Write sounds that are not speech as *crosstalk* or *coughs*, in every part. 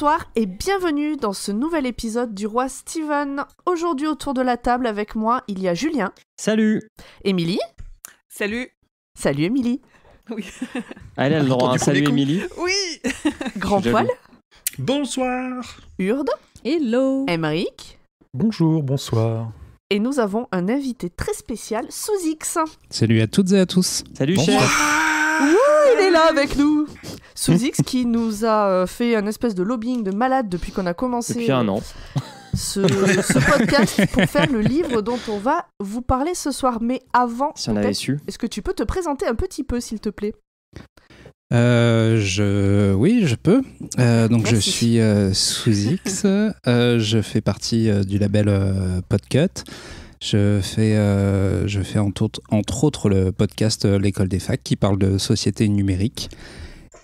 Bonsoir et bienvenue dans ce nouvel épisode du Roi Steven. Aujourd'hui autour de la table avec moi, il y a Julien. Salut. Émilie. Salut. Salut Émilie. Oui. Ah, elle a le droit. Salut Émilie. Oui. Grand Poil. Bonsoir. Urde. Hello. Emric. Bonjour, bonsoir. Et nous avons un invité très spécial, Sous X. Salut à toutes et à tous. Salut il est là avec nous. Sous *laughs* X qui nous a euh, fait un espèce de lobbying de malade depuis qu'on a commencé. un euh, an. Ce, *laughs* podcast pour faire le livre dont on va vous parler ce soir. Mais avant, si on Est-ce que tu peux te présenter un petit peu, s'il te plaît euh, je oui je peux donc je suis sous X *laughs* je fais partie du label Podcut je fais, je fais entre, autres, entre autres le podcast L'école des facs qui parle de société numérique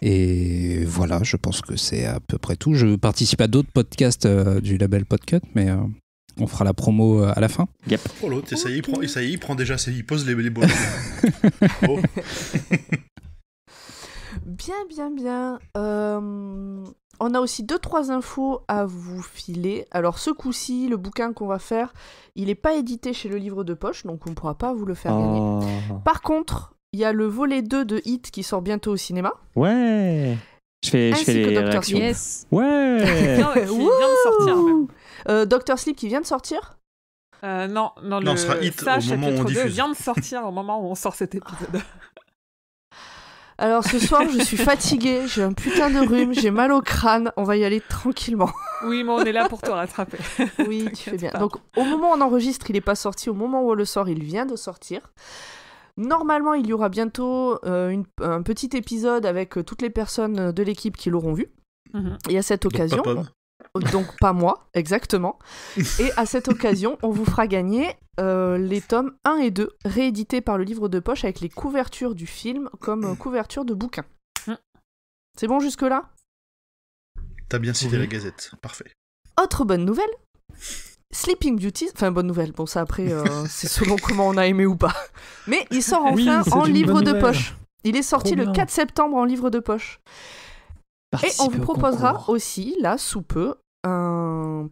et voilà, je pense que c'est à peu près tout. Je participe à d'autres podcasts euh, du label Podcut, mais euh, on fera la promo euh, à la fin. Yep. Oh l'autre, ça, y est, il déjà, il pose les, les *laughs* oh. *laughs* bien, bien, bien. on a aussi deux trois infos à vous filer. Alors ce coup-ci, le bouquin qu'on va faire, il n'est pas édité chez le livre de poche, donc on ne pourra pas vous le faire gagner. Ah. Par contre, il y a le volet 2 de Hit qui sort bientôt au cinéma. Ouais. Je fais, Ainsi je fais que les Ouais. *laughs* qui vient de sortir. Même. Euh, Doctor Sleep qui vient de sortir. Euh, non, non, non, le sera hit au moment où on diffuse. vient de sortir au moment où on sort cet épisode. *laughs* Alors ce soir, je suis fatiguée, j'ai un putain de rhume, j'ai mal au crâne, on va y aller tranquillement. *laughs* Oui, mais on est là pour te rattraper. oui, tu fais bien. Donc au moment où on enregistre, il n'est pas sorti, au moment où on le sort, il vient de sortir. Normalement, il y aura bientôt euh, un petit épisode avec euh, toutes les personnes euh, de l'équipe qui l'auront vu. Mhm. Et à cette occasion, donc pas, moi, exactement. *laughs* et à cette occasion, on vous fera gagner les tomes 1 et 2, réédités par le livre de poche avec les couvertures du film comme couverture de bouquin. Mm. C'est bon jusque-là T'as bien cité la gazette, parfait. Autre bonne nouvelle Sleeping Beauty, enfin bonne nouvelle, bon ça après euh, *laughs* c'est selon comment on a aimé ou pas, mais il sort enfin en livre de poche. Il est sorti le 4 septembre en livre de poche. Et on vous proposera aussi, là, sous peu, un...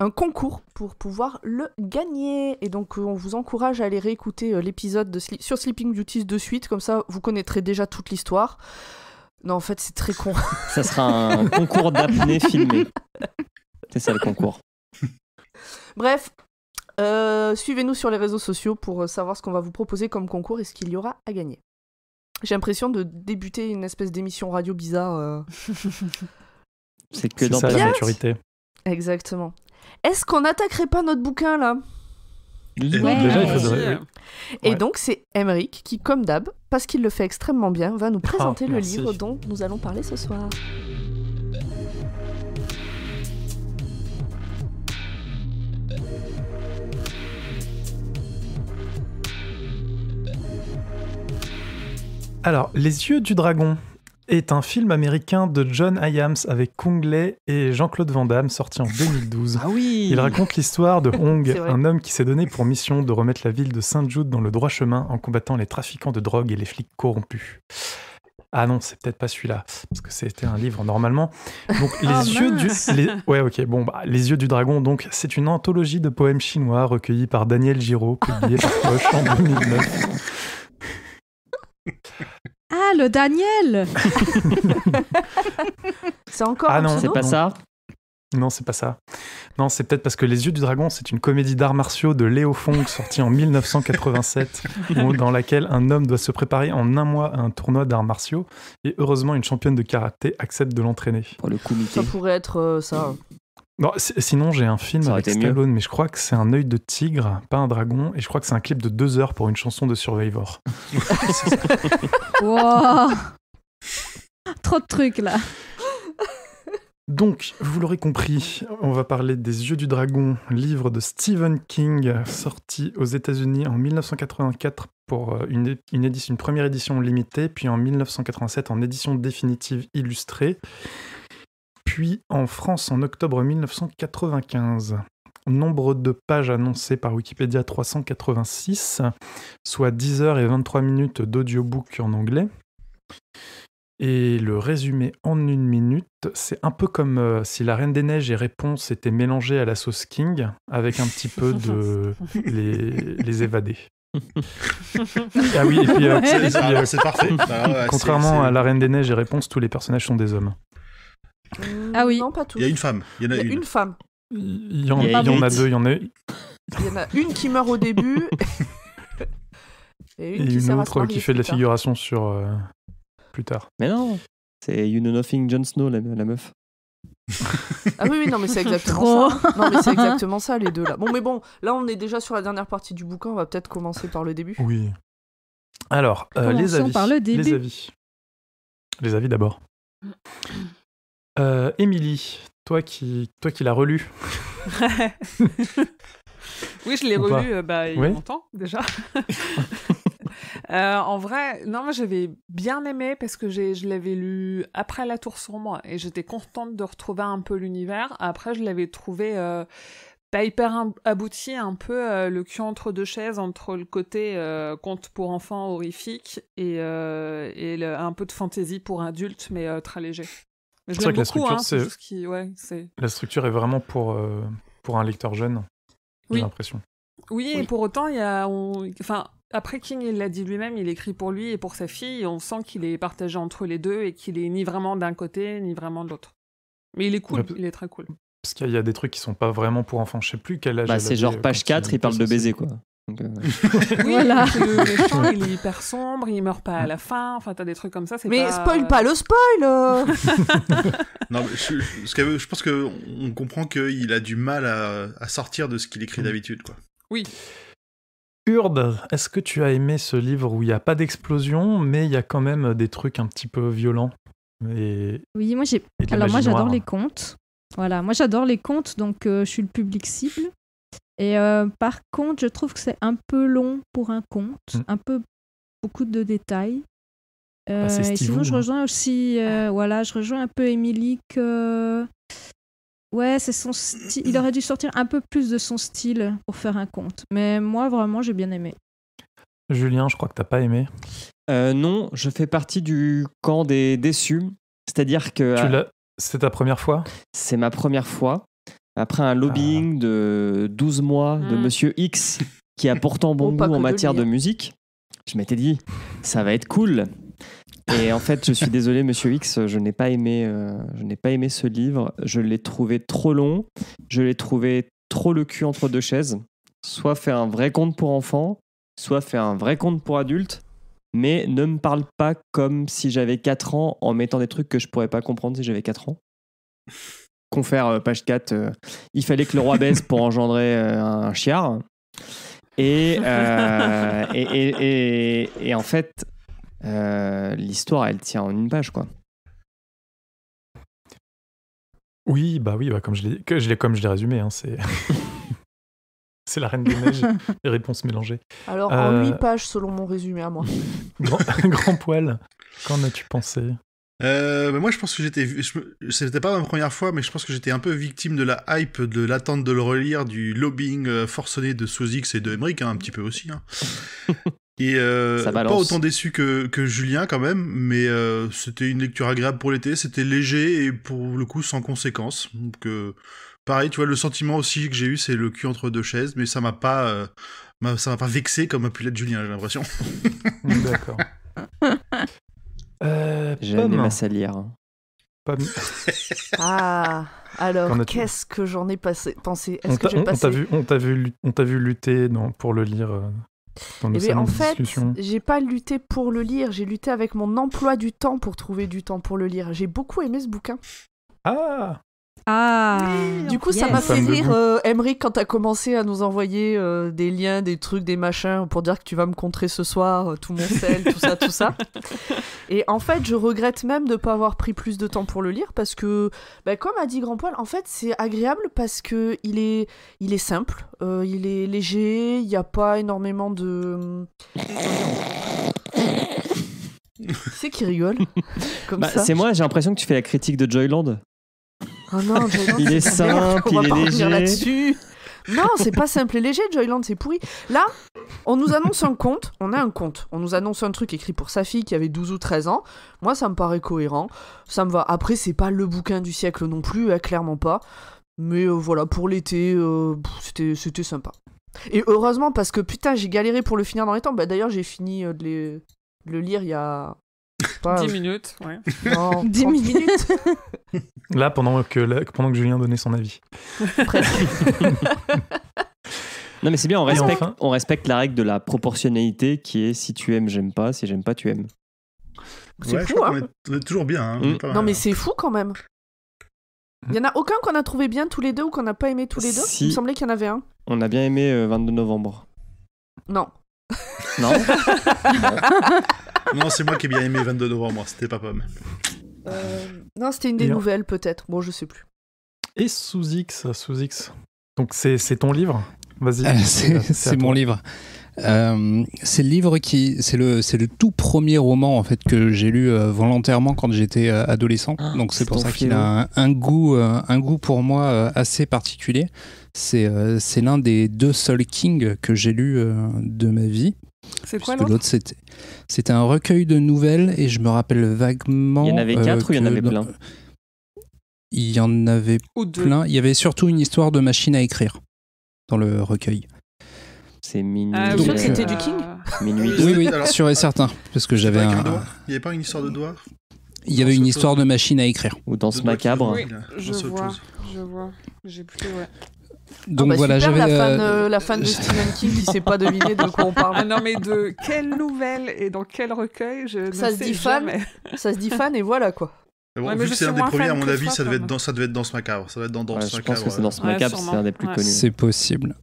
un, concours pour pouvoir le gagner. Et donc euh, on vous encourage à aller réécouter euh, l'épisode sur Sleeping Beauties de suite, comme ça vous connaîtrez déjà toute l'histoire. Non, en fait c'est très con. Ça sera un *laughs* concours d'apnée filmé. C'est ça le concours. Bref, euh, suivez-nous sur les réseaux sociaux pour euh, savoir ce qu'on va vous proposer comme concours et ce qu'il y aura à gagner. J'ai l'impression de débuter une espèce d'émission radio bizarre. Euh. *laughs* C'est que dans ça, maturité. Exactement. Est-ce qu'on n'attaquerait pas notre bouquin là Et donc c'est Emeric qui, comme d'hab, parce qu'il le fait extrêmement bien, va nous oh, présenter le livre dont nous allons parler ce soir. Alors, Les yeux du dragon est un film américain de John Hayams avec Kung Lei et Jean-Claude Van Damme sorti en 2012. Ah oui Il raconte l'histoire de Hong, un homme qui s'est donné pour mission de remettre la ville de Saint-Jude dans le droit chemin en combattant les trafiquants de drogue et les flics corrompus. Ah non, c'est peut-être pas celui-là, parce que c'était un livre normalement. Donc, *laughs* ah, les yeux du. Ouais, bon, bah, Les yeux du dragon, donc, c'est une anthologie de poèmes chinois recueillis par Daniel Giraud, publié par Poche en 2009. Ah, le Daniel *laughs* C'est encore ah non, c'est pas ça. Non, c'est pas ça. Non, c'est peut-être parce que Les Yeux du Dragon, c'est une comédie d'arts martiaux de Léo Fong sortie en 1987, *laughs* dans laquelle un homme doit se préparer en un mois à un tournoi d'arts martiaux, et heureusement, une championne de karaté accepte de l'entraîner. le Ça pourrait être euh, ça sinon, j'ai un film avec Stallone, mais je crois que c'est un œil de tigre, pas un dragon, et je crois que c'est un clip de deux heures pour une chanson de Survivor. *laughs* wow Trop de trucs là. Donc, vous l'aurez compris, on va parler des Yeux du Dragon, livre de Stephen King, sorti aux États-Unis en 1984 pour euh, une, une première édition limitée, puis en 1987 en édition définitive illustrée puis en France en octobre 1995. Nombre de pages annoncées par Wikipédia 386, soit 10 h et 23 minutes d'audiobook en anglais. Et le résumé en une minute, c'est un peu comme euh, si La Reine des Neiges et Réponse étaient mélangés à la sauce King, avec un petit peu de *laughs* les, évader. évadés. ah oui, et puis, euh, euh, c'est, parfait. *laughs* Ah contrairement à La Reine des Neiges et Réponse, tous les personnages sont des hommes. Ah oui. Il y a une femme. Il y en a, une. femme. Il y, en, a, deux, il y en a une. Il y en a une qui meurt au début. *laughs* et une, autre qui fait de la figuration sur. Euh, plus tard. Mais non C'est You Know Nothing, Jon Snow, la, meuf. ah oui, non, mais c'est *laughs* exactement ça. Non, mais c'est exactement ça, les deux là. Bon, mais bon, là, on est déjà sur la dernière partie du bouquin. On va peut-être commencer par le début. Oui. Alors, euh, les avis. Par le début. Les avis. Les avis d'abord. Mm. Euh, Émilie, toi qui, toi qui l'as relu. *laughs* oui, je l'ai relu euh, bah, il y a longtemps déjà. *laughs* Euh, en vrai, non, j'avais bien aimé parce que je l'avais lu après La Tour sur moi et j'étais contente de retrouver un peu l'univers. Après, je l'avais trouvé pas hyper abouti, un peu le cul entre deux chaises, entre le côté conte pour enfants horrifique et, un peu de fantaisie pour adultes, mais très léger je c'est que la structure, hein, La structure est vraiment pour, euh, pour un lecteur jeune, j'ai l'impression. Oui, et pour autant, il y a... Enfin, après, King, il l'a dit lui-même, il écrit pour lui et pour sa fille, on sent qu'il est partagé entre les deux et qu'il est ni vraiment d'un côté, ni vraiment de l'autre. Mais il est cool, il est très cool. Parce qu'il y a des trucs qui sont pas vraiment pour enfants, je sais plus quel âge. Bah, c'est genre euh, page 4, il parle de baiser, quoi. Euh, *laughs* oui, voilà. le méchant, il est hyper sombre, il meurt pas à la fin, enfin t'as des trucs comme ça. Mais spoil pas le spoil euh. *laughs* Non, je, je, pense qu'on comprend qu'il a du mal à, sortir de ce qu'il écrit mm. d'habitude, quoi. Oui. Urbe, est-ce que tu as aimé ce livre où il n'y a pas d'explosion, mais il y a quand même des trucs un petit peu violents Oui, moi j'ai. Alors moi j'adore les contes. Voilà, moi j'adore les contes, donc euh, je suis le public cible. Et euh, par contre, je trouve que c'est un peu long pour un conte, mm. un peu beaucoup de détails. Euh, bah, et sinon, je hein. rejoins aussi, euh, ah. voilà, je rejoins un peu Émilie que. Ouais, c'est son style. Il aurait dû sortir un peu plus de son style pour faire un conte. Mais moi, vraiment, j'ai bien aimé. Julien, je crois que t'as pas aimé. non, je fais partie du camp des déçus. C'est-à-dire que. C'est ta première fois C'est ma première fois après un lobbying ah. de 12 mois de mm. Monsieur X, qui a pourtant bon oh, goût en matière de musique, je m'étais dit, ça va être cool. Et en fait, je suis désolé, Monsieur X, je n'ai pas aimé, euh, je n'ai pas aimé ce livre. Je l'ai trouvé trop long. Je l'ai trouvé trop le cul entre deux chaises. Soit faire un vrai conte pour enfants, soit faire un vrai conte pour adultes. Mais ne me parle pas comme si j'avais 4 ans en mettant des trucs que je pourrais pas comprendre si j'avais 4 ans confère euh, page 4, euh, il fallait que le roi baisse pour *laughs* engendrer euh, un chiard. Et, et, en fait, l'histoire, elle tient en une page, quoi. Oui, bah oui, bah comme je l'ai, comme je résumé, hein, c'est. *laughs* C'est la reine des neiges, *laughs* les réponses mélangées. Alors, en 8 pages, selon mon résumé à moi. grand, grand poil, qu'en as-tu pensé euh, moi, je pense que j'étais, c'était pas ma première fois, mais je pense que j'étais un peu victime de la hype, de l'attente de le relire, du lobbying euh, forcené de Sozix et de Emmerich, hein, un petit peu aussi. Hein. *laughs* Et euh, pas autant déçu que, Julien quand même, mais euh, c'était une lecture agréable pour l'été, c'était léger et pour le coup sans conséquence. Donc pareil, tu vois, le sentiment aussi que j'ai eu, c'est le cul entre deux chaises, mais ça m'a pas, ça m'a pas vexé comme a pu l'être Julien, j'ai l'impression. *laughs* D'accord. *laughs* J'ai pas ma salière. Pomme. Hein. *laughs* ah, alors qu'est-ce que j'en ai passé, pensé On t'a vu, on t'a vu lutter pour le lire. Euh, dans eh en fait, j'ai pas lutté pour le lire, j'ai lutté avec mon emploi du temps pour trouver du temps pour le lire. J'ai beaucoup aimé ce bouquin. Ah ah Du coup, ça m'a fait rire, euh, quand t'as commencé à nous envoyer euh, des liens, des trucs, des machins, pour dire que tu vas me contrer ce soir, euh, tout mon sel, tout ça, tout ça. *laughs* Et en fait, je regrette même de ne pas avoir pris plus de temps pour le lire, parce que, bah, comme a dit Grand Poil, en fait, c'est agréable parce que il est, il est simple, euh, il est léger, il n'y a pas énormément de... *laughs* c'est qui rigole comme bah, C'est moi, j'ai l'impression que tu fais la critique de Joyland. Oh non, *laughs* il est simple, il est léger. là Non, c'est pas simple et léger, Joyland, c'est pourri. Là, on nous annonce un conte on a un conte, On nous annonce un truc écrit pour sa fille qui avait 12 ou 13 ans. Moi, ça me paraît cohérent. Ça me va. Après, c'est pas le bouquin du siècle non plus, hein, clairement pas. Mais euh, voilà, pour l'été, euh, c'était, c'était sympa. Et heureusement, parce que putain, j'ai galéré pour le finir dans les temps. Bah, d'ailleurs, j'ai fini euh, de le lire il y a 10 minutes, ouais. 10 *laughs* minutes *laughs* Là, pendant que, pendant que Julien donnait son avis. *laughs* non, mais c'est bien, on respecte, on respecte la règle de la proportionnalité qui est si tu aimes, j'aime pas, si j'aime pas, tu aimes. C'est fou, hein. toujours bien. Hein. Mm. Non, mais c'est fou quand même. Il mm. y en a aucun qu'on a trouvé bien tous les deux ou qu'on n'a pas aimé tous les deux Il me semblait qu'il y en avait un. On a bien aimé 22 euh, novembre. Non. non non, c'est moi qui ai bien aimé 22 novembre, hein, c'était pas pomme. Euh, non, c'était une des nouvelles, peut-être. Bon, je sais plus. Et sous X, sous X. Donc, c'est ton livre Vas-y. Euh, c'est mon livre. Euh, c'est le livre qui, c'est le, tout premier roman en fait que j'ai lu volontairement quand j'étais adolescent. Ah, Donc c'est pour ça qu'il a un, goût, un goût pour moi assez particulier. C'est, l'un des deux seuls Kings que j'ai lu de ma vie. C'est quoi l'autre c'était, c'était un recueil de nouvelles et je me rappelle vaguement. Il y en avait euh, quatre ou il y en avait plein Il y en avait plein. Il y avait surtout une histoire de machine à écrire dans le recueil. C'est minuit. Ah, euh, c'était du King Minuit. Oui, oui, sûr et certain. Parce que j'avais un. Il n'y avait pas une histoire de doigt Il y avait une histoire de machine à écrire. Ou dans ce macabre. je vois, je vois. J'ai ouais. Ah Donc bah voilà, j'avais euh, euh, la, fan, de Stephen King qui sait pas deviner de quoi on parle. Ah non mais de quelle nouvelle et dans quel recueil je ça se dit Fan, ça se dit fan et voilà quoi. ouais, vu que c'est un des premiers, à mon avis, ça, devait être dans, ça devait être dans ce macabre. Ça va être dans, dans ce macabre. Je pense que c'est dans ce macabre, c'est un des plus connus. C'est possible.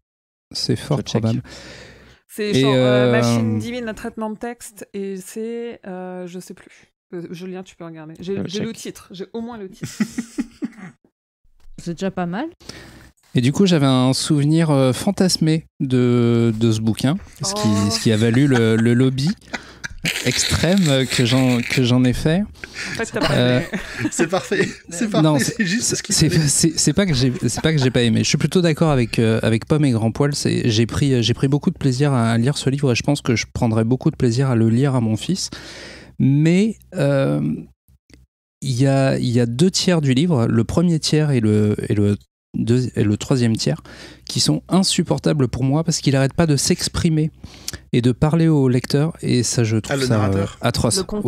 C'est fort probable. C'est genre euh, Machine Divine, un traitement de texte, et c'est. Euh, je sais plus. Julien, tu peux regarder. J'ai le titre, j'ai au moins le titre. *laughs* c'est déjà pas mal. Et du coup, j'avais un souvenir euh, fantasmé de, de, ce bouquin, ce, qui, oh. ce, qui, a valu le, le lobby extrême que j'en que j'en ai fait. Euh, c'est parfait. C'est parfait. c'est pas que j'ai c'est pas que j'ai pas aimé. Je suis plutôt d'accord avec euh, avec Pomme et Grand Poil. C'est j'ai pris j'ai pris beaucoup de plaisir à lire ce livre et je pense que je prendrai beaucoup de plaisir à le lire à mon fils. Mais il y, a, y a deux tiers du livre. Le premier tiers et le, et le et le troisième tiers, qui sont insupportables pour moi parce qu'il n'arrête pas de s'exprimer et de parler au lecteur et ça je trouve ah, ça atroce. Le compteur.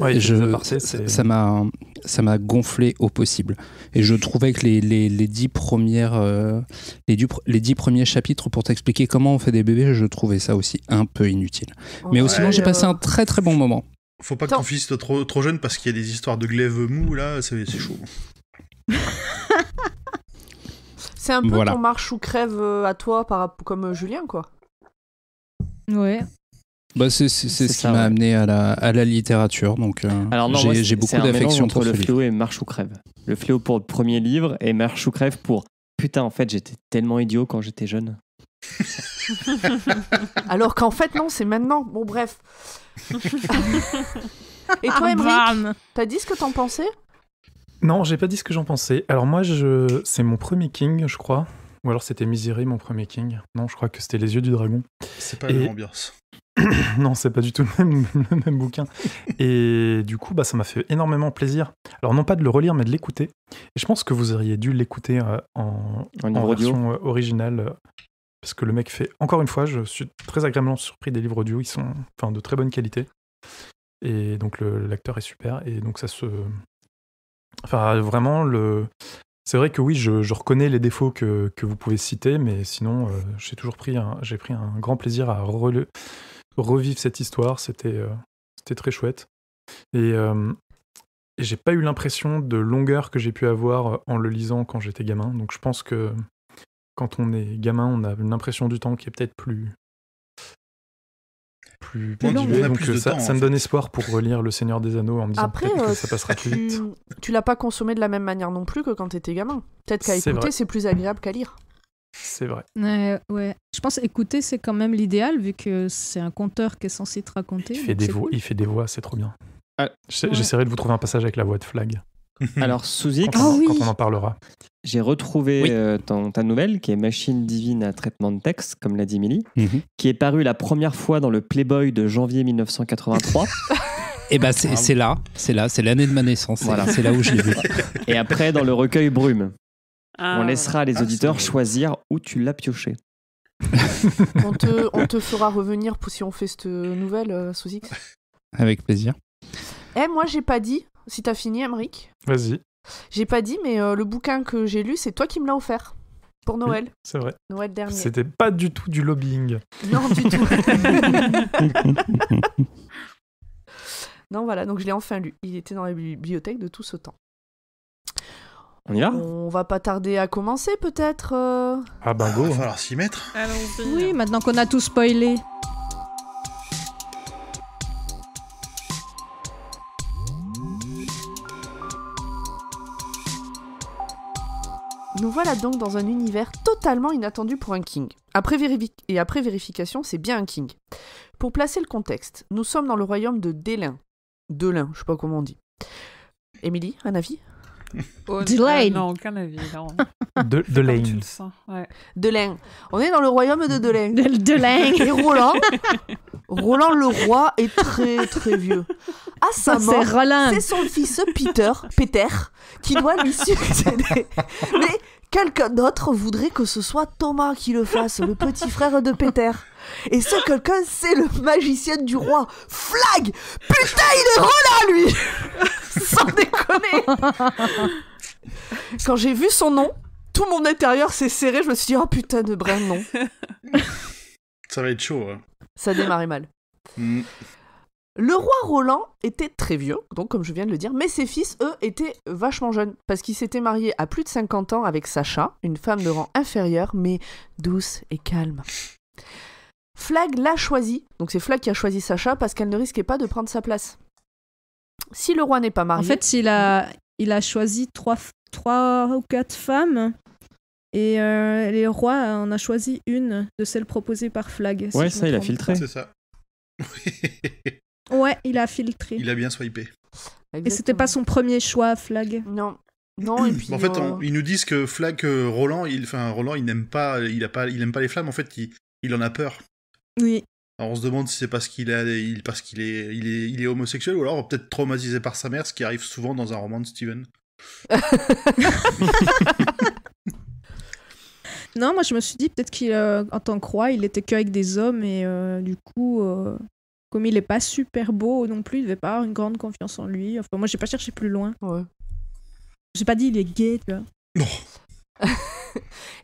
Oui, le compteur. ça m'a ça m'a gonflé au possible et je trouvais que les, les, dix premières euh, les, les dix premiers chapitres pour t'expliquer comment on fait des bébés, je trouvais ça aussi un peu inutile. Mais aussi sinon j'ai passé euh, un très très bon moment. Faut pas que ton fils soit trop, trop jeune parce qu'il y a des histoires de glaive mou là, c'est chaud. C'est un peu ton marche ou crève euh, à toi, par, comme euh, Julien, quoi. Ouais. Bah c'est ce qui m'a amené à la, à la littérature, donc euh, j'ai beaucoup d'affection pour entre le fléau et Marche ou crève. Le fléau pour le premier livre et Marche ou crève pour putain, en fait, j'étais tellement idiot quand j'étais jeune. *laughs* Alors qu'en fait, non, c'est maintenant. Bon, bref. *laughs* et toi, Emmerich, t'as dit ce que t'en pensais non, j'ai pas dit ce que j'en pensais. Alors moi, je... c'est mon premier King, je crois. Ou alors c'était Misery, mon premier King. Non, je crois que c'était Les yeux du dragon. C'est pas ambiance. *coughs* non, c'est pas du tout le même, *laughs* bouquin. *laughs* Et du coup, bah, ça m'a fait énormément plaisir. Alors, non pas de le relire, mais de l'écouter. Et je pense que vous auriez dû l'écouter euh, en, version euh, originale. Euh, parce que le mec fait, encore une fois, je suis très agréablement surpris des livres audio. Ils sont de très bonne qualité. Et donc, l'acteur est super. Et donc, ça se, Enfin, vraiment, le... c'est vrai que oui, je, reconnais les défauts que, vous pouvez citer, mais sinon, euh, j'ai toujours pris un, j'ai pris un grand plaisir à revivre cette histoire. C'était, euh, très chouette. Et, euh, et j'ai pas eu l'impression de longueur que j'ai pu avoir en le lisant quand j'étais gamin. Donc je pense que quand on est gamin, on a l'impression du temps qui est peut-être plus, plus, donc euh, ça, me donne espoir pour relire Le Seigneur des Anneaux en me disant que euh, ça passera plus vite. Tu, l'as pas consommé de la même manière non plus que quand t'étais gamin. Peut-être qu'à écouter, c'est plus agréable qu'à lire. C'est vrai. ouais. Je pense écouter, c'est quand même l'idéal, vu que c'est un conteur qui est censé te raconter. Il fait, des, voix, fait des voix, c'est trop bien. Ah, J'essaierai de vous trouver un passage avec la voix de Flag. Alors, sous quand, on, en parlera. J'ai retrouvé euh, ta nouvelle qui est Machine divine à traitement de texte, comme l'a dit Milly, mhm. qui est parue la première fois dans le Playboy de janvier 1983. *laughs* Et eh ben ah c'est là, c'est là, c'est l'année de ma naissance. Voilà, c'est là où je l'ai vu. *laughs* Et après dans le recueil Brume, ah, on laissera les ah, auditeurs choisir où tu l'as pioché. on, te, fera revenir pour si on fait cette nouvelle euh, Avec plaisir. Eh moi j'ai pas dit, si t'as fini, Emmerich. Vas-y. J'ai pas dit, mais euh, le bouquin que j'ai lu, c'est toi qui me l'as offert. Pour Noël. c'est vrai. Noël dernier. C'était pas du tout du lobbying. Non, du tout. *laughs* non, voilà, donc je l'ai enfin lu. Il était dans la bibliothèque de tout ce temps. On y va On va pas tarder à commencer peut-être. Euh ah ben go. Hein. va s'y mettre. Oui, maintenant qu'on a tout spoilé. Nous voilà donc dans un univers totalement inattendu pour un king. Après et après vérification, c'est bien un king. Pour placer le contexte, nous sommes dans le royaume de Delin. Delin, je sais pas comment on dit. Émilie, un avis *laughs* oh, Non, aucun avis. Non. *laughs* De, On est dans le royaume de Delain. De, Et Roland, *laughs* Roland le roi est très très vieux à sa mort, c'est son fils Peter, Peter, qui doit lui succéder. Mais quelqu'un d'autre voudrait que ce soit Thomas qui le fasse, le petit frère de Peter. Et ce quelqu'un, c'est le magicien du roi. Flag Putain, il est relâche, lui *laughs* Sans déconner Quand j'ai vu son nom, tout mon intérieur s'est serré, je me suis dit, oh putain de brin, non. Ça va être chaud. Hein. Ça démarré mal. Mm. Le roi Roland était très vieux, donc comme je viens de le dire, mais ses fils, eux, étaient vachement jeunes, parce qu'il s'était marié à plus de 50 ans avec Sacha, une femme de rang inférieur, mais douce et calme. Flag l'a choisi, donc c'est Flag qui a choisi Sacha, parce qu'elle ne risquait pas de prendre sa place. Si le roi n'est pas marié... En fait, il a, il a choisi trois, trois ou quatre femmes, et le euh, les rois en a choisi une de celles proposées par Flag. ouais, ça, il a filtré. C'est ça. *laughs* Ouais, il a filtré. Il a bien swipé. Et c'était pas son premier choix, Flag. Non. Non, en fait, euh, ils nous disent que Flag, euh, Roland, il, un Roland, il n'aime pas, il a pas, il aime pas les flammes. En fait, il, en a peur. Oui. Alors on se demande si c'est parce qu'il il, parce qu'il est, il est, homosexuel ou alors peut-être traumatisé par sa mère, ce qui arrive souvent dans un roman de Steven. *laughs* non, moi je me suis dit peut-être qu'en euh, tant que roi, il était avec des hommes et du coup, comme il est pas super beau non plus, il devait pas avoir une grande confiance en lui. Enfin, moi, j'ai pas cherché plus loin. Je J'ai pas dit il est gay, tu vois. *laughs*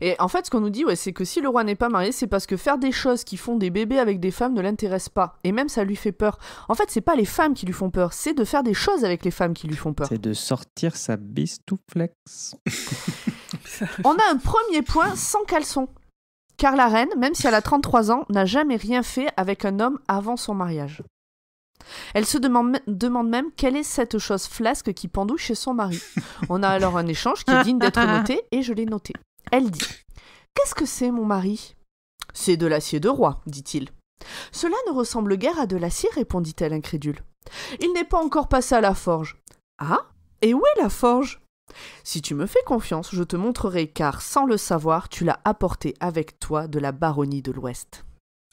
Et en fait, ce qu'on nous dit, ouais, c'est que si le roi n'est pas marié, c'est parce que faire des choses qui font des bébés avec des femmes ne l'intéresse pas. Et même, ça lui fait peur. En fait, c'est pas les femmes qui lui font peur, c'est de faire des choses avec les femmes qui lui font peur. C'est de sortir sa flex. *laughs* On a un premier point sans caleçon. Car la reine, même si elle a 33 ans, n'a jamais rien fait avec un homme avant son mariage. Elle se demande, même quelle est cette chose flasque qui pendouille chez son mari. On a alors un échange qui est digne d'être noté et je l'ai noté. Elle dit Qu'est-ce que c'est, mon mari C'est de l'acier de roi, dit-il. Cela ne ressemble guère à de l'acier, répondit-elle incrédule. Il n'est pas encore passé à la forge. Ah Et où est la forge si tu me fais confiance, je te montrerai car sans le savoir, tu l'as apporté avec toi de la baronnie de l'Ouest.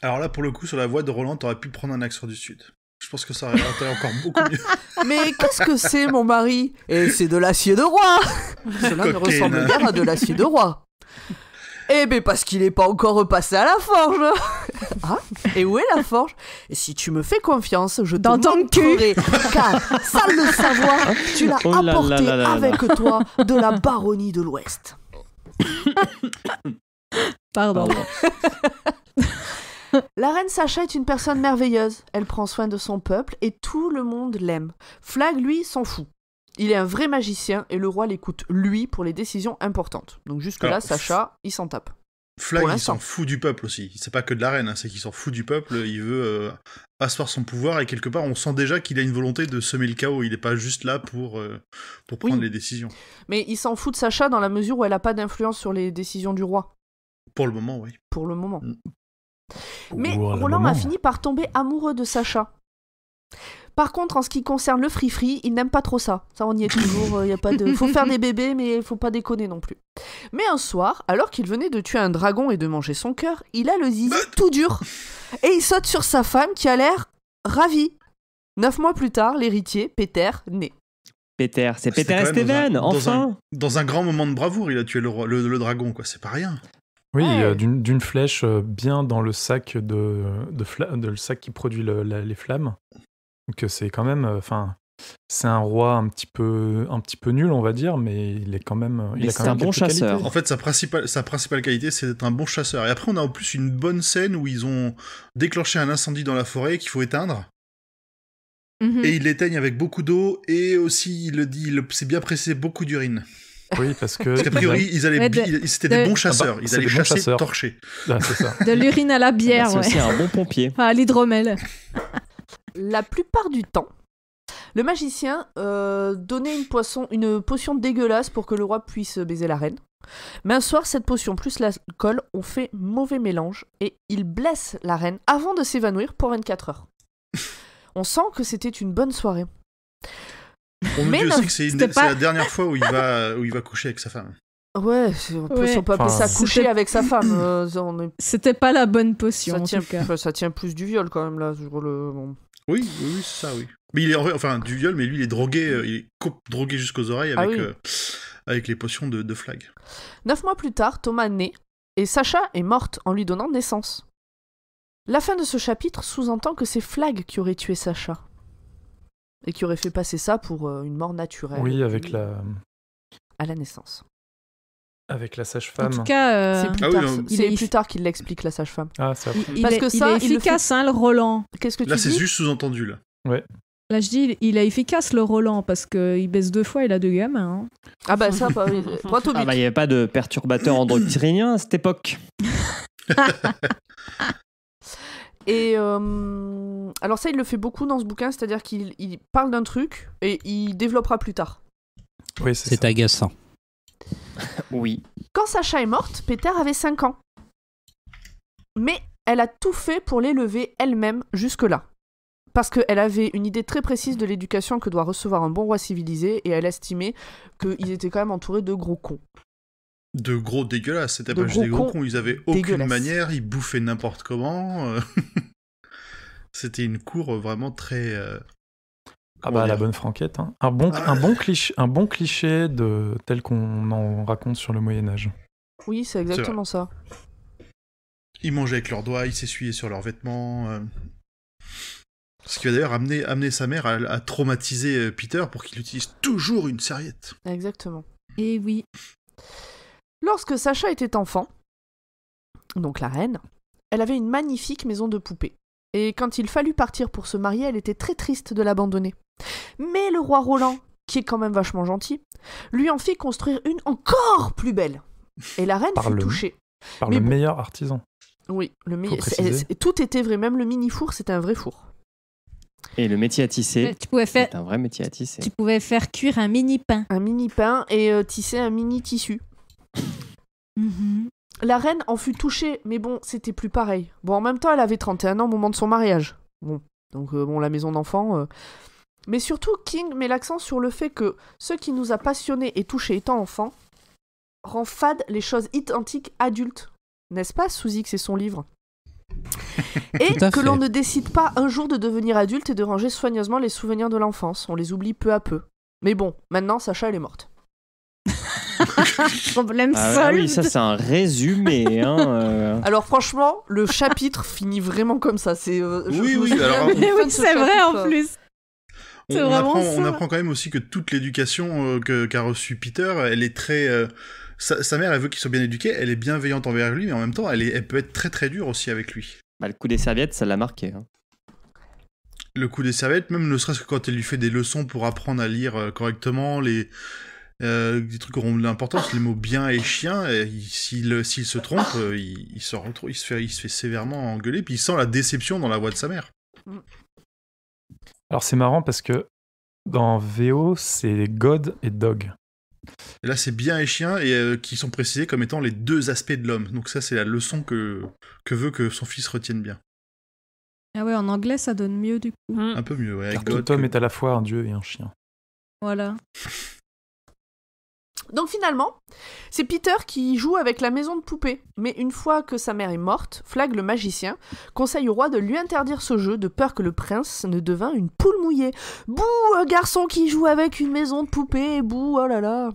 Alors là, pour le coup, sur la voie de Roland, t'aurais pu prendre un accent du Sud. Je pense que ça aurait été encore beaucoup mieux. *laughs* Mais qu'est-ce que c'est, mon mari Et c'est de l'acier de roi *laughs* Cela ne ressemble guère à de l'acier de roi. Eh ben parce qu'il n'est pas encore repassé à la forge. *laughs* ah Et où est la forge Et si tu me fais confiance, je Dans te ton car ça le savoir, tu l'as oh apporté avec toi de la baronnie de l'Ouest. *coughs* Pardon. *coughs* La reine Sacha est une personne merveilleuse. Elle prend soin de son peuple et tout le monde l'aime. Flag, lui, s'en fout. Il est un vrai magicien et le roi l'écoute lui pour les décisions importantes. Donc jusque-là, Sacha, il s'en tape. Flag, il s'en fout du peuple aussi. C'est pas que de la reine, hein, c'est qu'il s'en fout du peuple. Il veut euh, asseoir son pouvoir et quelque part, on sent déjà qu'il a une volonté de semer le chaos. Il n'est pas juste là pour, euh, pour prendre les décisions. Mais il s'en fout de Sacha dans la mesure où elle n'a pas d'influence sur les décisions du roi. Pour le moment, oui. Pour le moment. Mm. Mais Roland a fini par tomber amoureux de Sacha. Par contre, en ce qui concerne le free-free, il n'aime pas trop ça. Ça, on y est toujours. Il euh, a pas de... faut faire des bébés, mais il faut pas déconner non plus. Mais un soir, alors qu'il venait de tuer un dragon et de manger son cœur, il a le zizi tout dur. Et il saute sur sa femme qui a l'air ravie. Neuf mois plus tard, l'héritier, Peter, naît. Peter, c'est Peter Esteven, enfin dans un, grand moment de bravoure, il a tué le, dragon, quoi, c'est pas rien. Oui, euh, d'une flèche euh, bien dans le sac de, le sac qui produit les flammes. Donc c'est quand même, euh, enfin, c'est un roi un petit peu, un petit peu nul, on va dire, mais il est quand même. il a un bon chasseur. En fait, sa principale, sa principale qualité, c'est d'être un bon chasseur. Et après, on a en plus une bonne scène où ils ont déclenché un incendie dans la forêt qu'il faut éteindre. Mhm. Et il l'éteigne avec beaucoup d'eau et aussi, il dit, il s'est bien pressé beaucoup d'urine. Oui, parce que. priori, ils c'était des bons chasseurs. Ah bah, ils allaient chasser, torcher. Ah, de l'urine à la ah bah, bière, C'est aussi un bon pompier. *laughs* à l'hydromel la plupart du temps, le magicien euh, donnait une, poisson, une potion dégueulasse pour que le roi puisse baiser la reine. Mais un soir, cette potion plus l'alcool ont fait mauvais mélange et il blesse la reine avant de s'évanouir pour 24 heures. On sent que c'était une bonne soirée. Oh on mais dit aussi que c'est, la dernière fois où il, va, où il va coucher avec sa femme. Ouais, on peut, appeler ça coucher avec sa femme. *coughs* Euh, c'était pas la bonne potion. Ça, en tient, tout cas. ça tient plus du viol quand même là. Sur le... Oui, oui, ça, oui. Mais il est enfin du viol, mais lui il est drogué, euh, il est drogué jusqu'aux oreilles ah avec, euh, avec les potions de, de, flag. Neuf mois plus tard, Thomas naît et Sacha est morte en lui donnant naissance. La fin de ce chapitre sous-entend que c'est Flag qui aurait tué Sacha et qui aurait fait passer ça pour euh, une mort naturelle. Oui, avec la à la naissance. Avec la sage-femme. En tout cas, c'est plus, tard qu'il l'explique, la sage-femme. Ah, parce que ça, il efficace, le, hein, le Roland. Qu'est-ce que tu Là, c'est juste sous-entendu, là. Ouais. Là, je dis, il est efficace le Roland parce qu'il baisse deux fois, il a deux gammes hein. Ah bah ça, pas, bah, *laughs* ah, bah, il n'y avait pas de perturbateur endocriniens à cette époque. *laughs* et euh, alors ça, il le fait beaucoup dans ce bouquin, c'est-à-dire qu'il parle d'un truc et il développera plus tard. Oui, c'est agaçant. *laughs* oui. Quand Sacha est morte, Peter avait 5 ans. Mais elle a tout fait pour l'élever elle-même jusque-là. Parce qu'elle avait une idée très précise de l'éducation que doit recevoir un bon roi civilisé et elle estimait qu'ils étaient quand même entourés de gros cons. De gros dégueulasses, c'était pas juste des gros cons, ils avaient aucune manière, ils bouffaient n'importe comment. Euh. *laughs* c'était une cour vraiment très, euh, ah bah, la bonne franquette. Hein. Un, bon, cliché, un bon cliché de tel qu'on en raconte sur le Moyen-Âge. Oui, c'est exactement ça. Ils mangeaient avec leurs doigts, ils s'essuyaient sur leurs vêtements. Euh. Ce qui va d'ailleurs amener, sa mère à, à traumatiser euh, Peter pour qu'il utilise toujours une serviette. Exactement. Et oui. Lorsque Sacha était enfant, donc la reine, elle avait une magnifique maison de poupées et quand il fallut partir pour se marier, elle était très triste de l'abandonner. Mais le roi Roland, qui est quand même vachement gentil, lui en fit construire une encore plus belle. Et la reine fut touchée. Par le meilleur artisan. Oui, le meilleur. Tout était vrai, même le mini-four, c'était un vrai four. Et le métier à tisser. Tu un vrai métier à tisser. Tu pouvais faire cuire un mini pain. Un mini pain et euh, tisser un mini tissu. Mhm. La reine en fut touchée, mais bon, c'était plus pareil. Bon, en même temps, elle avait 31 ans au moment de son mariage. Bon, donc euh, bon, la maison d'enfant... Euh. Mais surtout, King met l'accent sur le fait que ce qui nous a passionnés et touchés étant enfants rend fade les choses identiques adultes. N'est-ce pas, Suzy, que c'est son livre *laughs* et que l'on ne décide pas un jour de devenir adulte et de ranger soigneusement les souvenirs de l'enfance. On les oublie peu à peu. Mais bon, maintenant, Sacha, elle est morte. *laughs* Problème ah, ah, oui, ça c'est un résumé. Hein, euh. Alors franchement, le chapitre finit vraiment comme ça. C'est. Euh, oui, oui. Alors, c'est vrai en euh. plus. On, apprend, on, apprend, quand même aussi que toute l'éducation qu'a reçue Peter, elle est très. Sa, mère, elle veut qu'il soit bien éduqué, elle est bienveillante envers lui, mais en même temps, elle, est, peut être très très dure aussi avec lui. Bah, le coup des serviettes, ça l'a marqué. Hein. le coup des serviettes, même ne serait-ce que quand elle lui fait des leçons pour apprendre à lire correctement, les, euh, des trucs auront de l'importance, les mots bien et chien, euh, euh, s'il, se trompe, il, se fait, sévèrement engueuler, puis il sent la déception dans la voix de sa mère. Alors c'est marrant parce que dans VO, c'est God et Dog. Et là, c'est bien et chien, et qui sont précisés comme étant les deux aspects de l'homme. Donc ça, c'est la leçon que, veut que son fils retienne bien. Ah ouais, en anglais, ça donne mieux du coup. Mm. Un peu mieux, ouais. est à la fois un dieu et un chien. Voilà. *laughs* Donc finalement, c'est Peter qui joue avec la maison de poupée. Mais une fois que sa mère est morte, Flag le magicien conseille au roi de lui interdire ce jeu de peur que le prince ne devint une poule mouillée. Bouh, garçon qui joue avec une maison de poupée, bouh, oh là là.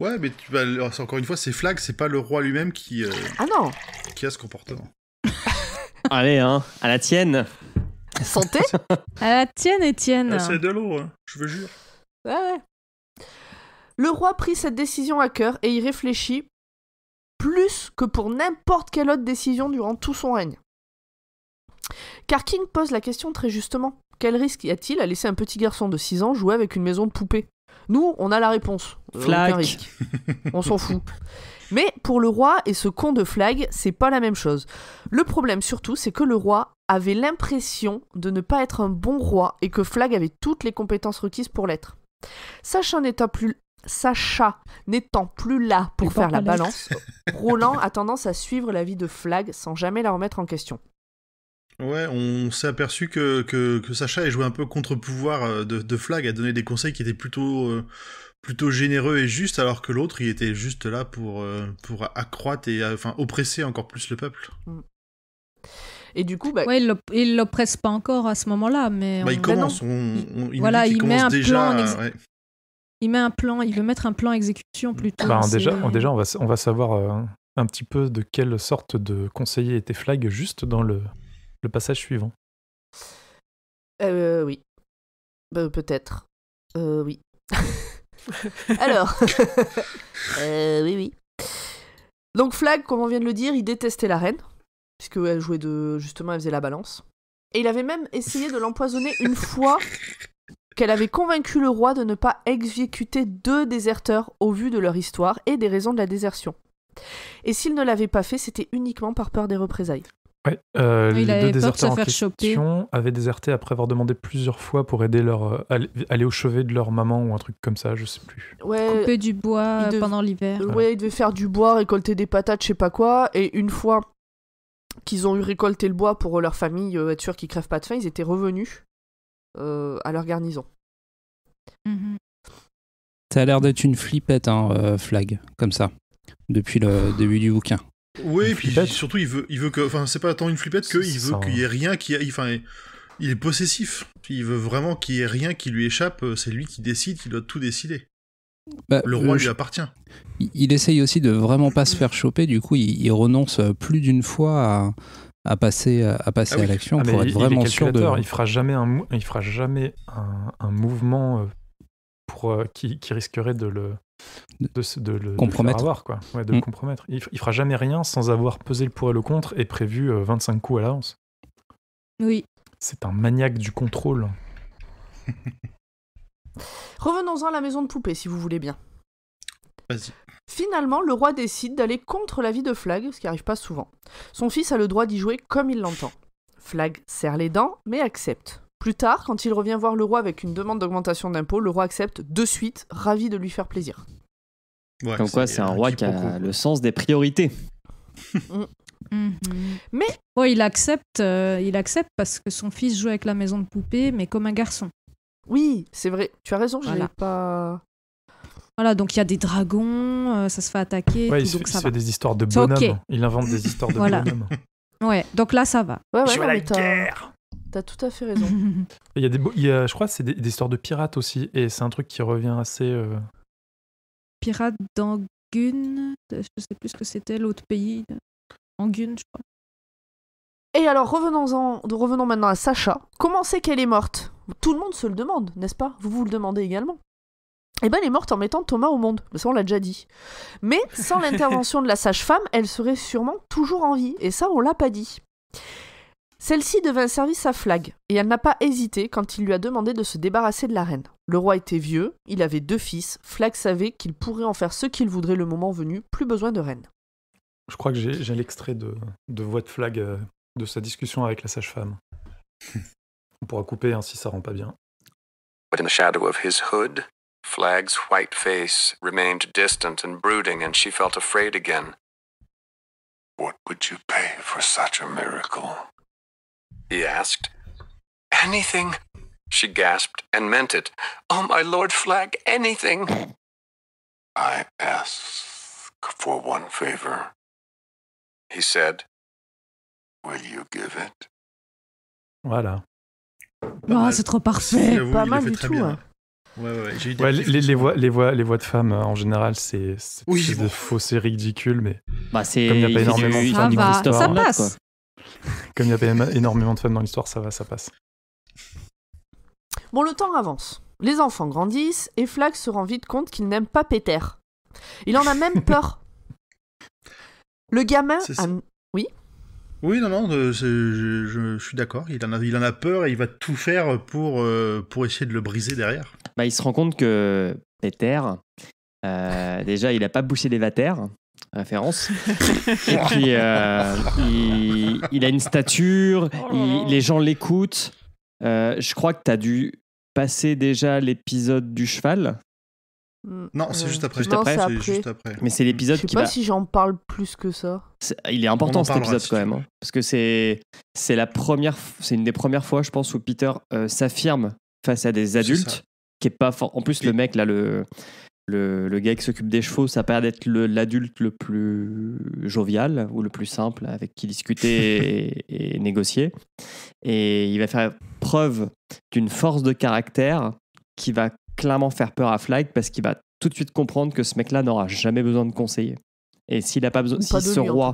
Ouais, mais tu vas encore une fois, c'est Flag, c'est pas le roi lui-même qui euh, Ah non, qui a ce comportement. *laughs* Allez hein, à la tienne. Santé. à la tienne Étienne. Ah, c'est de l'eau, hein, je veux jure. Ouais, ouais. Le roi prit cette décision à cœur et y réfléchit plus que pour n'importe quelle autre décision durant tout son règne. Car King pose la question très justement. Quel risque y a-t-il à laisser un petit garçon de 6 ans jouer avec une maison de poupée Nous, on a la réponse. Euh, flag. *laughs* on s'en fout. Mais pour le roi et ce con de flag, c'est pas la même chose. Le problème surtout, c'est que le roi avait l'impression de ne pas être un bon roi et que Flag avait toutes les compétences requises pour l'être. Sachant un état plus Sacha n'étant plus là pour faire la balance, *laughs* Roland a tendance à suivre la vie de Flag sans jamais la remettre en question. Ouais, on s'est aperçu que, Sacha a joué un peu contre-pouvoir euh, de, Flag, a donné des conseils qui étaient plutôt, euh, plutôt généreux et justes, alors que l'autre, il était juste là pour, euh, pour accroître et enfin, oppresser encore plus le peuple. Mm. Et du coup, bah... ouais, il l'oppresse pas encore à ce moment-là, mais bah, il commence. Bah il voilà, il met un plan il met un plan, il veut mettre un plan exécution plutôt. Bah, déjà, déjà, on va, on va savoir euh, un petit peu de quelle sorte de conseiller était Flag juste dans le, le passage suivant. Euh, oui. Bah, Peut-être. Euh, oui. *laughs* Alors. *laughs* euh, oui, oui. Donc, Flag, comme on vient de le dire, il détestait la reine, puisque elle jouait de. Justement, elle faisait la balance. Et il avait même essayé de l'empoisonner une fois qu'elle avait convaincu le roi de ne pas exécuter deux déserteurs au vu de leur histoire et des raisons de la désertion. Et s'il ne l'avait pas fait, c'était uniquement par peur des représailles. Euh, les deux déserteurs en question avaient déserté après avoir demandé plusieurs fois pour aider leur euh, aller, au chevet de leur maman ou un truc comme ça, je sais plus. Ouais, couper du bois pendant l'hiver. Ouais, ils devaient faire du bois, récolter des patates, je sais pas quoi, et une fois qu'ils ont eu récolté le bois pour leur famille, euh, être sûr qu'ils crèvent pas de faim, ils étaient revenus euh, à leur garnison. Mmh. Ça a l'air d'être une flippette, hein, euh, Flag, comme ça, depuis le oh. début du bouquin. Oui, puis surtout, il veut, il veut que. Enfin, c'est pas tant une flippette qu'il veut qu'il y ait hein. rien qui. Enfin, il est possessif. Il veut vraiment qu'il y ait rien qui lui échappe. Euh, c'est lui qui décide, qui doit tout décider. Bah, le roi lui appartient. Il, essaye aussi de vraiment pas se faire choper. Du coup, il, il renonce plus d'une fois à à passer euh, à, passer ah à l'action ah, pour être il, vraiment sûr de. Il fera jamais un, il fera jamais un, mouvement euh, pour euh, qui, risquerait de le de, le compromettre. quoi. de mm. compromettre. Il, fera jamais rien sans avoir pesé le pour et le contre et prévu 25 coups à l'avance. Oui. C'est un maniaque du contrôle. Revenons-en à la maison de poupée, si vous voulez bien. Finalement, le roi décide d'aller contre l'avis de Flag, ce qui n'arrive pas souvent. Son fils a le droit d'y jouer comme il l'entend. Flag serre les dents, mais accepte. Plus tard, quand il revient voir le roi avec une demande d'augmentation d'impôts, le roi accepte de suite, ravi de lui faire plaisir. Comme quoi, c'est un roi qui a le sens des priorités. *laughs* Mm. Mais il accepte, euh, il accepte parce que son fils joue avec la maison de poupée, mais comme un garçon. Oui, c'est vrai. Tu as raison, je n'ai pas. Voilà, donc il y a des dragons, euh, ça se fait attaquer. Ouais, il se, fait, des histoires de bonhommes. Il invente des histoires de *laughs* voilà. Ouais, donc là ça va. Ouais, ouais, Je la guerre T'as tout à fait raison. *laughs* il y a des, je crois que c'est des, histoires de pirates aussi, et c'est un truc qui revient assez. Euh, pirates d'Angun, je sais plus ce que c'était, l'autre pays. Angun, je crois. Et alors revenons-en, revenons maintenant à Sacha. Comment c'est qu'elle est morte Tout le monde se le demande, n'est-ce pas Vous vous le demandez également eh ben, elle est morte en mettant Thomas au monde. Ça, on l'a déjà dit. Mais sans *laughs* l'intervention de la sage-femme, elle serait sûrement toujours en vie. Et ça, on l'a pas dit. Celle-ci devint service à Flag, et elle n'a pas hésité quand il lui a demandé de se débarrasser de la reine. Le roi était vieux, il avait deux fils, Flag savait qu'il pourrait en faire ce qu'il voudrait le moment venu, plus besoin de reine. Je crois que j'ai l'extrait de, voix de Flag euh, de sa discussion avec la sage-femme. *laughs* on pourra couper hein, si ça rend pas bien. Flag's white face remained distant and brooding, and she felt afraid again. What would you pay for such a miracle? he asked. Anything, she gasped and meant it. Oh, my lord Flag, anything. I ask for one favor, he said. Will you give it? Voilà. Oh, c'est trop parfait. Pas mal du tout. les, les, voix, les, voix, de femmes, euh, en général, c'est oui, bon. ridicules, mais bah, comme il n'y a pas énormément de femmes dans l'histoire... Ça passe *laughs* Comme il n'y a pas énormément de femmes dans l'histoire, ça va, ça passe. Bon, le temps avance. Les enfants grandissent et Flax se rend vite compte qu'il n'aime pas Péter. Il en a même *laughs* peur. Le gamin... Oui oui, non, non, euh, je, suis d'accord. Il, en a, il en a peur et il va tout faire pour, euh, pour essayer de le briser derrière bah, il se rend compte que Peter, euh, déjà, il n'a pas bouché les vatères, référence. Et *laughs* puis, euh, il, a une stature, oh les gens l'écoutent. Euh, je crois que tu as dû passer déjà l'épisode du cheval. Non, c'est juste après. Juste après. Mais c'est l'épisode qui. sais pas si j'en parle plus que ça. Il est important cet épisode quand même, hein, parce que c'est c'est la première, c'est une des premières fois, je pense, où Peter s'affirme face à des adultes est pas fort. En plus, le mec, là, le, le, gars qui s'occupe des chevaux, ça perd d'être l'adulte le, plus jovial ou le plus simple avec qui discuter *laughs* et, négocier. Et il va faire preuve d'une force de caractère qui va clairement faire peur à Flight parce qu'il va tout de suite comprendre que ce mec-là n'aura jamais besoin de conseiller. Et s'il a pas besoin, si ce roi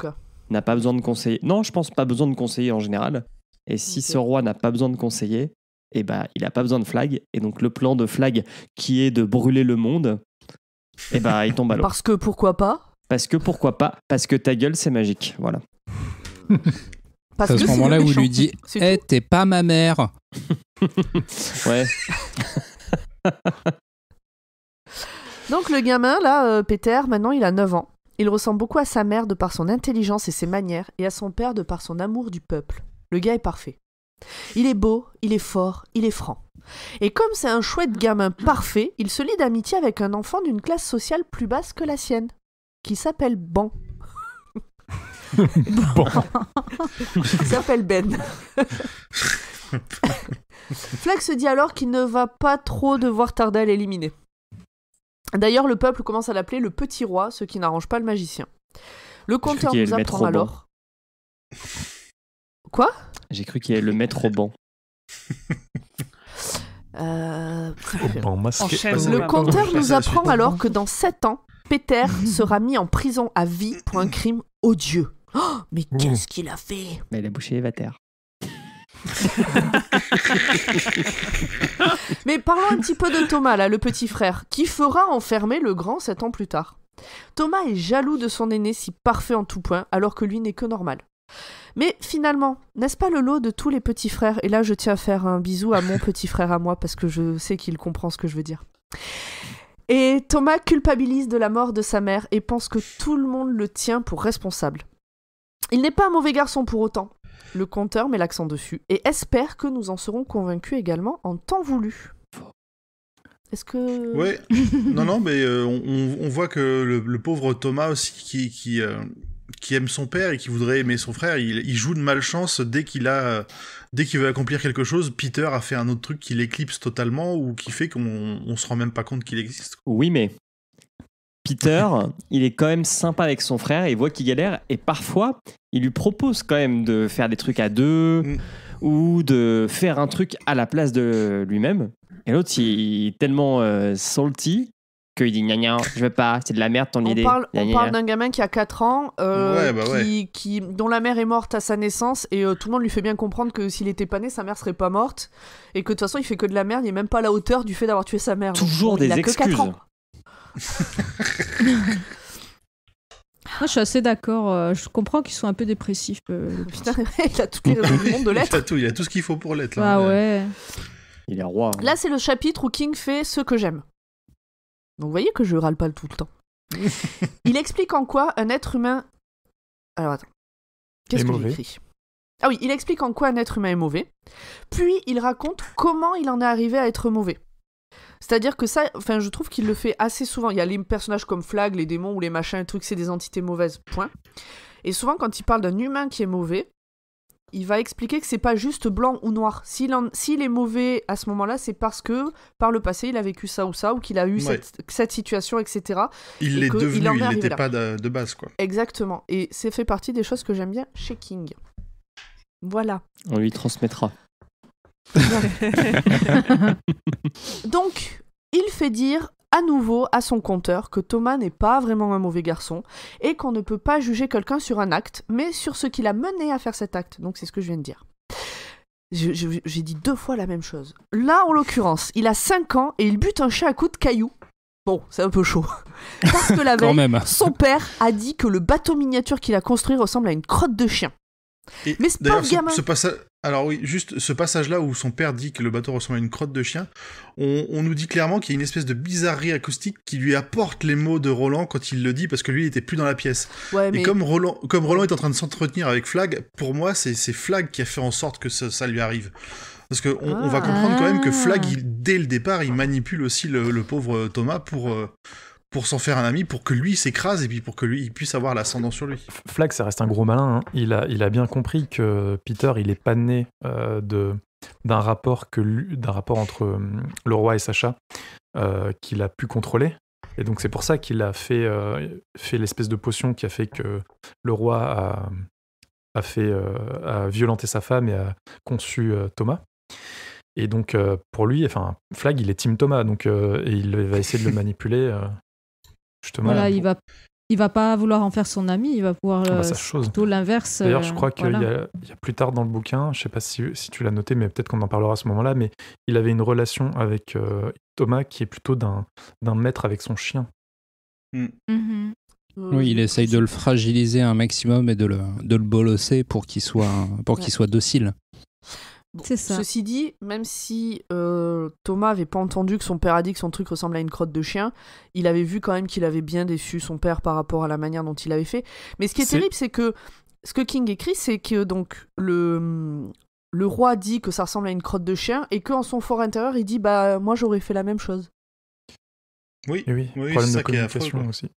n'a pas besoin de conseiller, non, je pense pas besoin de conseiller en général. Et si ce roi n'a pas besoin de conseiller, et eh bah, ben, il a pas besoin de flag. Et donc, le plan de flag qui est de brûler le monde, et eh bah, ben, il tombe à l'eau. Parce que pourquoi pas Parce que pourquoi pas Parce que ta gueule, c'est magique. Voilà. *laughs* Parce à ce moment-là où il lui dit *laughs* Eh, t'es pas ma mère *laughs* Ouais. Donc le gamin, là, euh, Peter, maintenant il a 9 ans. Il ressemble beaucoup à sa mère de par son intelligence et ses manières, et à son père de par son amour du peuple. Le gars est parfait. Il est beau, il est fort, il est franc. Et comme c'est un chouette gamin parfait, il se lie d'amitié avec un enfant d'une classe sociale plus basse que la sienne, qui s'appelle Ban. *laughs* bon. *laughs* Il s'appelle Ben. Flag se dit alors qu'il ne va pas trop devoir tarder à l'éliminer. D'ailleurs, le peuple commence à l'appeler le petit roi, ce qui n'arrange pas le magicien. Le conteur nous apprend alors. Quoi j'ai cru qu'il allait le mettre au banc. *laughs* Euh, le compteur nous apprend alors que dans 7 ans, Peter *laughs* sera mis en prison à vie pour un crime odieux. Oh, mais qu'est-ce qu'il a fait Mais Il a bouché Evater. *laughs* mais parlons un petit peu de Thomas, là, le petit frère, qui fera enfermer le grand 7 ans plus tard. Thomas est jaloux de son aîné si parfait en tout point, alors que lui n'est que normal. Mais finalement, n'est-ce pas le lot de tous les petits frères Et là, je tiens à faire un bisou à mon *laughs* petit frère à moi parce que je sais qu'il comprend ce que je veux dire. Et Thomas culpabilise de la mort de sa mère et pense que tout le monde le tient pour responsable. Il n'est pas un mauvais garçon pour autant. Le conteur met l'accent dessus et espère que nous en serons convaincus également en temps voulu. Est-ce que... Oui. *laughs* non, non, mais euh, on, voit que le, pauvre Thomas aussi qui, euh, qui aime son père et qui voudrait aimer son frère, il, joue de malchance dès qu'il a, dès qu'il veut accomplir quelque chose. Peter a fait un autre truc qui l'éclipse totalement ou qui fait qu'on ne se rend même pas compte qu'il existe. Oui, mais Peter, il est quand même sympa avec son frère, et voit qu'il galère et parfois il lui propose quand même de faire des trucs à deux mm. ou de faire un truc à la place de lui-même. Et l'autre, il est tellement euh, que il dit gna gna, je veux pas, c'est de la merde ton idée. on parle d'un gamin qui a 4 ans, euh, bah Qui, dont la mère est morte à sa naissance, et euh, tout le monde lui fait bien comprendre que s'il était pas né, sa mère serait pas morte, et que de toute façon il fait que de la merde, il est même pas à la hauteur du fait d'avoir tué sa mère. Toujours des il a excuses. Que 4 ans. *laughs* Moi, je suis assez d'accord. Euh, je comprends qu'ils sont un peu dépressifs. *laughs* il a toutes les monde de *laughs* l'être. Il a tout, ce qu'il faut pour l'être. Ah ouais. Il est roi. Hein. Là, c'est le chapitre où King fait ce que j'aime. Donc vous voyez que je râle pas tout le temps. *laughs* il explique en quoi un être humain. Alors attends. Qu'est-ce que j'écris Ah oui, il explique en quoi un être humain est mauvais. Puis il raconte comment il en est arrivé à être mauvais. C'est-à-dire que ça, enfin, je trouve qu'il le fait assez souvent. Il y a les personnages comme Flag, les démons ou les machins, trucs, c'est des entités mauvaises. Point. Et souvent, quand il parle d'un humain qui est mauvais, il va expliquer que c'est pas juste blanc ou noir. S'il est mauvais à ce moment-là, c'est parce que par le passé, il a vécu ça ou ça, ou qu'il a eu cette, situation, etc. Il est l'est devenu, il n'était pas de, base, quoi. Exactement. Et c'est fait partie des choses que j'aime bien chez King. Voilà. On lui transmettra. *laughs* *laughs* Donc, il fait dire à nouveau à son compteur que Thomas n'est pas vraiment un mauvais garçon et qu'on ne peut pas juger quelqu'un sur un acte, mais sur ce qui l'a mené à faire cet acte. Donc c'est ce que je viens de dire. J'ai dit deux fois la même chose. Là, en l'occurrence, il a 5 ans et il bute un chat à coups de cailloux. Bon, c'est un peu chaud. *laughs* Parce que la veille, même. son père a dit que le bateau miniature qu'il a construit ressemble à une crotte de chien. mais c'est pas gamin. Alors oui, juste ce passage-là où son père dit que le bateau ressemble à une crotte de chien, on, nous dit clairement qu'il y a une espèce de bizarrerie acoustique qui lui apporte les mots de Roland quand il le dit parce que lui il était plus dans la pièce. mais... Et comme Roland, est en train de s'entretenir avec Flag, pour moi c'est Flag qui a fait en sorte que ça, lui arrive. Parce qu'on on va ah. comprendre quand même que Flag, dès le départ, il ah. manipule aussi le pauvre Thomas pour, euh, pour s'en faire un ami, pour que lui s'écrase et puis pour que lui il puisse avoir l'ascendant sur lui. Flag, ça reste un gros malin. Hein. Il, a, il a bien compris que Peter, il est pas né euh, de d'un rapport que d'un rapport entre euh, le roi et Sacha euh, qu'il a pu contrôler. Et donc c'est pour ça qu'il a fait fait l'espèce de potion qui a fait que le roi a, a fait a violenté sa femme et a conçu Thomas. Et donc pour lui, enfin Flag, il est Team Thomas, donc il va essayer de le *laughs* manipuler il va va pas vouloir en faire son ami, il va pouvoir ah bah, euh, plutôt l'inverse. D'ailleurs, je euh, crois qu'il y, a plus tard dans le bouquin, je sais pas si, tu l'as noté, mais peut-être qu'on en parlera à ce moment-là, mais il avait une relation avec euh, Thomas qui est plutôt d'un maître avec son chien. Hmm. Mm-hmm. Oui, il essaye de le fragiliser un maximum et de le, de le bolosser pour qu'il soit, qu'il soit docile. Ceci dit, même si euh, Thomas avait pas entendu que son père a dit que son truc ressemble à une crotte de chien, il avait vu quand même qu'il avait bien déçu son père par rapport à la manière dont il avait fait. Mais ce qui est, terrible, c'est que ce que King écrit, c'est que donc le le roi dit que ça ressemble à une crotte de chien et qu'en son fort intérieur, il dit bah moi j'aurais fait la même chose. Oui, eh oui, oui problème de communication aussi.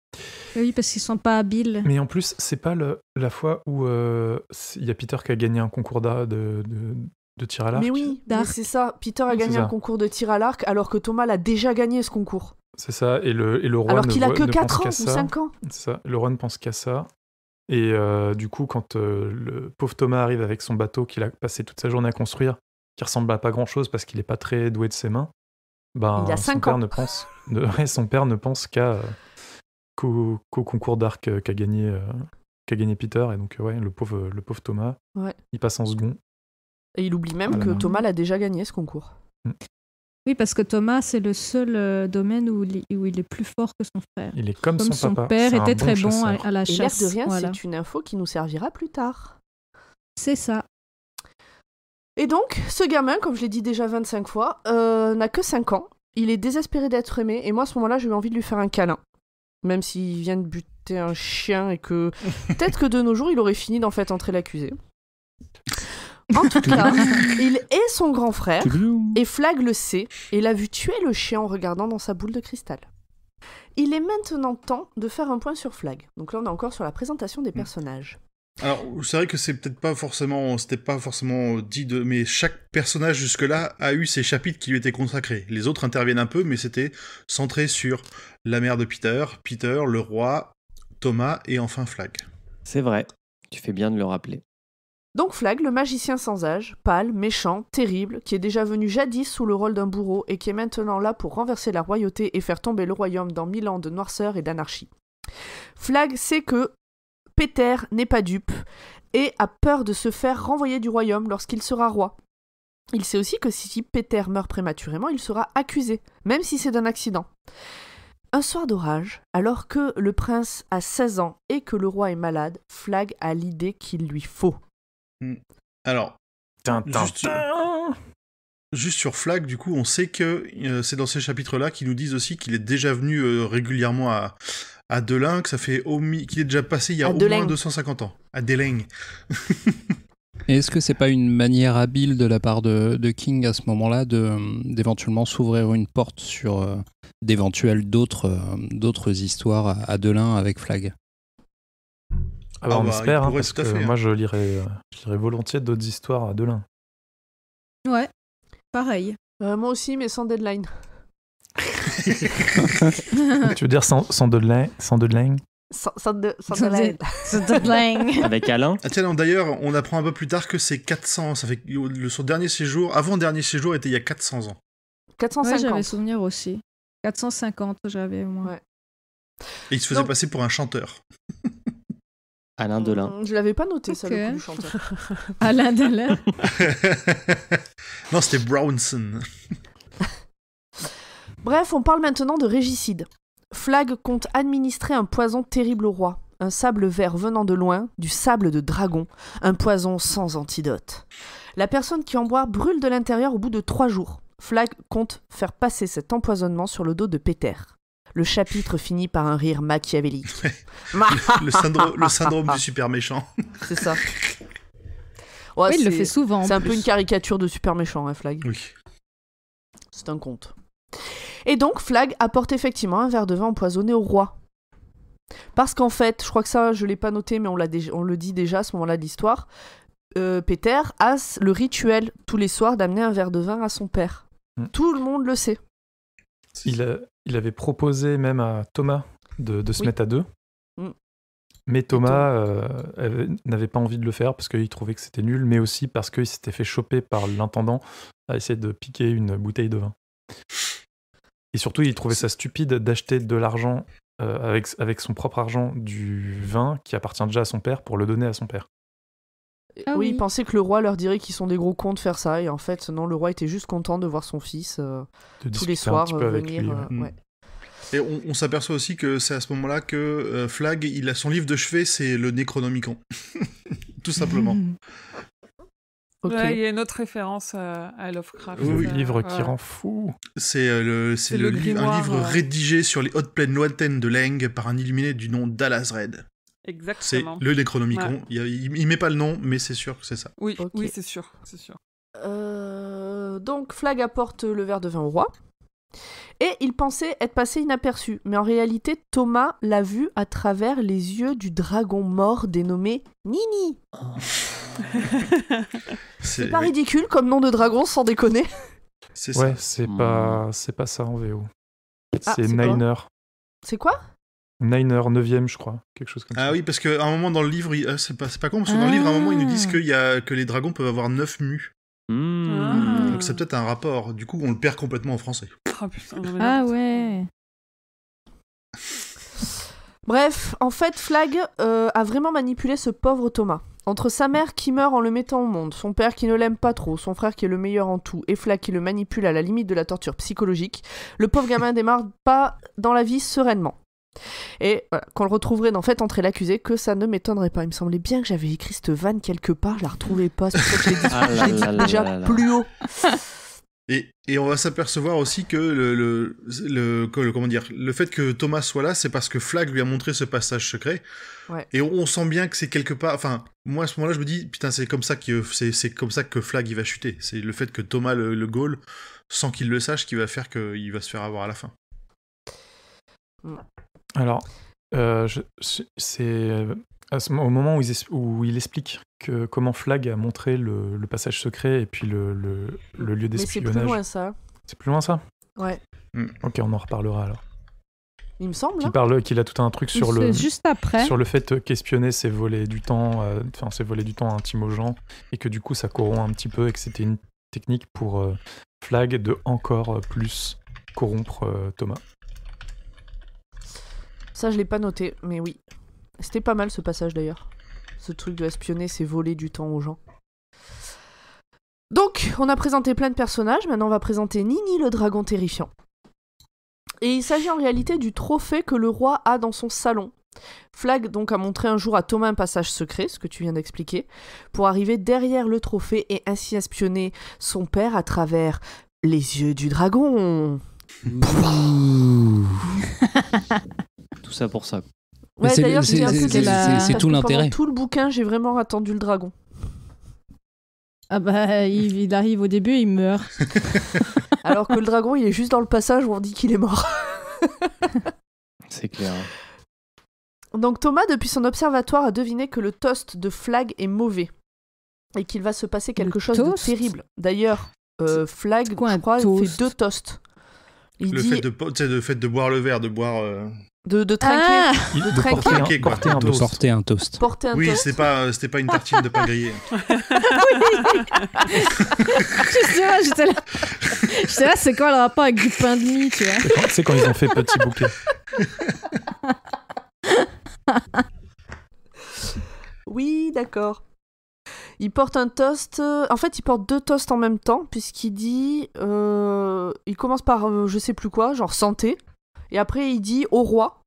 Eh oui, parce qu'ils sont pas habiles. Mais en plus, c'est pas la fois où euh, il y a Peter qui a gagné un concours d'art de, de, de tir à l'arc. Mais oui, c'est ça. Peter a gagné un concours de tir à l'arc alors que Thomas l'a déjà gagné ce concours. C'est ça, et le, et le roi Alors qu'il a que 4 ans ou 5 ans. ça, le roi ne pense qu'à ça. Et euh, du coup, quand euh, le pauvre Thomas arrive avec son bateau qu'il a passé toute sa journée à construire, qui ressemble à pas grand chose parce qu'il n'est pas très doué de ses mains, ben, son, père Ne pense, *laughs* son père ne pense qu'à euh, qu'au concours d'arc qu'a gagné, Peter. Et donc, ouais, le pauvre, le pauvre Thomas, il passe en second. Et il oublie même oh que Thomas l'a déjà gagné ce concours. Mm. Oui, parce que Thomas, c'est le seul euh, domaine où il, est, plus fort que son frère. Il est comme, son, père était très bon à, la chasse. de rien, c'est une info qui nous servira plus tard. C'est ça. Et donc, ce gamin, comme je l'ai dit déjà 25 fois, euh, n'a que 5 ans. Il est désespéré d'être aimé. Et moi, à ce moment-là, j'ai envie de lui faire un câlin. Même s'il vient de buter un chien et que. *laughs* Peut-être que de nos jours, il aurait fini d'en fait entrer l'accusé. En tout cas, il est son grand frère et Flag le sait, et l'a vu tuer le chien en regardant dans sa boule de cristal. Il est maintenant temps de faire un point sur Flag. Donc là, on est encore sur la présentation des mm. personnages. Alors, c'est vrai que c'est peut-être pas forcément, c'était pas forcément dit de, mais chaque personnage jusque-là a eu ses chapitres qui lui étaient consacrés. Les autres interviennent un peu, mais c'était centré sur la mère de Peter, Peter, le roi, Thomas et enfin Flag. C'est vrai. Tu fais bien de le rappeler. Donc Flag, le magicien sans âge, pâle, méchant, terrible, qui est déjà venu jadis sous le rôle d'un bourreau et qui est maintenant là pour renverser la royauté et faire tomber le royaume dans mille ans de noirceur et d'anarchie. Flag sait que Peter n'est pas dupe et a peur de se faire renvoyer du royaume lorsqu'il sera roi. Il sait aussi que si Peter meurt prématurément, il sera accusé, même si c'est d'un accident. Un soir d'orage, alors que le prince a 16 ans et que le roi est malade, Flag a l'idée qu'il lui faut Mm. Alors, Juste, sur Flag, du coup, on sait que euh, c'est dans ces chapitres-là qu'ils nous disent aussi qu'il est déjà venu euh, régulièrement à, à Delin, que ça fait qu'il est déjà passé il y a au moins 250 ans. À Et Est-ce que c'est pas une manière habile de la part de, King à ce moment-là d'éventuellement s'ouvrir une porte sur euh, d'éventuelles d'autres histoires à, à Delin avec Flag alors ah bah, ah on bah, espère, hein, parce que moi hein. je lirais, euh, je lirais volontiers d'autres histoires à Delin. Ouais, pareil. Euh, moi aussi, mais sans deadline. *laughs* tu veux dire sans, sans deadline sans deadline de, sans, deadline. *laughs* Avec Alain. Ah, d'ailleurs, on apprend un peu plus tard que c'est 400. Ça fait le, son dernier séjour, avant dernier séjour, était il y a 400 ans. 450. j'avais souvenir aussi. 450, j'avais moi. Ouais. Et il se faisait passer pour un chanteur. *laughs* Alain Delin. Mmh, je l'avais pas noté, ça, le, *laughs* Alain Delin. *laughs* non, c'était Brownson. *laughs* Bref, on parle maintenant de régicide. Flag compte administrer un poison terrible au roi. Un sable vert venant de loin, du sable de dragon, un poison sans antidote. La personne qui en boit brûle de l'intérieur au bout de trois jours. Flag compte faire passer cet empoisonnement sur le dos de Peter le chapitre finit par un rire machiavélique. le, syndrome, du super méchant. C'est ça. *laughs* il le fait souvent. C'est un peu une caricature de super méchant, hein, Flag. Oui. C'est un conte. Et donc, Flag apporte effectivement un verre de vin empoisonné au roi. Parce qu'en fait, je crois que ça, je l'ai pas noté, mais on, le dit déjà à ce moment-là de l'histoire, euh, Peter a le rituel tous les soirs d'amener un verre de vin à son père. Mm. Tout le monde le sait. Il, il avait proposé même à Thomas de, se mettre à deux. Mm. Mais Thomas euh, n'avait pas envie de le faire parce qu'il trouvait que c'était nul, mais aussi parce qu'il s'était fait choper par l'intendant à essayer de piquer une bouteille de vin. Et surtout, il trouvait ça stupide d'acheter de l'argent euh, avec son propre argent du vin qui appartient déjà à son père pour le donner à son père. Ah oui, penser que le roi leur dirait qu'ils sont des gros cons de faire ça. Et en fait, non, le roi était juste content de voir son fils euh, tous les soirs venir. Euh, et on, s'aperçoit aussi que c'est à ce moment-là que euh, Flag, il a son livre de chevet, c'est le Necronomicon. *laughs* Tout simplement. *laughs* il y a une autre référence à, Lovecraft. Oui, livre qui rend fou. C'est un livre rédigé sur les hautes plaines lointaines de Leng par un illuminé du nom d'Alazred. Exactement. C'est le Necronomicon. Il, il, met pas le nom, mais c'est sûr que c'est ça. Oui, oui, c'est sûr, c'est sûr. Euh, donc Flag apporte le verre de vin au roi. Et il pensait être passé inaperçu, mais en réalité, Thomas l'a vu à travers les yeux du dragon mort dénommé Nini. *laughs* c'est pas ridicule comme nom de dragon, sans déconner. C'est ouais, c'est pas, hmm. c'est pas ça en VO. Ah, c'est Niner. C'est quoi Niner, 9ème, je crois, quelque chose comme ah ça. oui, parce qu'à un moment dans le livre, euh, c'est pas, con, parce que dans le livre, à un moment, ils nous disent ah. que, y a... que les dragons peuvent avoir 9 mus. Hmm. Donc c'est peut-être un rapport. Du coup, on le perd complètement en français. Oh, ah ouais. Bref, en fait, Flag euh, a vraiment manipulé ce pauvre Thomas. Entre sa mère qui meurt en le mettant au monde, son père qui ne l'aime pas trop, son frère qui est le meilleur en tout, et Flag qui le manipule à la limite de la torture psychologique, le pauvre gamin démarre pas dans la vie sereinement. Et qu'on le retrouverait en Fait entrer l'accusé, que ça ne m'étonnerait pas. Il me semblait bien que j'avais écrit cette vanne quelque part, je la retrouvais pas, que je dit, déjà plus haut. Et, et, on va s'apercevoir aussi que le, le, comment dire, le fait que Thomas soit là, c'est parce que Flag lui a montré ce passage secret. Ouais. Et on, sent bien que c'est quelque part. Enfin, moi à ce moment-là, je me dis putain, c'est comme ça que c'est comme ça que Flag il va chuter. C'est le fait que Thomas le, le sans qu'il le sache, qui va faire qu'il va se faire avoir à la fin. Mm. Alors, euh, c'est euh, au moment où il, explique que comment Flag a montré le, passage secret et puis le, le, le lieu d'espionnage. c'est plus loin ça. C'est plus loin ça Ouais. Mm. Ok, on en reparlera alors. Il me semble. Qui hein. parle, qu'il a tout un truc sur le sur le fait qu'espionner c'est voler du temps, euh, enfin euh, c'est voler du temps intime aux gens et que du coup ça corrompt un petit peu et que c'était une technique pour Flag de encore plus corrompre Thomas. Ça, je l'ai pas noté, mais oui. C'était pas mal ce passage d'ailleurs. Ce truc de espionner, c'est voler du temps aux gens. Donc, on a présenté plein de personnages. Maintenant, on va présenter Nini le dragon terrifiant. Et il s'agit en réalité du trophée que le roi a dans son salon. Flag donc a montré un jour à Thomas un passage secret, ce que tu viens d'expliquer, pour arriver derrière le trophée et ainsi espionner son père à travers les yeux du dragon. *laughs* tout ça pour ça. c'est tout l'intérêt. Tout le bouquin, j'ai vraiment attendu le dragon. Ah bah, il, arrive au début, il meurt. *laughs* Alors que le dragon, il est juste dans le passage où on dit qu'il est mort. *laughs* c'est clair. Donc Thomas, depuis son observatoire, a deviné que le toast de Flag est mauvais et qu'il va se passer quelque chose de terrible. D'ailleurs, euh, Flag, je crois, fait deux toasts. Il le fait, de, fait de boire le verre, de boire... Euh, de, de trinquer. Ah de, de Porter, un, un, toast. oui, toast. c'était pas, euh, c'était pas une tartine de pain grillé. *laughs* oui *laughs* pas, j'étais là. J'étais là, c'est quoi le rapport avec du pain de mie, tu vois C'est quand ils ont fait petit bouquet. *laughs* oui, d'accord. Il porte un toast. Euh, en fait, il porte deux toasts en même temps, puisqu'il dit. Euh, il commence par euh, je sais plus quoi, genre santé. Et après, il dit au roi.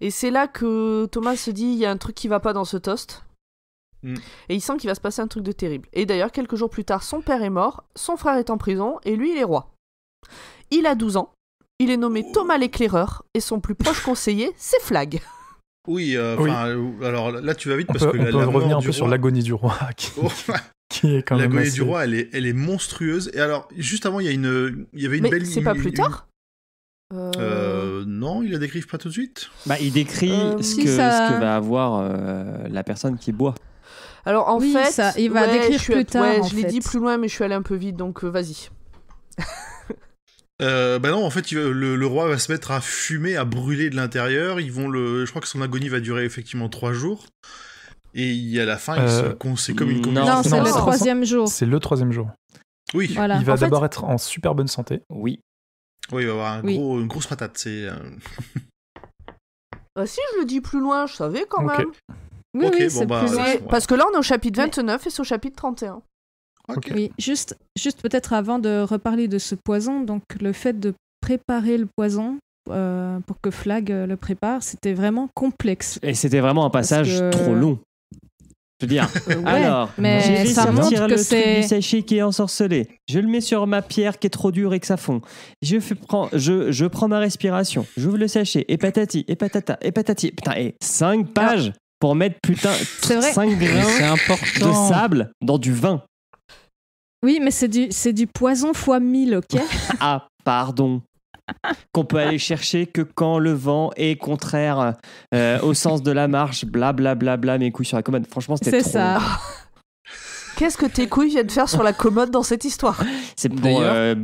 Et c'est là que Thomas se dit il y a un truc qui va pas dans ce toast. Mm. Et il sent qu'il va se passer un truc de terrible. Et d'ailleurs, quelques jours plus tard, son père est mort, son frère est en prison, et lui, il est roi. Il a 12 ans, il est nommé Thomas l'éclaireur, et son plus proche conseiller, c'est Flag. Oui, euh, euh, alors là, tu vas vite parce que revenir un peu sur l'agonie du roi. *laughs* Oh, l'agonie du roi, elle est, elle est monstrueuse. Et alors, juste avant, il y, a une, il y avait une Mais belle. C'est pas plus tard euh, euh... non, il la décrivent pas tout de suite. Bah, il décrit euh, ce, que, va avoir euh, la personne qui boit. Alors en fait, il va décrire plus je l'ai dit plus loin, mais je suis allé un peu vite, donc vas-y. bah non, en fait, le, roi va se mettre à fumer, à brûler de l'intérieur. Ils vont le, je crois que son agonie va durer effectivement trois jours. Et à la fin, c'est comme une Non, non c'est le troisième jour. C'est le troisième jour. Oui. Il va d'abord être en super bonne santé. Oui. Oui, il va y avoir une grosse patate, euh. *laughs* bah, si, je le dis plus loin, je savais quand même. Oui, bon, bah, plus... Euh, Parce que là, on est au chapitre 29 et c'est au chapitre 31. Ok. Oui, juste, juste peut-être avant de reparler de ce poison, donc le fait de préparer le poison euh, pour que Flag le prépare, c'était vraiment complexe. Et c'était vraiment un passage trop long. Je veux dire. Alors, mais j'ai ça le truc du sachet qui est ensorcelé. Je le mets sur ma pierre qui est trop dure et que ça fond. Je, prends, je, prends ma respiration. J'ouvre le sachet. Et patati, et patata, et patati. Putain, et 5 ah. pages pour mettre putain 5 grains de sable dans du vin. Oui, mais c'est du, du poison fois 1000, ok Ah, pardon. *laughs* qu'on peut aller chercher que quand le vent est contraire euh, au sens de la marche, blablabla, bla, bla, bla, mes couilles sur la commode. Franchement, c'était trop... ça. *laughs* Qu'est-ce que tes couilles viennent faire sur la commode dans cette histoire C'est pour euh,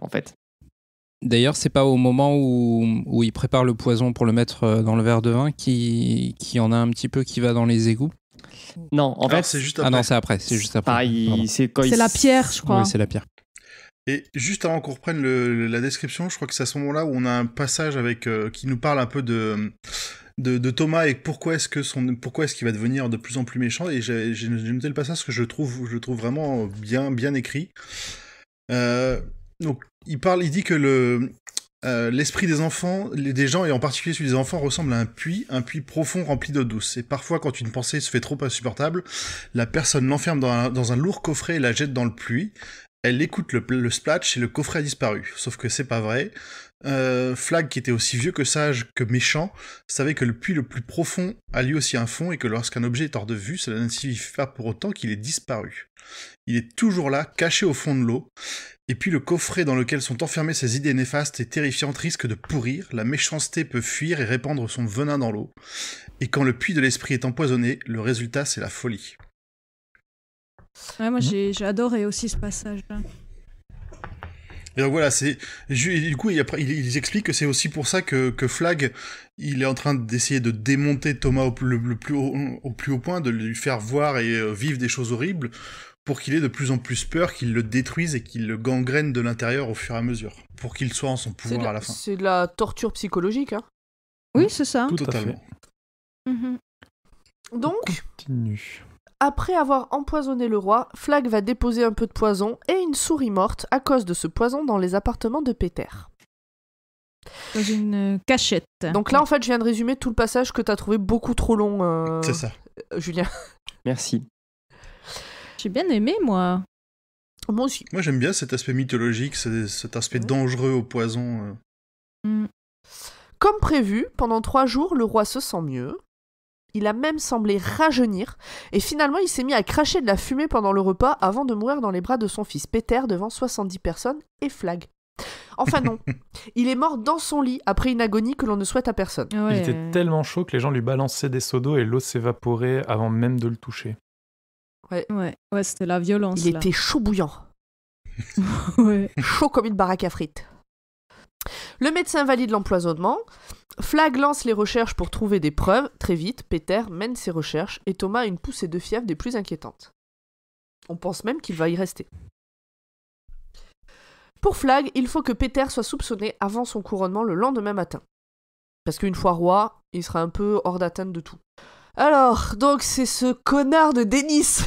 en fait. D'ailleurs, c'est pas au moment où, où, il prépare le poison pour le mettre euh, dans le verre de vin qui, qui en a un petit peu qui va dans les égouts. Non, en fait, c'est juste après. Ah non, c'est après, c'est juste après. c'est la pierre, je crois. Oui, c'est la pierre. Et juste avant qu'on reprenne la description, je crois que c'est à ce moment-là où on a un passage avec euh, qui nous parle un peu de, de, Thomas et pourquoi est-ce que son pourquoi est-ce qu'il va devenir de plus en plus méchant. Et j'ai noté le passage que je trouve je trouve vraiment bien bien écrit. Euh, donc il parle, il dit que le euh, L'esprit des enfants, des gens et en particulier celui des enfants ressemble à un puits, un puits profond rempli d'eau douce. Et parfois, quand une pensée se fait trop insupportable, la personne l'enferme dans, dans un, lourd coffret et la jette dans le puits. Elle écoute le, splash et le coffret a disparu. Sauf que c'est pas vrai. Euh, Flag, qui était aussi vieux que sage que méchant, savait que le puits le plus profond a lui aussi un fond et que lorsqu'un objet est hors de vue, cela ne signifie pas pour autant qu'il est disparu. Il est toujours là, caché au fond de l'eau. Et puis le coffret dans lequel sont enfermées ces idées néfastes et terrifiantes risque de pourrir, la méchanceté peut fuir et répandre son venin dans l'eau. Et quand le puits de l'esprit est empoisonné, le résultat c'est la folie. Ouais, moi, mhm. j'ai adoré aussi ce passage-là. Et donc voilà, c'est du coup il, ils expliquent que c'est aussi pour ça que, que Flag il est en train d'essayer de démonter Thomas au, plus haut, au plus haut point, de lui faire voir et euh, vivre des choses horribles pour qu'il ait de plus en plus peur, qu'il le détruise et qu'il le gangrène de l'intérieur au fur et à mesure, pour qu'il soit en son pouvoir à la fin. C'est de la torture psychologique, hein Oui, c'est ça. Tout Totalement. À fait. Mhm. Donc. Après avoir empoisonné le roi, Flag va déposer un peu de poison et une souris morte à cause de ce poison dans les appartements de Peter. Dans une euh, cachette. Donc là, en fait, je viens de résumer tout le passage que t'as trouvé beaucoup trop long. Euh, C'est ça. Euh, Julien. Merci. J'ai bien aimé, moi. Moi aussi. Moi, j'aime bien cet aspect mythologique, cet aspect dangereux au poison. Mm. Comme prévu, pendant trois jours, le roi se sent mieux il a même semblé rajeunir, et finalement il s'est mis à cracher de la fumée pendant le repas avant de mourir dans les bras de son fils Peter devant 70 personnes et flag. Enfin non, *laughs* il est mort dans son lit après une agonie que l'on ne souhaite à personne. Il était tellement chaud que les gens lui balançaient des seaux d'eau et l'eau s'évaporait avant même de le toucher. Ouais, ouais, ouais c'était la violence. Il était chaud bouillant. *laughs* Chaud comme une baraque à frites. Le médecin valide l'empoisonnement. Flag lance les recherches pour trouver des preuves. Très vite, Peter mène ses recherches et Thomas a une poussée de fièvre des plus inquiétantes. On pense même qu'il va y rester. Pour Flag, il faut que Peter soit soupçonné avant son couronnement le lendemain matin. Parce qu'une fois roi, il sera un peu hors d'atteinte de tout. Alors, donc c'est ce connard de Denis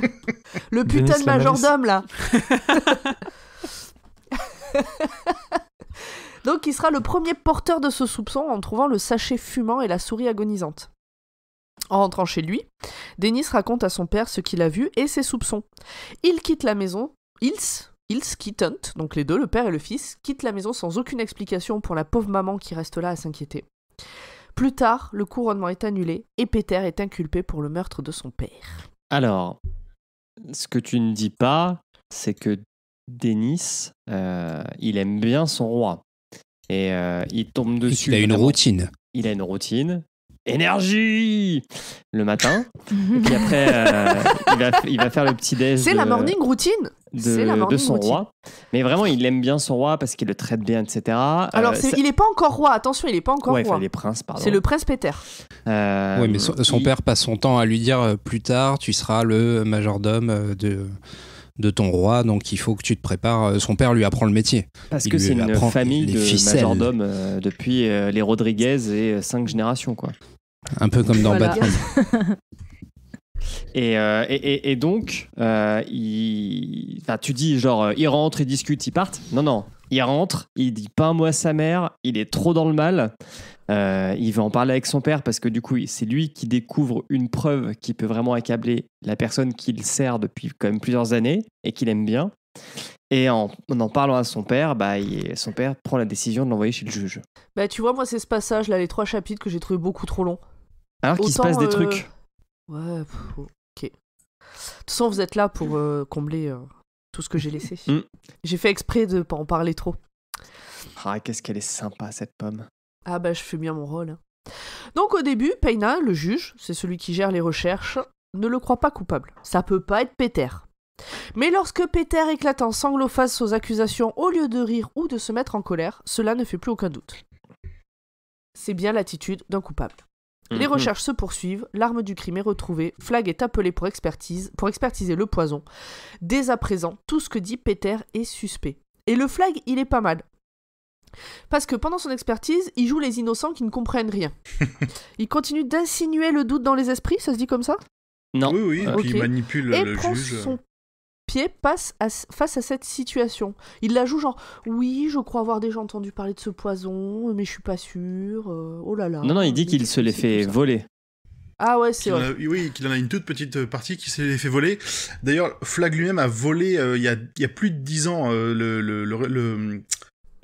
*laughs* Le putain de majordome là *laughs* Donc il sera le premier porteur de ce soupçon en trouvant le sachet fumant et la souris agonisante. En rentrant chez lui, Dennis raconte à son père ce qu'il a vu et ses soupçons. Il quitte la maison, Ils, Ils quittent, donc les deux, le père et le fils, quittent la maison sans aucune explication pour la pauvre maman qui reste là à s'inquiéter. Plus tard, le couronnement est annulé et Peter est inculpé pour le meurtre de son père. Alors, ce que tu ne dis pas, c'est que Denis, euh, il aime bien son roi. Et euh, il tombe dessus. Il a une routine. Il a une routine énergie le matin. et puis après, euh, *laughs* il, va, faire le petit déj. C'est la morning routine. De, la morning de son roi. Mais vraiment, il aime bien son roi parce qu'il le traite bien, etc. Euh, Alors, il n'est pas encore roi. Attention, il n'est pas encore ouais, roi. il est prince, pardon. C'est le prince Peter. oui, mais son, père passe son temps à lui dire plus tard, tu seras le majordome de de ton roi, donc il faut que tu te prépares. Euh, son père lui apprend le métier. Parce que c'est une famille de majordomes euh, depuis euh, les Rodriguez et cinq générations, quoi. Un peu comme dans Batman. *laughs* Et, donc, il... tu dis genre, il rentre, il discute, il part. Non, non, il rentre, il dit pas un mot à sa mère, il est trop dans le mal. Euh, il va en parler avec son père parce que du coup, c'est lui qui découvre une preuve qui peut vraiment accabler la personne qu'il sert depuis quand même plusieurs années et qu'il aime bien. Et en, en parlant à son père, bah, son père prend la décision de l'envoyer chez le juge. Bah tu vois, moi c'est ce passage-là, les trois chapitres que j'ai trouvé beaucoup trop long. Alors qu'il se passe des trucs. Euh, ouais, ok. De toute façon, vous êtes là pour euh, combler tout ce que j'ai laissé. Mm. J'ai fait exprès de pas en parler trop. Ah, qu'est-ce qu'elle est sympa cette pomme. Ah bah je fais bien mon rôle. Hein. Donc au début, Peina, le juge, c'est celui qui gère les recherches, ne le croit pas coupable. Ça peut pas être Peter. Mais lorsque Peter éclate en sanglots face aux accusations au lieu de rire ou de se mettre en colère, cela ne fait plus aucun doute. C'est bien l'attitude d'un coupable. Les mhm. recherches se poursuivent, l'arme du crime est retrouvée, Flag est appelé pour expertise, pour expertiser le poison. Dès à présent, tout ce que dit Peter est suspect. Et le Flag, il est pas mal. Parce que pendant son expertise, il joue les innocents qui ne comprennent rien. *laughs* il continue d'insinuer le doute dans les esprits, ça se dit comme ça Non. Oui, oui, et euh, puis il manipule et prend Son pied passe face à cette situation. Il la joue genre oui, je crois avoir déjà entendu parler de ce poison, mais je suis pas sûr. Euh, oh là là. Non non, il dit qu'il se les fait voler. Ah ouais, c'est vrai. oui, qu'il en a une toute petite euh, partie qui s'est fait voler. D'ailleurs, Flag lui-même a volé il, y a, plus de 10 ans le, le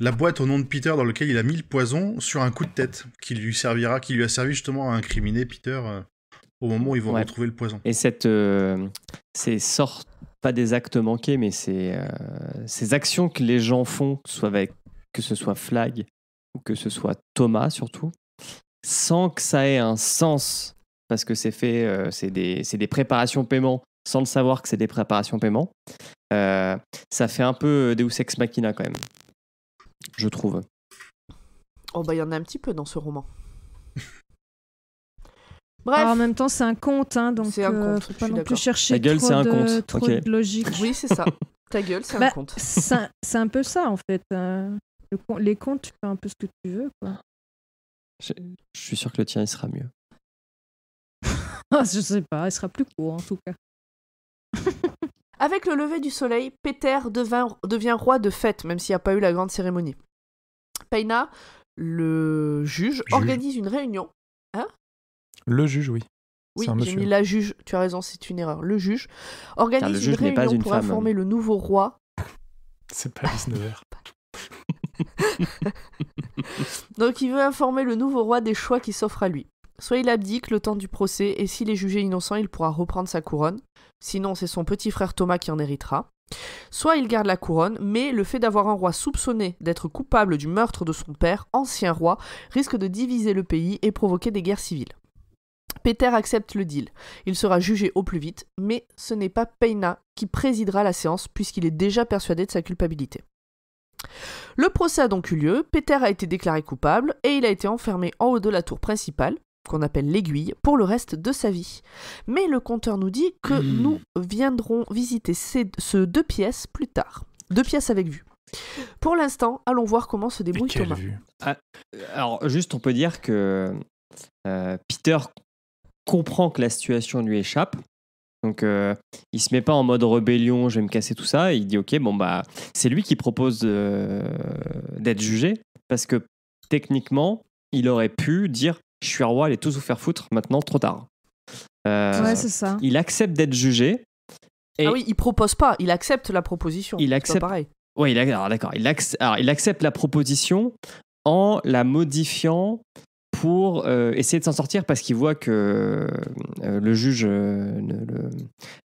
la boîte au nom de Peter dans lequel il a mis le poison sur un coup de tête qui lui servira, qui lui a servi justement à incriminer Peter euh, au moment où ils vont retrouver le poison. Et cette, euh, ces sortes, pas des actes manqués, mais ces, euh, ces actions que les gens font, que ce soit, avec, que ce soit Flag ou que ce soit Thomas surtout, sans que ça ait un sens, parce que c'est fait, c'est des, des préparations paiement sans le savoir que c'est des préparations paiement, ça fait un peu Deus Ex Machina quand même je trouve. Oh bah il y en a un petit peu dans ce roman. *laughs* Bref. en même temps, c'est un conte, hein, donc c'est un euh, faut pas non plus chercher Ta gueule, trop, un conte. logique. Oui, c'est ça. *laughs* Ta gueule, c'est un bah, conte. C'est un, peu ça, en fait. Euh, le, les contes, tu fais un peu ce que tu veux. Quoi. Je, je suis sûr que le tien, il sera mieux. *laughs* Ah, je sais pas, il sera plus court, en tout cas. Avec le lever du soleil, Peter devient roi de fête, même s'il n'y a pas eu la grande cérémonie. Peina, le juge, organise une réunion. Hein le juge, oui. Oui, la juge, tu as raison, c'est une erreur. Le juge organise une réunion pour informer le nouveau roi. *laughs* C'est pas 19 *laughs* Donc il veut informer le nouveau roi des choix qui s'offrent à lui. Soit il abdique le temps du procès, et s'il est jugé innocent, il pourra reprendre sa couronne sinon c'est son petit frère Thomas qui en héritera. Soit il garde la couronne, mais le fait d'avoir un roi soupçonné d'être coupable du meurtre de son père, ancien roi, risque de diviser le pays et provoquer des guerres civiles. Peter accepte le deal. Il sera jugé au plus vite, mais ce n'est pas Peina qui présidera la séance puisqu'il est déjà persuadé de sa culpabilité. Le procès a donc eu lieu, Peter a été déclaré coupable et il a été enfermé en haut de la tour principale, qu'on appelle l'aiguille, pour le reste de sa vie. Mais le conteur nous dit que hmm. nous viendrons visiter ces, ce deux pièces plus tard. Deux pièces avec vue. Pour l'instant, allons voir comment se débrouille Thomas. Ah, alors, juste, on peut dire que euh, Peter comprend que la situation lui échappe. Donc, euh, il se met pas en mode rébellion, je vais me casser tout ça. Il dit, ok, bon, bah, c'est lui qui propose euh, d'être jugé. Parce que techniquement, il aurait pu dire, je suis roi, allez tous vous faire foutre, maintenant, trop tard. Euh, ça. Il accepte d'être jugé. ah oui, il propose pas, il accepte la proposition. Il accepte. pareil. Oui, d'accord. Il, il accepte la proposition en la modifiant pour euh, essayer de s'en sortir parce qu'il voit que euh, le juge ne,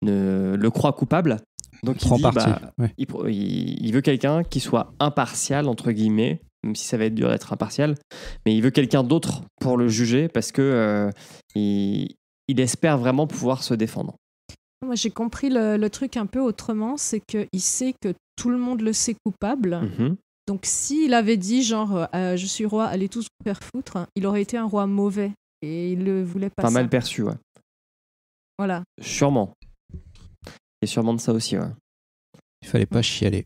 le, croit coupable. Donc il, prend parti. Bah, il, veut quelqu'un qui soit impartial, entre guillemets, même si ça va être dur d'être impartial, mais il veut quelqu'un d'autre pour le juger parce que euh, il, espère vraiment pouvoir se défendre. Moi, j'ai compris le, truc un peu autrement, c'est qu'il sait que tout le monde le sait coupable. Mhm. Donc, s'il avait dit genre euh, euh, je suis roi, allez tous vous faire foutre, il aurait été un roi mauvais et il le voulait pas. Pas mal perçu, ouais. Voilà. Sûrement. Et sûrement de ça aussi, ouais. Il fallait pas chialer.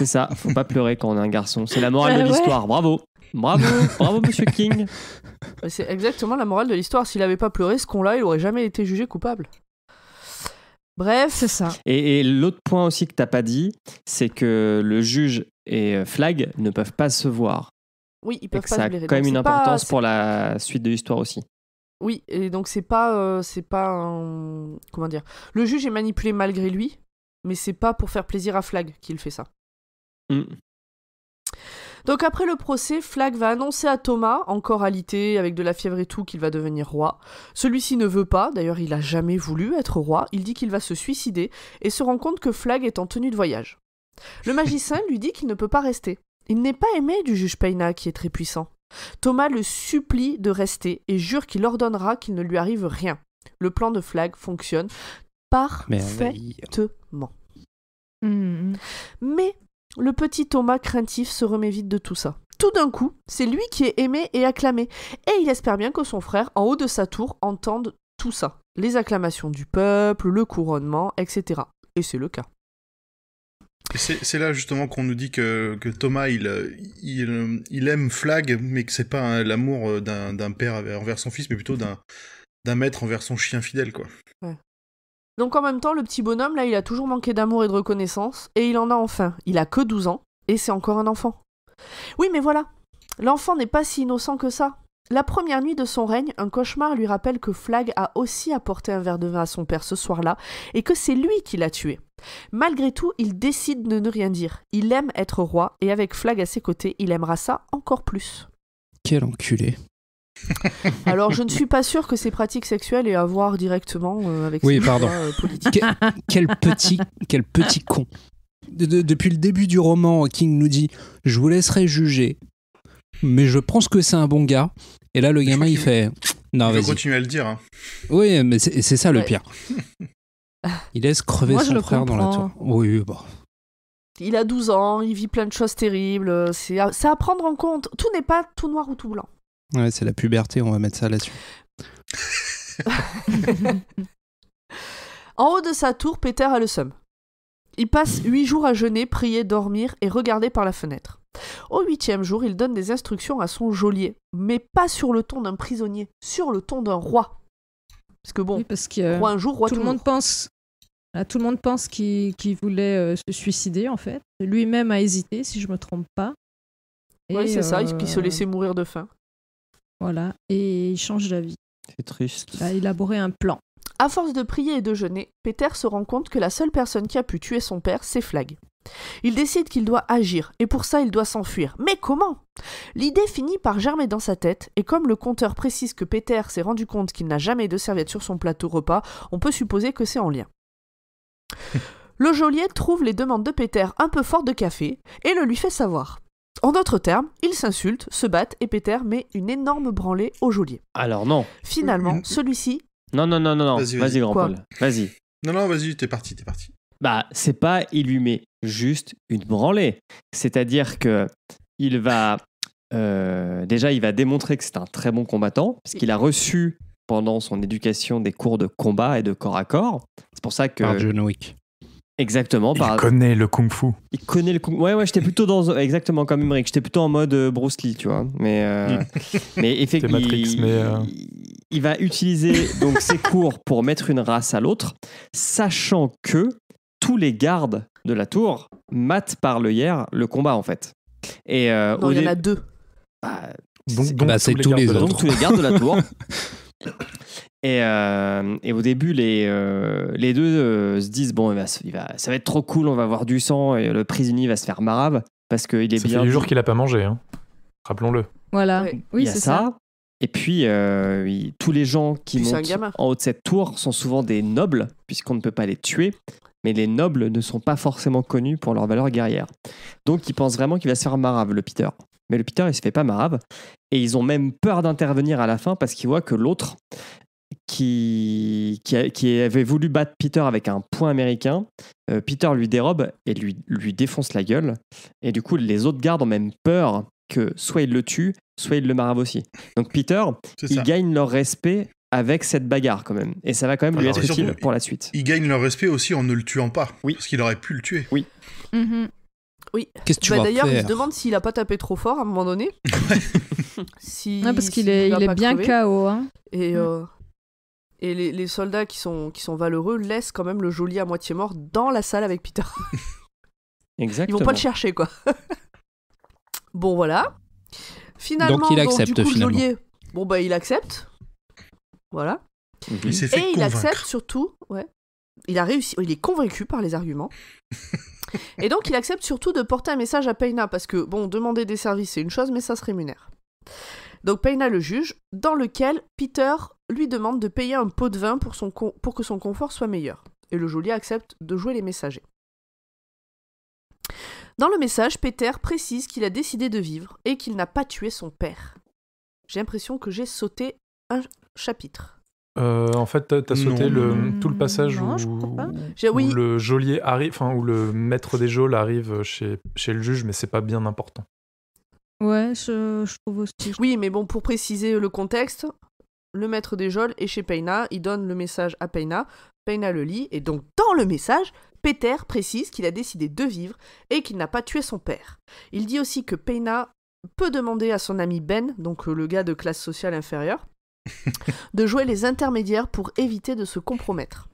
C'est ça, faut pas pleurer quand on est un garçon. C'est la morale de ah l'histoire. Bravo. Bravo, bravo Monsieur King. Bah, c'est exactement la morale de l'histoire. S'il avait pas pleuré ce con-là, il aurait jamais été jugé coupable. Bref, c'est ça. Et, l'autre point aussi que t'as pas dit, c'est que le juge et euh, Flag ne peuvent pas se voir. Oui, ils peuvent pas a quand même une importance pour la suite de l'histoire aussi. Oui, et donc c'est pas, euh, c'est pas, comment dire, le juge est manipulé malgré lui, mais c'est pas pour faire plaisir à Flag qu'il fait ça. Mm. Donc après le procès, Flag va annoncer à Thomas, encore alité, avec de la fièvre et tout, qu'il va devenir roi. Celui-ci ne veut pas, d'ailleurs il a jamais voulu être roi, il dit qu'il va se suicider et se rend compte que Flag est en tenue de voyage. Le magicien lui dit qu'il ne peut pas rester. Il n'est pas aimé du juge Peina qui est très puissant. Thomas le supplie de rester et jure qu'il ordonnera qu'il ne lui arrive rien. Le plan de Flag fonctionne parfaitement. Mm. Mais le petit Thomas craintif se remet vite de tout ça. Tout d'un coup, c'est lui qui est aimé et acclamé, et il espère bien que son frère, en haut de sa tour, entende tout ça. Les acclamations du peuple, le couronnement, etc. Et c'est le cas. C'est là justement qu'on nous dit que, Thomas il, aime Flag, mais que c'est pas l'amour euh, d'un père envers son fils, mais plutôt d'un maître envers son chien fidèle, quoi. Donc en même temps, le petit bonhomme, là, il a toujours manqué d'amour et de reconnaissance, et il en a enfin. Il a que 12 ans, et c'est encore un enfant. Oui, mais voilà, l'enfant n'est pas si innocent que ça. La première nuit de son règne, un cauchemar lui rappelle que Flag a aussi apporté un verre de vin à son père ce soir-là, et que c'est lui qui l'a tué. Malgré tout, il décide de ne rien dire. Il aime être roi, et avec Flag à ses côtés, il aimera ça encore plus. Quel enculé. *laughs* Alors, je ne suis pas sûr que ces pratiques sexuelles aient à voir directement euh, avec oui, pardon. Euh, politiques. quel, petit, quel petit con. depuis le début du roman, King nous dit Je vous laisserai juger, mais je pense que c'est un bon gars. Et là, le gamin, il fait Non, il continuer à le dire. Hein. Oui, mais c'est ça le pire. *laughs* Il laisse crever son frère dans la tour. Oui, bon il a 12 ans, il vit plein de choses terribles, c'est à, à, prendre en compte. Tout n'est pas tout noir ou tout blanc. Ouais, c'est la puberté, on va mettre ça là-dessus. en haut de sa tour, Peter a le seum. Il passe huit jours à jeûner, prier, dormir et regarder par la fenêtre. Au huitième jour, il donne des instructions à son geôlier, mais pas sur le ton d'un prisonnier, sur le ton d'un roi. Parce que bon, un jour, tout, le monde pense. Là, ah, tout le monde pense qu'il voulait euh, se suicider en fait. Lui-même a hésité, si je ne me trompe pas. Oui, c'est ça. Il se euh, laissait mourir de faim. Voilà, et il change d'avis. C'est triste. Il a élaboré un plan. À force de prier et de jeûner, Peter se rend compte que la seule personne qui a pu tuer son père, c'est Flag. Il décide qu'il doit agir, et pour ça il doit s'enfuir. Mais comment L'idée finit par germer dans sa tête, et comme le compteur précise que Peter s'est rendu compte qu'il n'a jamais de serviette sur son plateau repas, on peut supposer que c'est en lien. *laughs* le geôlier trouve les demandes de Peter un peu fort de café, et le lui fait savoir. En d'autres termes, ils s'insultent, se battent et Peter met une énorme branlée au geôlier. Alors non. Finalement, mm, mm. celui-ci. Non, non, non, non, non. Vas-y, grand Paul. Vas-y. Non, non, vas-y, t'es parti, t'es parti. Bah, c'est pas il lui met juste une branlée. C'est-à-dire que il va. Euh, déjà, il va démontrer que c'est un très bon combattant, parce qu'il a reçu pendant son éducation des cours de combat et de corps à corps. C'est pour ça que. Exactement. Il connaît le kung fu. Il connaît le kung. Ouais, ouais, j'étais plutôt dans exactement comme Emmerich. J'étais plutôt en mode euh, Bruce Lee, tu vois. Mais euh, mm. *laughs* mais effectivement, euh, il... il... va utiliser donc ses *laughs* cours pour mettre une race à l'autre, sachant que tous les gardes de la tour matent par le hier le combat en fait. Et il y en a deux. Bah, c'est bah, tous, les, les autres. Donc tous les gardes de la tour. *laughs* Euh, et, au début, les, euh, les deux euh, se disent bon, ça va être trop cool, on va avoir du sang, et le prisonnier va se faire marave parce qu'il est ça bien. fait du jour qu'il a pas mangé, hein. rappelons-le. Voilà, oui, c'est ça. Et puis, tous les gens qui montent en haut de cette tour sont souvent des nobles, puisqu'on ne peut pas les tuer. Mais les nobles ne sont pas forcément connus pour leur valeur guerrière. Donc, ils pensent vraiment qu'il va se faire marave, le Peter. Mais le Peter, il se fait pas marave. Et ils ont même peur d'intervenir à la fin parce qu'ils voient que l'autre qui, qui, avait voulu battre Peter avec un point américain. Euh, Peter lui dérobe et lui, lui défonce la gueule. Et du coup, les autres gardes ont même peur que soit il le tue, soit il le marave aussi. Donc Peter, il gagne leur respect avec cette bagarre quand même. Et ça va quand même lui être utile pour la suite. Il gagne leur respect aussi en ne le tuant pas. Oui. Parce qu'il aurait pu le tuer. Oui. Mhm. Oui. Qu'est-ce que tu bah, vois D'ailleurs, je me demande s'il a pas tapé trop fort à un moment donné. *laughs* si, parce qu'il est, il, est bien KO. Hein. Et. Euh... Et les, soldats qui sont, qui sont valeureux laissent quand même le joli à moitié mort dans la salle avec Peter. *laughs* Exactement. Ils vont pas le chercher, quoi. *laughs* bon, voilà. Finalement, donc il accepte finalement. bon, bah il accepte. Voilà. Il mhm. et il accepte surtout, ouais. Il a réussi, il est convaincu par les arguments. *laughs* et donc il accepte surtout de porter un message à Peina parce que bon, demander des services c'est une chose mais ça se rémunère. Donc Peina le juge dans lequel Peter lui demande de payer un pot de vin pour, son que son confort soit meilleur, et le geôlier accepte de jouer les messagers. Dans le message, Peter précise qu'il a décidé de vivre et qu'il n'a pas tué son père. J'ai l'impression que j'ai sauté un chapitre. Euh, en fait, t'as as sauté hmm. tout le passage où, le geôlier arrive, enfin où le maître des geôles arrive chez, le juge, mais c'est pas bien important. Ouais, aussi. Oui, mais bon, pour préciser le contexte, le maître des geôles est chez Peina, il donne le message à Peina, Peina le lit, et donc dans le message, Peter précise qu'il a décidé de vivre et qu'il n'a pas tué son père. Il dit aussi que Peina peut demander à son ami Ben, donc euh, le gars de classe sociale inférieure, *laughs* de jouer les intermédiaires pour éviter de se compromettre.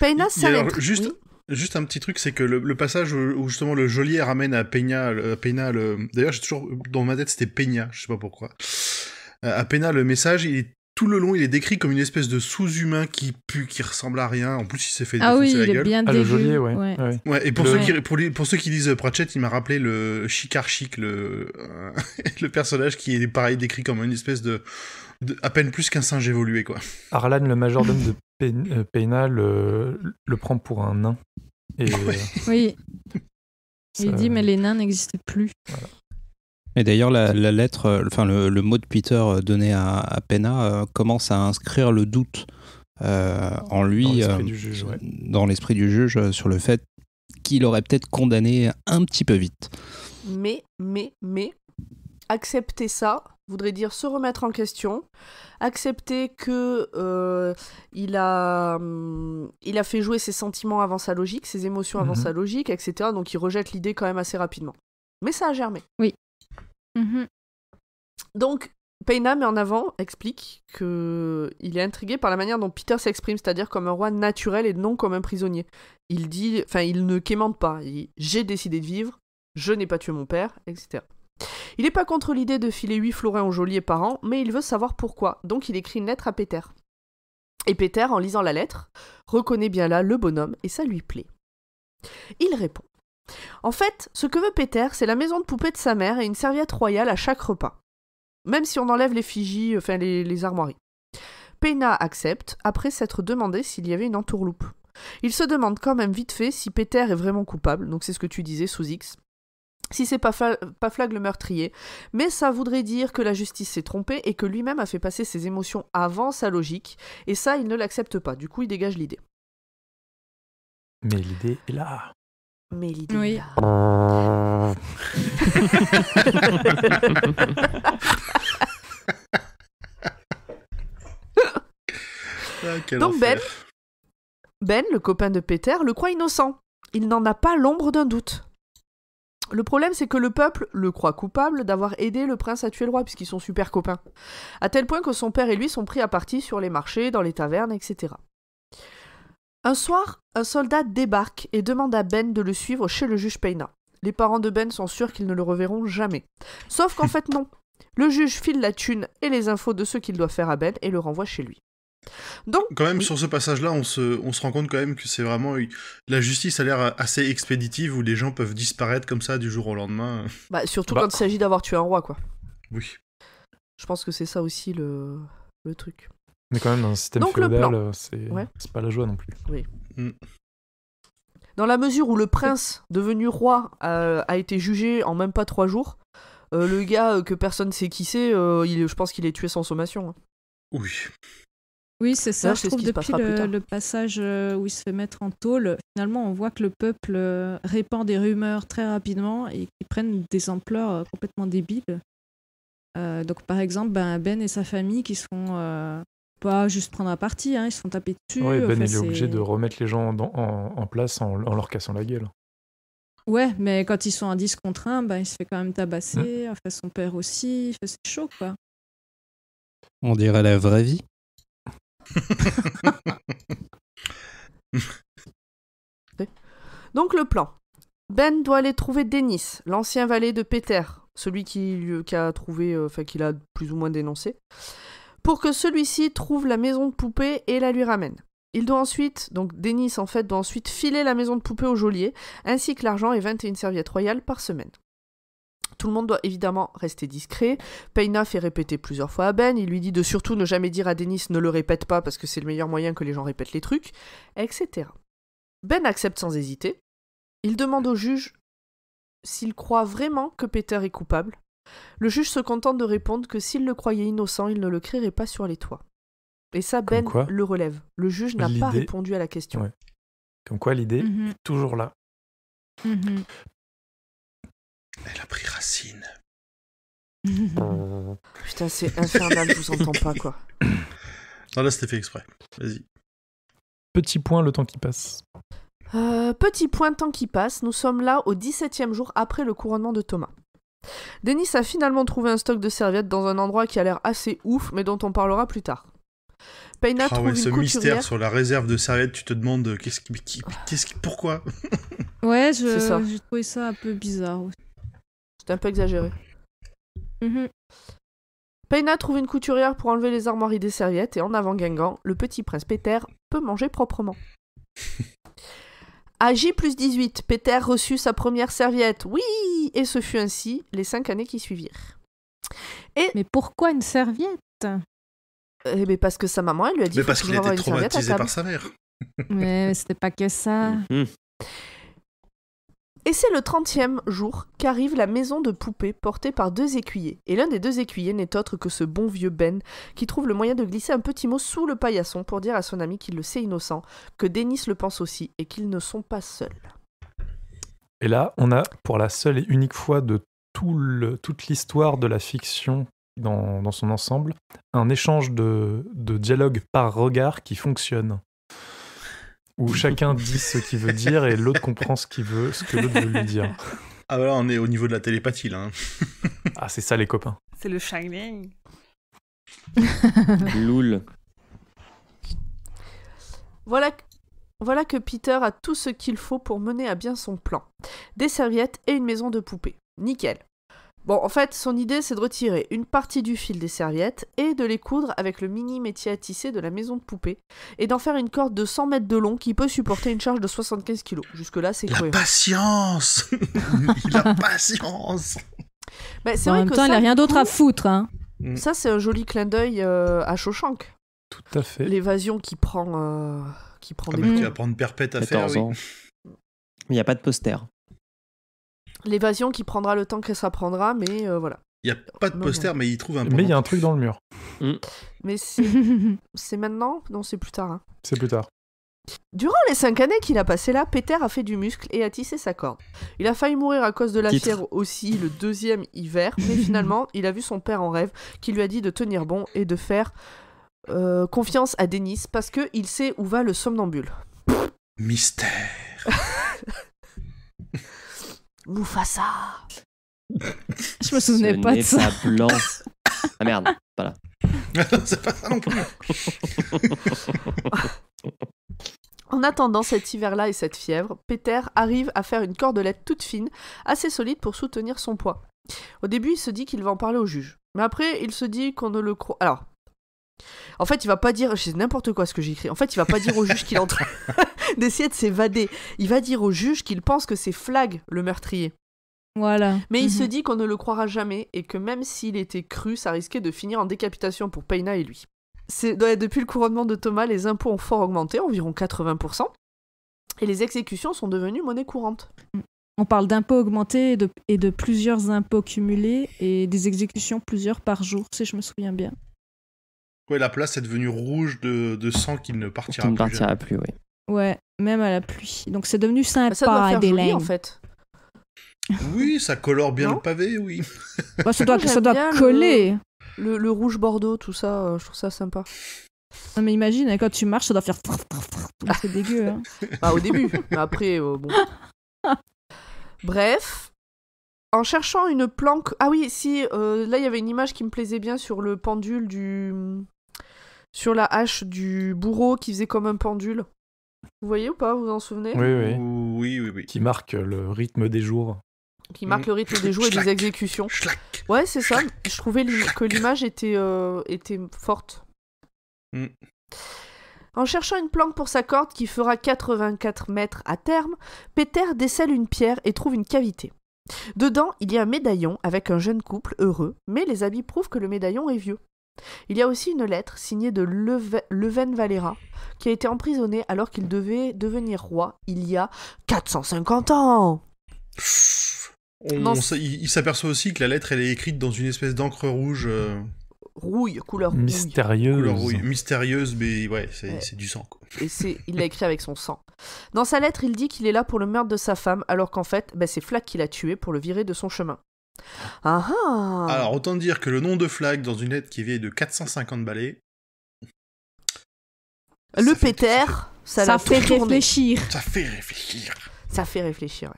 Peina s'arrête. Juste, juste un petit truc, c'est que le, passage où justement le geôlier ramène à Peina, le, d'ailleurs j'ai toujours dans ma tête c'était Peina, je sais pas pourquoi. Euh, à Peina le message, il est tout le long, il est décrit comme une espèce de sous-humain qui pue, qui ressemble à rien. En plus, il s'est fait ah défoncer oui, la gueule. Est bien ah, le bien ouais. Ah ouais. ouais. Et pour, ceux qui, pour, pour, ceux qui disent Pratchett, il m'a rappelé le Chikarchik, *laughs* le, *laughs* le personnage qui est pareil décrit comme une espèce de, à peine plus qu'un singe évolué, quoi. Arlan, le majordome de Peinal, euh, le, prend pour un nain. Et, ah euh, oui. *laughs* Il dit mais euh, les nains n'existaient plus. Voilà. Et d'ailleurs, la, lettre, euh, enfin le, mot de Peter euh, donné à, Pena euh, commence à inscrire le doute en lui, dans l'esprit du, juge, sur le fait qu'il aurait peut-être condamné un petit peu vite. Mais, mais, mais, accepter ça voudrait dire se remettre en question, accepter que il, a, hum, il a fait jouer ses sentiments avant sa logique, ses émotions avant mm-hmm. sa logique, etc. Donc il rejette l'idée quand même assez rapidement. Mais ça a germé. Oui, Mmh donc, Payna en avant, explique que il est intrigué par la manière dont Peter s'exprime, c'est-à-dire comme un roi naturel et non comme un prisonnier. Il dit, enfin, il ne quémande pas. J'ai décidé de vivre, je n'ai pas tué mon père, etc. Il n'est pas contre l'idée de filer huit florins aux geôlier par an, mais il veut savoir pourquoi, donc il écrit une lettre à Peter. Et Peter, en lisant la lettre, reconnaît bien là le bonhomme et ça lui plaît. Il répond en fait, ce que veut Peter, c'est la maison de poupée de sa mère et une serviette royale à chaque repas. Même si on enlève les figies, enfin les, armoiries. Peina accepte, après s'être demandé s'il y avait une entourloupe. Il se demande quand même vite fait si Peter est vraiment coupable, donc c'est ce que tu disais sous X. Si c'est pas, pas Flag le meurtrier, mais ça voudrait dire que la justice s'est trompée et que lui-même a fait passer ses émotions avant sa logique, et ça il ne l'accepte pas, du coup il dégage l'idée. Mais l'idée est là. Ah, Donc Ben, Ben, le copain de Peter, le croit innocent. Il n'en a pas l'ombre d'un doute. Le problème, c'est que le peuple le croit coupable d'avoir aidé le prince à tuer le roi, puisqu'ils sont super copains. À tel point que son père et lui sont pris à partie sur les marchés, dans les tavernes, etc. Un soir, un soldat débarque et demande à Ben de le suivre chez le juge Payna. Les parents de Ben sont sûrs qu'ils ne le reverront jamais. Sauf qu'en *laughs* fait non. Le juge file la thune et les infos de ce qu'il doit faire à Ben et le renvoie chez lui. Donc, quand même, sur ce passage-là, on se, rend compte quand même que c'est vraiment. La justice a l'air assez expéditive où les gens peuvent disparaître comme ça du jour au lendemain. Bah, surtout bah. quand il s'agit d'avoir tué un roi, quoi. Oui. Je pense que c'est ça aussi le truc. Mais quand même dans un système féodal, euh, c'est pas la joie non plus. Oui. Mm. Dans la mesure où le prince devenu roi a, été jugé en même pas trois jours, euh, le gars euh, que personne sait qui c'est, je pense qu'il est tué sans sommation. Hein. Oui. Oui, c'est ça. je, depuis le, passage où il se fait mettre en tôle, finalement, on voit que le peuple répand des rumeurs très rapidement et qui prennent des ampleurs complètement débiles. donc, par exemple, ben, ben et sa famille qui sont pas juste prendre un parti, hein, ils se font taper dessus. Ben il est, obligé de remettre les gens en, place en, leur cassant la gueule. Ouais, mais quand ils sont à 10 contre 1, ben, il se fait quand même tabasser, mm. son père aussi, c'est chaud quoi. On dirait la vraie vie. *laughs* Donc le plan. Ben doit aller trouver Dennis, l'ancien valet de Peter, celui qui, qui a trouvé, euh, enfin qu'il a plus ou moins dénoncé pour que celui-ci trouve la maison de poupée et la lui ramène. Il doit ensuite, donc Denis en fait, doit ensuite filer la maison de poupée au geôlier, ainsi que l'argent et 21 serviettes royales par semaine. Tout le monde doit évidemment rester discret. Payna fait répéter plusieurs fois à Ben, il lui dit de surtout ne jamais dire à Denis ne le répète pas parce que c'est le meilleur moyen que les gens répètent les trucs, etc. Ben accepte sans hésiter. Il demande au juge s'il croit vraiment que Peter est coupable le juge se contente de répondre que s'il le croyait innocent, il ne le crierait pas sur les toits. Et ça, Ben le relève. Le juge n'a pas répondu à la question. Comme quoi, l'idée mhm. est toujours là. Mhm. Elle a pris racine. *laughs* Putain, c'est infernal, je vous entends pas, quoi. *coughs* Non, là, c'était fait exprès. Vas-y. Petit point, le temps qui passe. Euh, petit point, le temps qui passe. Nous sommes là au 17e jour après le couronnement de Thomas. Denis a finalement trouvé un stock de serviettes dans un endroit qui a l'air assez ouf, mais dont on parlera plus tard. Peina ah trouve une ce couturière... mystère sur la réserve de serviettes, tu te demandes euh, qu'est-ce qui, qu'est-ce qui, pourquoi *laughs* Ouais, je, ça. j'ai trouvé ça un peu bizarre. C'est un peu exagéré. mm trouve une couturière pour enlever les armoiries des serviettes et en avant Guingamp, le petit prince Peter peut manger proprement. *laughs* À J plus 18, Peter reçut sa première serviette. Oui Et ce fut ainsi les cinq années qui suivirent. Et... Mais pourquoi une serviette Eh ben, parce que sa maman, lui a dit... Mais parce qu'il était traumatisé par sa mère. Mais c'était pas que ça. Mm-hmm. Et c'est le trentième jour qu'arrive la maison de poupée portée par deux écuyers. Et l'un des deux écuyers n'est autre que ce bon vieux Ben, qui trouve le moyen de glisser un petit mot sous le paillasson pour dire à son ami qu'il le sait innocent, que Denis le pense aussi et qu'ils ne sont pas seuls. Et là, on a pour la seule et unique fois de toute l'histoire de la fiction dans, son ensemble, un échange de dialogue par regard qui fonctionne où chacun dit ce qu'il veut dire et l'autre comprend ce qu'il veut, ce que l'autre veut lui dire. Ah là, on est au niveau de la télépathie là. Hein. *laughs* ah c'est ça les copains. C'est le shining. *laughs* Loul. Voilà, voilà que Peter a tout ce qu'il faut pour mener à bien son plan. Des serviettes et une maison de poupée. Nickel. Bon, en fait, son idée, c'est de retirer une partie du fil des serviettes et de les coudre avec le mini métier à tisser de la maison de poupée et d'en faire une corde de 100 mètres de long qui peut supporter une charge de 75 kg. Jusque-là, c'est cohérent. La patience La *laughs* patience bah, c'est En vrai même temps, il n'y n'a rien d'autre à foutre. Hein. Mm. Ça, c'est un joli clin d'œil euh, à Shawshank. Tout à fait. L'évasion qui prend, euh, qui prend ah, Tu vas prendre perpète à faire, ans. Il n'y a pas de poster. L'évasion qui prendra le temps que ça prendra, mais euh, voilà. Il n'y a pas de poster, mais il trouve un Mais il y a un truc dans le mur. Mm. Mais c'est *laughs* maintenant Non, c'est plus tard. Hein. C'est plus tard. Durant les cinq années qu'il a passé là, Peter a fait du muscle et a tissé sa corde. Il a failli mourir à cause de la fièvre aussi le deuxième hiver, mais *laughs* finalement, il a vu son père en rêve qui lui a dit de tenir bon et de faire euh, confiance à Denis parce qu'il sait où va le somnambule. Mystère. *laughs* ça *laughs* !» Je me souvenais pas de ça. ah merde, pas *laughs* c'est pas ça non plus. *laughs* En attendant cet hiver-là et cette fièvre, Peter arrive à faire une cordelette toute fine, assez solide pour soutenir son poids. Au début, il se dit qu'il va en parler au juge. Mais après, il se dit qu'on ne le croit. Alors, en fait, il va pas dire, c'est n'importe quoi ce que j'écris. En fait, il va pas dire au juge qu'il est en train *laughs* d'essayer de s'évader. Il va dire au juge qu'il pense que c'est Flag le meurtrier. Voilà. Mais il se mhm. dit qu'on ne le croira jamais et que même s'il était cru, ça risquait de finir en décapitation pour Peina et lui. depuis le couronnement de Thomas, les impôts ont fort augmenté, environ 80%, et les exécutions sont devenues monnaie courante. On parle d'impôts augmentés et de plusieurs impôts cumulés et des exécutions plusieurs par jour, si je me souviens bien. Ouais, la place est devenue rouge de, sang qu'il ne partira plus. ne partira plus, oui. Ouais, même à la pluie. Donc c'est devenu sympa ça doit faire joli, en fait. Oui, ça colore bien le pavé, oui. *laughs* Bah, ça doit, ah, coller. Le, rouge bordeaux, tout ça, euh, je trouve ça sympa. Non mais imagine, quand tu marches, ça doit faire... C'est dégueu. Hein. *laughs* bah, au début, mais après, euh, bon. *laughs* Bref, en cherchant une planque... Ah oui, si, euh, là, il y avait une image qui me plaisait bien sur le pendule du sur la hache du bourreau qui faisait comme un pendule. Vous voyez ou pas Vous vous en souvenez oui oui. oui, Qui marque le rythme des jours. Qui marque le rythme des mmh. jours et des exécutions. ouais, c'est ça. Je trouvais que l'image était, euh, forte. Mmh. En cherchant une planque pour sa corde qui fera 84 mètres à terme, Peter décèle une pierre et trouve une cavité. Dedans, il y a un médaillon avec un jeune couple heureux, mais les habits prouvent que le médaillon est vieux. Il y a aussi une lettre signée de Leven Valera qui a été emprisonné alors qu'il devait devenir roi il y a 450 ans. il, s'aperçoit aussi que la lettre elle est écrite dans une espèce d'encre rouge. Euh, rouille, couleur rouille. mystérieuse. mystérieuse, mais ouais, c'est du sang. Et il l'a écrit avec son sang. Dans sa lettre, il dit qu'il est là pour le meurtre de sa femme, alors qu'en fait, ben, c'est Flak qui l'a tué pour le virer de son chemin. Ah, ah Alors, autant dire que le nom de flag dans une lettre qui est vieille de 450 balais. Le péter, ça, fait, réfléchir. Ça fait réfléchir. Ça fait réfléchir,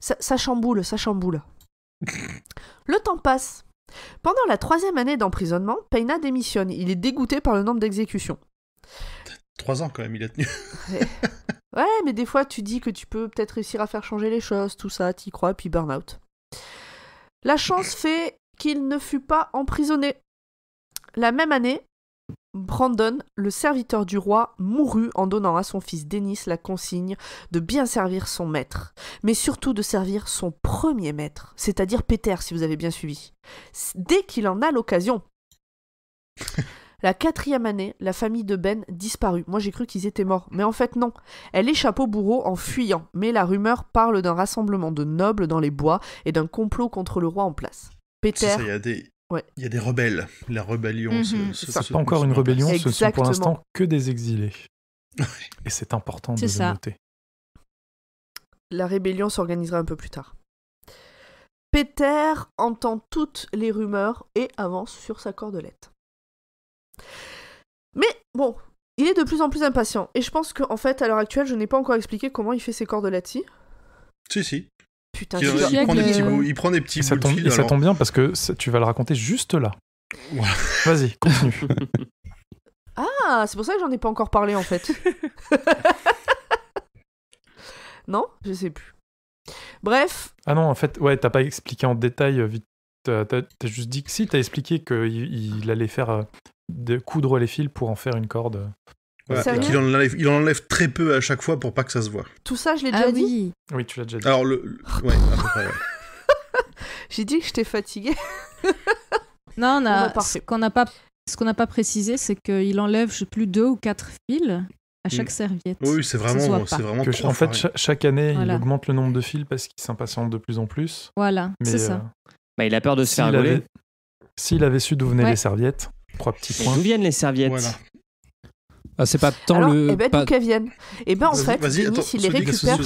ça, chamboule, ça chamboule. *laughs* le temps passe. Pendant la troisième année d'emprisonnement, Peina démissionne. Il est dégoûté par le nombre d'exécutions. Trois ans quand même, il a tenu. *laughs* ouais, mais des fois tu dis que tu peux peut-être réussir à faire changer les choses, tout ça, t'y crois, puis burn-out. La chance fait qu'il ne fut pas emprisonné. La même année, Brandon, le serviteur du roi, mourut en donnant à son fils Denis la consigne de bien servir son maître, mais surtout de servir son premier maître, c'est-à-dire Peter, si vous avez bien suivi, dès qu'il en a l'occasion. *laughs* La quatrième année, la famille de Ben disparut. Moi j'ai cru qu'ils étaient morts, mais en fait non. Elle échappe au bourreau en fuyant, mais la rumeur parle d'un rassemblement de nobles dans les bois et d'un complot contre le roi en place. Peter... Il y, a des... rebelles. La rébellion. ce, mhm. n'est pas encore une rébellion, sont pour l'instant que des exilés. et c'est important de le noter. La rébellion s'organisera un peu plus tard. Peter entend toutes les rumeurs et avance sur sa cordelette. Mais bon, il est de plus en plus impatient. Et je pense qu'en fait, à l'heure actuelle, je n'ai pas encore expliqué comment il fait ses lati. Si, si. Putain, il, prend des petits Et ça tombe bien parce que tu vas le raconter juste là. Voilà. Vas-y, continue. *laughs* ah, c'est pour ça que j'en ai pas encore parlé en fait. *laughs* non, je sais plus. Bref. Ah non, en fait, ouais, t'as pas expliqué en détail euh, vite T'as as juste dit que si, t'as expliqué qu'il allait faire euh, de coudre les fils pour en faire une corde. Ouais, il, enlève, en enlève très peu à chaque fois pour pas que ça se voit. Tout ça, je l'ai ah déjà dit. Oui, tu l'as déjà dit. Alors, le. *laughs* J'ai dit que j'étais fatiguée. *laughs* non, on a, bah, ce qu'on n'a pas, précisé, c'est qu'il enlève je sais plus deux ou quatre fils à chaque mm. serviette. Oui, c'est vraiment, c'est vraiment. en fait, chaque année, il augmente le nombre de fils parce qu'il s'impatiente de plus en plus. Voilà, c'est ça. Euh, bah, il a peur de se faire voler. S'il avait su d'où venaient les serviettes, trois petits points. D'où viennent les serviettes ah, c'est pas tant le. Eh ben, pas... d'où viennent Et eh ben, en fait, s'il les récupère.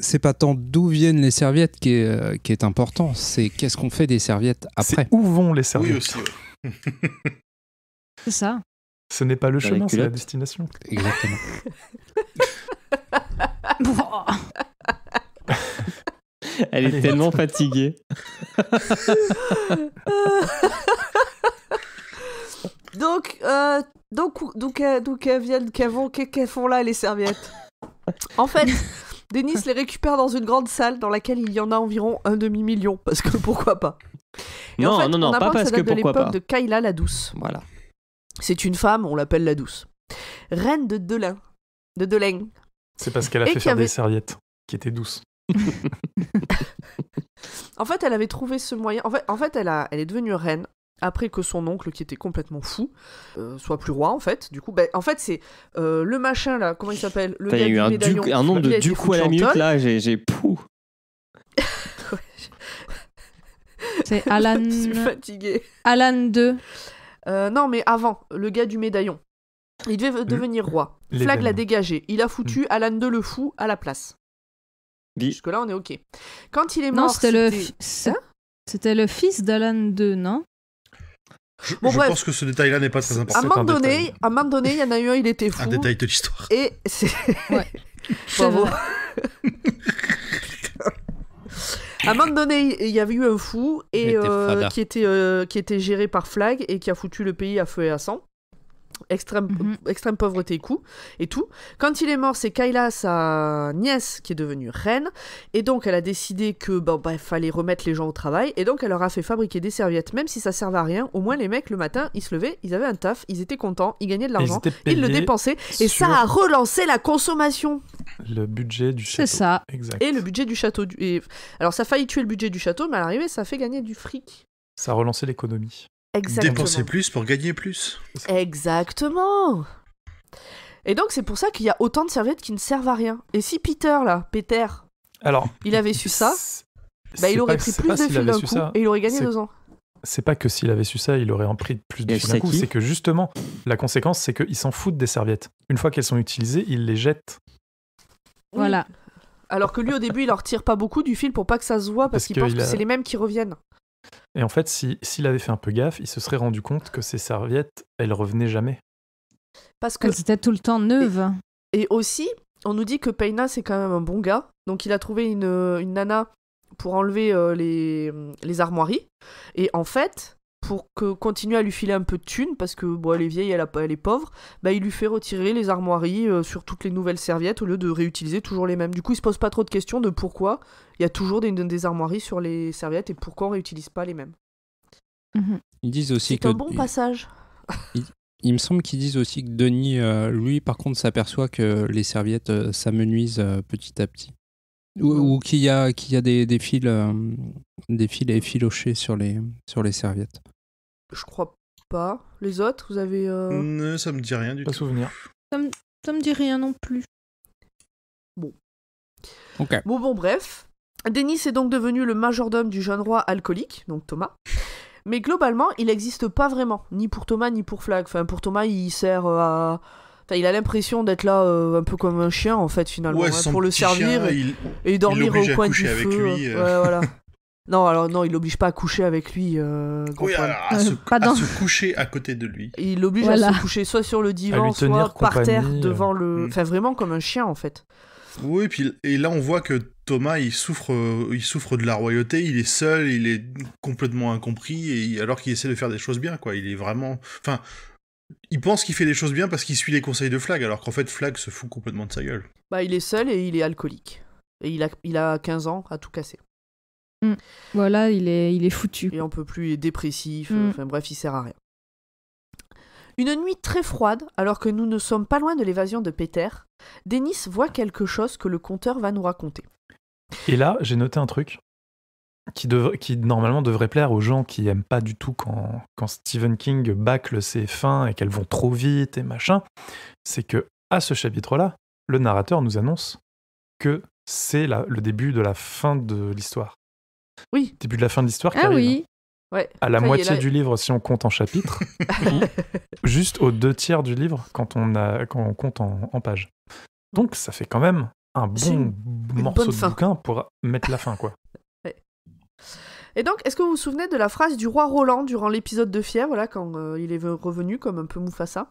C'est pas tant d'où viennent les serviettes qui est, euh, qui est important, c'est qu'est-ce qu'on fait des serviettes après. Où vont les serviettes c'est ça. Ce n'est pas le chemin, c'est la destination. Exactement. *laughs* *laughs* *laughs* Elle est tellement fatiguée. *laughs* donc, euh, donc, donc, euh, euh, viennent, qu'elles font là les serviettes. En fait, *laughs* Denis les récupère dans une grande salle dans laquelle il y en a environ un demi million parce que pourquoi pas. non, non, non, pas parce que, pourquoi de pas. Kayla la douce, voilà. C'est une femme, on l'appelle la douce. Reine de Delin, de Deleng. C'est parce qu'elle a fait faire des serviettes qui étaient douces en fait, elle avait trouvé ce moyen. En fait, en fait elle, a... elle est devenue reine après que son oncle, qui était complètement fou, euh, soit plus roi en fait. Du coup, ben, en fait, c'est euh, le machin là, comment il s'appelle Il y a eu un, duc... un nombre de ducs à la minute là, j'ai pou. *laughs* c'est Alan. *laughs* Je Alan 2. Euh, non, mais avant, le gars du médaillon. Il devait devenir roi. Flag l'a dégagé. Il a foutu mm. Alan de le fou à la place. Jusque-là, on est OK. Quand il est mort. c'était le, fils, hein le fils d'Alan II, non je, pense que ce détail-là n'est pas très important. À un moment donné, il y en a eu un, il était fou. Un détail de l'histoire. Et c'est. *laughs* Ouais. *laughs* à un moment donné, il y avait eu un fou et euh, qui était euh, qui était géré par Flag et qui a foutu le pays à feu et à sang. Mhm. extrême, pauvreté et, coup, et tout. Quand il est mort, c'est Kayla, sa nièce, qui est devenue reine. Et donc, elle a décidé que bah, fallait remettre les gens au travail. Et donc, elle leur a fait fabriquer des serviettes, même si ça servait à rien. Au moins, les mecs, le matin, ils se levaient, ils avaient un taf, ils étaient contents, ils gagnaient de l'argent, ils, le dépensaient. Et ça a relancé la consommation. Le budget du château. C'est ça. Et le budget du château. Alors, ça a failli tuer le budget du château, mais à l'arrivée, ça a fait gagner du fric. Ça a relancé l'économie. Dépenser plus pour gagner plus. Exactement. Et donc c'est pour ça qu'il y a autant de serviettes qui ne servent à rien. Et si Peter là, Peter, alors, il avait su ça, bah, il aurait pris plus de fil et il aurait gagné deux ans. C'est pas que s'il avait su ça, il aurait en pris plus de fil d'un coup. C'est que justement, la conséquence, c'est qu'ils s'en foutent des serviettes. Une fois qu'elles sont utilisées, ils les jettent. Voilà. Alors que lui, au début, il en retire pas beaucoup du fil pour pas que ça se voit parce, qu'il pense que c'est les mêmes qui reviennent. Et en fait, s'il avait fait un peu gaffe, il se serait rendu compte que ces serviettes, elles revenaient jamais. Parce que étaient tout le temps neuves. Et, aussi, on nous dit que Peina, c'est quand même un bon gars. Donc il a trouvé une, euh, nana pour enlever euh, les, euh, les, armoiries. Et en fait, pour que continuer à lui filer un peu de thunes, parce que est vieille, elle, elle est pauvre, bah, il lui fait retirer les armoiries sur toutes les nouvelles serviettes au lieu de réutiliser toujours les mêmes. Du coup, il se pose pas trop de questions de pourquoi il y a toujours des, des, armoiries sur les serviettes et pourquoi on réutilise pas les mêmes mhm. Ils disent aussi c'est que. C'est un bon passage. Il, me semble qu'ils disent aussi que Denis, euh, lui, par contre, s'aperçoit que les serviettes euh, s'amenuisent euh, petit à petit. Ou, qu'il y a, qu'il y a des, fils, des fils effilochés sur les, sur les serviettes. Je crois pas. Les autres, vous avez. Ne, ça me dit rien du pas souvenir. Ça me, me dit rien non plus. Bon. Bon, bon, bref. Denis est donc devenu le majordome du jeune roi alcoolique, donc Thomas. Mais globalement, il n'existe pas vraiment, ni pour Thomas ni pour Flag. Enfin, pour Thomas, il sert euh, à. il a l'impression d'être là euh, un peu comme un chien, en fait, finalement, hein, pour le servir et, dormir au coin du feu. Lui, euh. *laughs* Non, alors non, il l'oblige pas à coucher avec lui. Euh, à, se, coucher à côté de lui. Il l'oblige à se coucher soit sur le divan, soit par terre devant le. Mm. Enfin, vraiment comme un chien en fait. Oui, puis, et là on voit que Thomas, il souffre, euh, il souffre de la royauté, il est seul, il est complètement incompris, et, alors qu'il essaie de faire des choses bien, quoi. Il est vraiment... Enfin, il pense qu'il fait des choses bien parce qu'il suit les conseils de Flag, alors qu'en fait Flag se fout complètement de sa gueule. Bah il est seul et il est alcoolique. Et il a, il a 15 ans à tout casser. Hmm. Voilà, il est, il est foutu. Et on peut plus, il est dépressif, hmm. enfin bref, il sert à rien. Une nuit très froide, alors que nous ne sommes pas loin de l'évasion de Peter, Dennis voit quelque chose que le conteur va nous raconter. Et là, j'ai noté un truc qui, normalement devrait plaire aux gens qui n'aiment pas du tout quand, Stephen King bâcle ses fins et qu'elles vont trop vite et machin. C'est que, à ce chapitre-là, le narrateur nous annonce que c'est le début de la fin de l'histoire. Oui. Début de la fin de l'histoire. Ah oui à la moitié du livre si on compte en chapitres, *laughs* ou juste aux deux tiers du livre quand on, a, quand on compte en, pages. Donc ça fait quand même un bon morceau de bouquin pour mettre la fin, quoi. *laughs* Et donc, est-ce que vous vous souvenez de la phrase du roi Roland durant l'épisode de Fièvre, quand euh, il est revenu comme un peu moufassa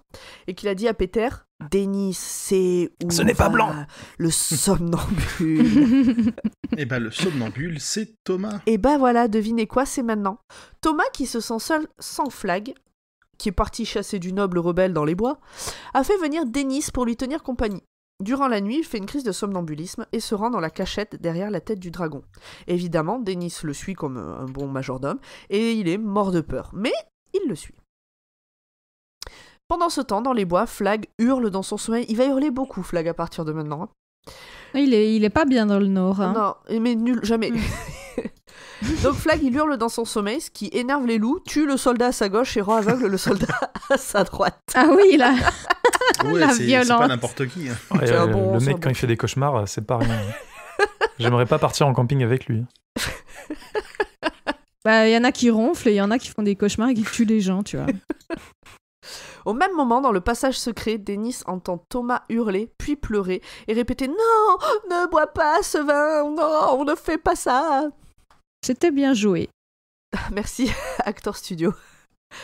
et qu'il a dit à Peter Denis, c'est où Ce n'est pas blanc *laughs* Le somnambule Eh ben, le somnambule, c'est Thomas Et eh ben voilà, devinez quoi, c'est maintenant. Thomas qui se sent seul, sans flag, qui est parti chasser du noble rebelle dans les bois, a fait venir Denis pour lui tenir compagnie. Durant la nuit, il fait une crise de somnambulisme et se rend dans la cachette derrière la tête du dragon. Évidemment, Dennis le suit comme euh, un bon majordome et il est mort de peur, mais il le suit. Pendant ce temps, dans les bois, Flag hurle dans son sommeil. Il va hurler beaucoup, Flag, à partir de maintenant. Hein. Il est, il est pas bien dans le nord. Hein. Non, mais nul, jamais. Mm. *laughs* Donc Flag, il hurle dans son sommeil, ce qui énerve les loups, tue le soldat à sa gauche et rend aveugle le soldat *laughs* à sa droite. Ah oui, là *laughs* Ouais, la violence. C'est pas n'importe qui. Hein. Euh, le mec, quand il fait des cauchemars, euh, c'est pas rien. *laughs* J'aimerais pas partir en camping avec lui. *laughs* Bah, il y en a qui ronflent et il y en a qui font des cauchemars et qui tuent les gens, tu vois. Au même moment, dans le passage secret, Denis entend Thomas hurler, puis pleurer et répéter Non, ne bois pas ce vin, non, on ne fait pas ça. C'était bien joué. *laughs* Merci, Actor Studio.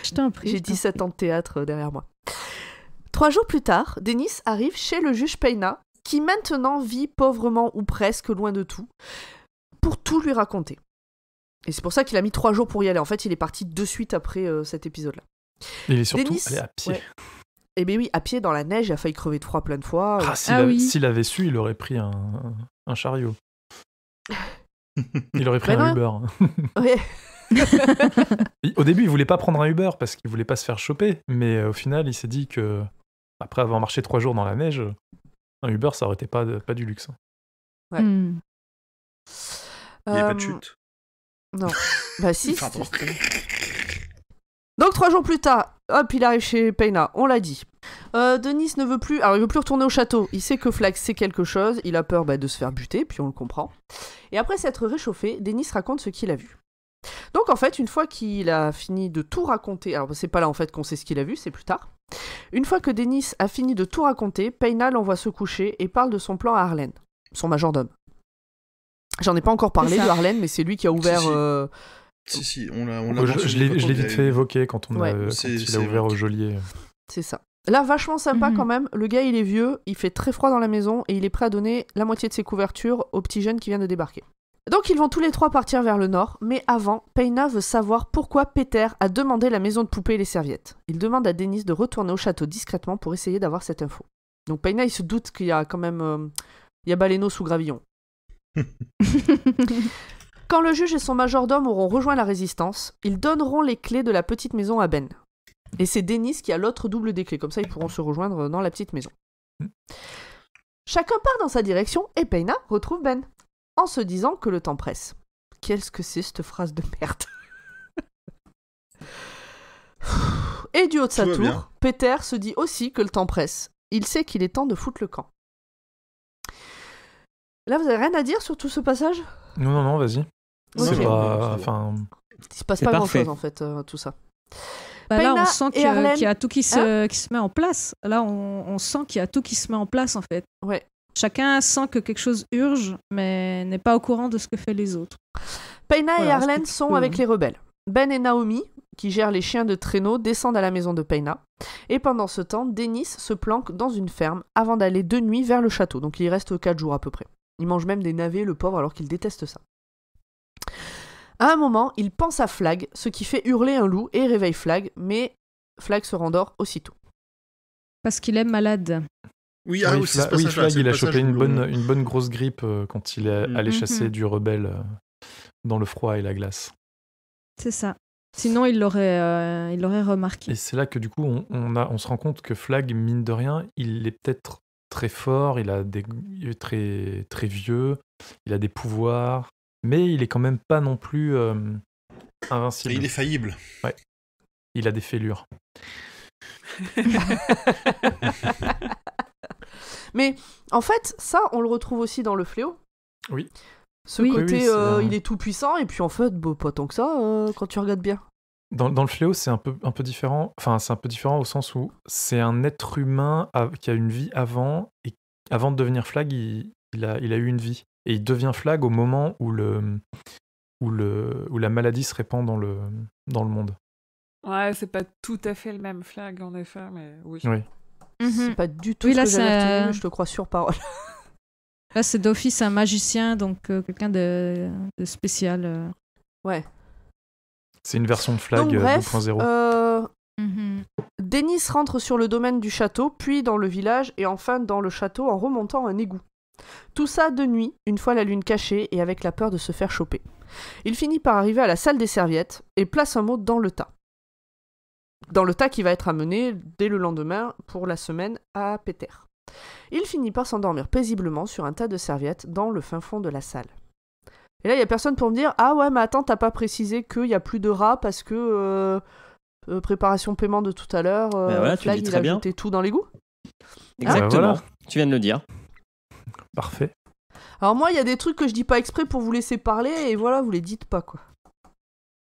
Je t'en prie. J'ai 17 ans de théâtre euh, derrière moi. Trois jours plus tard, Denis arrive chez le juge Peina, qui maintenant vit pauvrement ou presque loin de tout, pour tout lui raconter. Et c'est pour ça qu'il a mis trois jours pour y aller. En fait, il est parti de suite après euh, cet épisode-là. Il est surtout allé à pied. Eh bien oui, à pied dans la neige, il a failli crever de froid plein de fois. Ah, ah s'il, avait su, il aurait pris un, un chariot. il aurait pris un Uber. *laughs* Au début, il voulait pas prendre un Uber parce qu'il voulait pas se faire choper, mais euh, au final, il s'est dit que après avoir marché trois jours dans la neige, un Uber, ça aurait pas, de, pas du luxe. Hein. Ouais. Hmm. Il n'y a pas de euh, chute. Non. bah *laughs* si. Donc trois jours plus tard, hop, il arrive chez Peina, on l'a dit. Euh, Denis ne veut plus, alors il veut plus retourner au château. Il sait que Flax sait quelque chose, il a peur bah, de se faire buter, puis on le comprend. Et après s'être réchauffé, Denis raconte ce qu'il a vu. Donc en fait, une fois qu'il a fini de tout raconter, alors c'est pas là en fait qu'on sait ce qu'il a vu, c'est plus tard. Une fois que Dennis a fini de tout raconter, Payna l'envoie se coucher et parle de son plan à Arlène son majordome. J'en ai pas encore parlé de Arlène mais c'est lui qui a ouvert. Euh, si, si. on l'a. je, l'ai vite fait évoquer quand on euh, a, ouvert au geôlier. C'est ça. Là, vachement sympa mhm. quand même. Le gars, il est vieux, il fait très froid dans la maison et il est prêt à donner la moitié de ses couvertures au petit jeune qui vient de débarquer. Donc ils vont tous les trois partir vers le nord, mais avant, Peina veut savoir pourquoi Peter a demandé la maison de poupée et les serviettes. Il demande à Denise de retourner au château discrètement pour essayer d'avoir cette info. Donc Peina, il se doute qu'il y a quand même... Euh, il y a Baleno sous gravillon. *laughs* Quand le juge et son majordome auront rejoint la résistance, ils donneront les clés de la petite maison à Ben. Et c'est Denise qui a l'autre double des clés, comme ça ils pourront se rejoindre dans la petite maison. Hmm. Chacun part dans sa direction et Peina retrouve Ben en se disant que le temps presse. Qu'est-ce que c'est cette phrase de merde *laughs* Et du haut de sa tour, Peter se dit aussi que le temps presse. Il sait qu'il est temps de foutre le camp. Là, vous avez rien à dire sur tout ce passage Non, non, non, vas-y. C'est pas... Enfin... se passe pas grand-chose, en fait, euh, tout ça. Bah là, on sent qu'il y, a tout qui se, hein qui se, met en place. Là, on, on sent qu'il y a tout qui se met en place, en fait. Ouais. Chacun sent que quelque chose urge, mais n'est pas au courant de ce que font les autres. Peina et Arlene sont avec hein. les rebelles. Ben et Naomi, qui gèrent les chiens de traîneau, descendent à la maison de Peina. Et pendant ce temps, Dennis se planque dans une ferme avant d'aller de nuit vers le château. Donc il reste 4 jours à peu près. Il mange même des navets, le pauvre, alors qu'il déteste ça. À un moment, il pense à Flag, ce qui fait hurler un loup et réveille Flag, mais Flag se rendort aussitôt. Parce qu'il est malade. Oui, ah, il a chopé une bonne, une bonne grosse grippe euh, quand il est allé mm-hmm. chasser du rebelle euh, dans le froid et la glace. C'est ça. Sinon, il l'aurait, euh, il remarqué. Et c'est là que du coup, on, a, on se rend compte que Flag, mine de rien, il est peut-être très fort, il a des est très très vieux, il a des pouvoirs, mais il est quand même pas non plus invincible. il est faillible. Ouais. Il a des fêlures. *laughs* *laughs* Mais en fait, ça, on le retrouve aussi dans le fléau. Oui. Ce côté, euh, il est tout puissant, et puis en fait, pas tant que ça, euh, quand tu regardes bien. Dans, dans le fléau, c'est un peu, un peu différent. Enfin, c'est un peu différent au sens où c'est un être humain qui a une vie avant, et avant de devenir flag, il, il, a, il a eu une vie. Et il devient flag au moment où, le, où, le, où la maladie se répand dans le, dans le monde. Ouais, c'est pas tout à fait le même flag en effet, mais oui. Oui. Mhm. C'est pas du tout oui, ce que je te crois sur parole. *laughs* là, c'est d'office un magicien, donc euh, quelqu'un de... spécial. Euh. Ouais. C'est une version de flag 2.0. Euh, mhm. Denis rentre sur le domaine du château, puis dans le village et enfin dans le château en remontant un égout. Tout ça de nuit, une fois la lune cachée et avec la peur de se faire choper. Il finit par arriver à la salle des serviettes et place un mot dans le tas dans le tas qui va être amené dès le lendemain pour la semaine à Péter. Il finit par s'endormir paisiblement sur un tas de serviettes dans le fin fond de la salle. Et là, il n'y a personne pour me dire Ah ouais, mais attends, t'as pas précisé qu'il y a plus de rats parce que euh, euh, préparation paiement de tout à l'heure, euh, bah voilà, tu il a bien. tout dans l'égout ah Exactement, tu viens de le dire. Parfait. Alors moi, il y a des trucs que je dis pas exprès pour vous laisser parler et voilà, vous les dites pas quoi.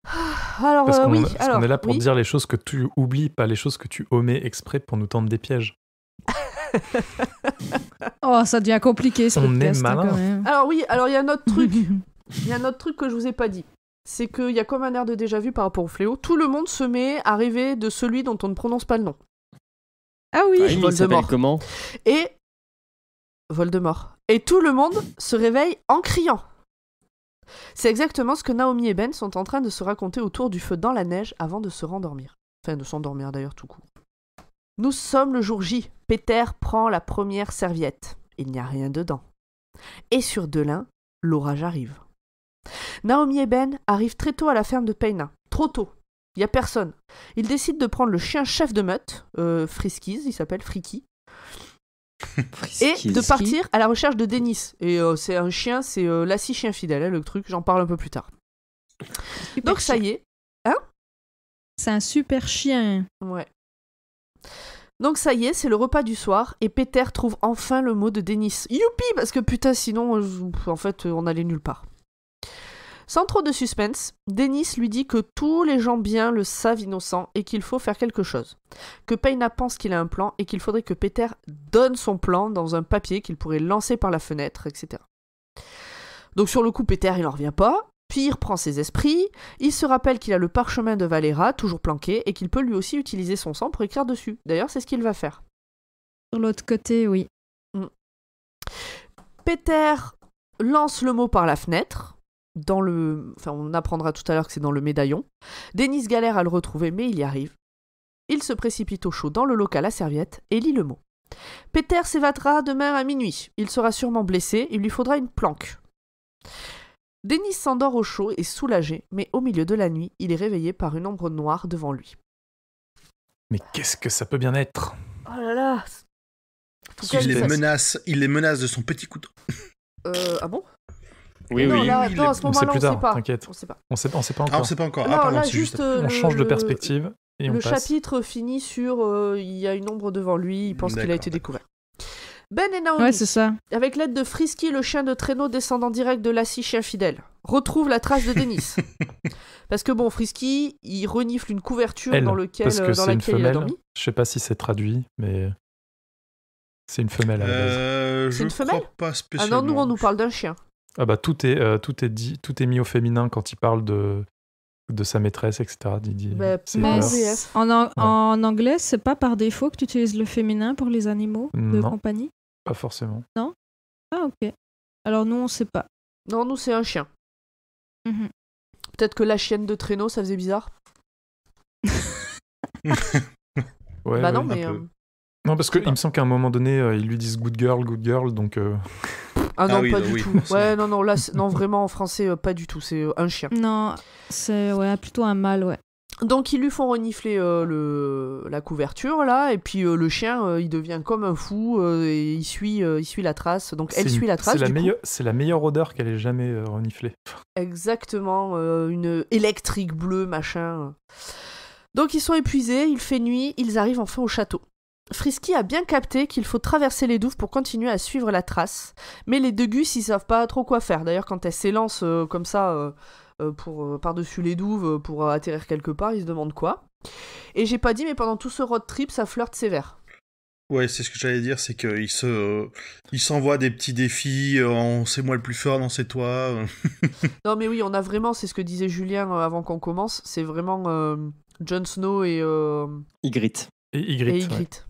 *sighs* Alors, parce euh, qu'on, oui, parce alors, qu'on est là pour dire les choses que tu oublies, pas les choses que tu omets exprès pour nous tendre des pièges. *laughs* oh, ça devient compliqué ce On est hein, malin. Alors oui, alors il y a un autre truc. *laughs* Il y a un autre truc que je vous ai pas dit c'est qu'il y a comme un air de déjà vu par rapport au fléau. Tout le monde se met à rêver de celui dont on ne prononce pas le nom. Ah oui, ah, oui Voldemort. comment Et Voldemort. Et tout le monde se réveille en criant. C'est exactement ce que Naomi et Ben sont en train de se raconter autour du feu dans la neige avant de se rendormir. Enfin, de s'endormir d'ailleurs tout court. Nous sommes le jour J. Peter prend la première serviette. Il n'y a rien dedans. Et sur Delin, l'orage arrive. Naomi et Ben arrivent très tôt à la ferme de Peina. Trop tôt. Il n'y a personne. Ils décident de prendre le chien chef de meute, euh, Friskies, il s'appelle Friki, et de partir à la recherche de Denis. Et euh, c'est un chien, c'est euh, l'assis chien fidèle, hein, le truc, j'en parle un peu plus tard. Donc ça y est. Hein C'est un super chien. Ouais. Donc ça y est, c'est le repas du soir et Peter trouve enfin le mot de Denis. Youpi Parce que putain, sinon, euh, en fait, on allait nulle part. Sans trop de suspense, Dennis lui dit que tous les gens bien le savent innocent et qu'il faut faire quelque chose. Que Payna pense qu'il a un plan et qu'il faudrait que Peter donne son plan dans un papier qu'il pourrait lancer par la fenêtre, etc. Donc sur le coup, Peter, il n'en revient pas. Puis prend ses esprits, il se rappelle qu'il a le parchemin de Valera, toujours planqué, et qu'il peut lui aussi utiliser son sang pour écrire dessus. D'ailleurs, c'est ce qu'il va faire. Sur l'autre côté, oui. Mm. Peter lance le mot par la fenêtre, dans le. Enfin, on apprendra tout à l'heure que c'est dans le médaillon. Denis galère à le retrouver, mais il y arrive. Il se précipite au chaud dans le local à serviette et lit le mot. Peter s'évadera demain à minuit. Il sera sûrement blessé, il lui faudra une planque. Denis s'endort au chaud et soulagé, mais au milieu de la nuit, il est réveillé par une ombre noire devant lui. Mais qu'est-ce que ça peut bien être Oh là là il les, menace, il les menace de son petit couteau. Euh, ah bon oui, non, oui, oui, non, en ce moment-là, on ne sait pas. T'inquiète. On sait pas. sait, ah, sait pas encore. Ah, on sait pas encore. ah, là, juste, euh, on change de perspective. Et le chapitre finit sur euh, il y a une ombre devant lui, il pense qu'il a été découvert. Ben et Naomi, ouais, ça. avec l'aide de Frisky, le chien de traîneau descendant direct de l'assis chien fidèle, retrouve la trace de Denis. *laughs* parce que bon, Frisky, il renifle une couverture dans, lequel, parce que euh, dans laquelle une il a dormi. Je sais pas si c'est traduit, mais c'est une femelle à base. c'est une femelle pas Ah non, nous on nous parle d'un chien. Ah bah tout est, euh, tout est dit, tout est mis au féminin quand il parle de, de sa maîtresse, etc. Didier bah, en, en, anglais, c'est pas par défaut que tu utilises le féminin pour les animaux de compagnie Pas forcément. Non Ah, ok. Alors nous, on sait pas. Non, nous, c'est un chien. Mhm. Peut-être que la chienne de traîneau, ça faisait bizarre. *laughs* ouais, bah non, mais. Euh, non, parce qu'il me semble qu'à un moment donné, euh, ils lui disent good girl, good girl, donc. Ah non, ah pas bah du tout. Ouais, non, non, là, non, vraiment en français, euh, pas du tout. C'est euh, un chien. Non, c'est ouais, plutôt un mâle, ouais. Donc ils lui font renifler euh, le, la couverture là et puis le chien il devient comme un fou et il suit il suit la trace donc elle suit la trace c'est la, c'est la meilleure odeur qu'elle ait jamais reniflée exactement une électrique bleue machin donc ils sont épuisés il fait nuit ils arrivent enfin au château Frisky a bien capté qu'il faut traverser les douves pour continuer à suivre la trace, mais les deux gus ils savent pas trop quoi faire. D'ailleurs, quand elles s'élancent euh, comme ça euh, euh, par-dessus les douves pour atterrir quelque part, ils se demandent quoi. Et j'ai pas dit, mais pendant tout ce road trip, ça flirte sévère. Ouais, c'est ce que j'allais dire, c'est qu'ils se, ils s'envoient des petits défis. c'est moi le plus fort, dans c'est toi. non mais oui, on a vraiment, c'est ce que disait Julien avant qu'on commence, c'est vraiment Jon Snow et Ygritte. Et Ygritte.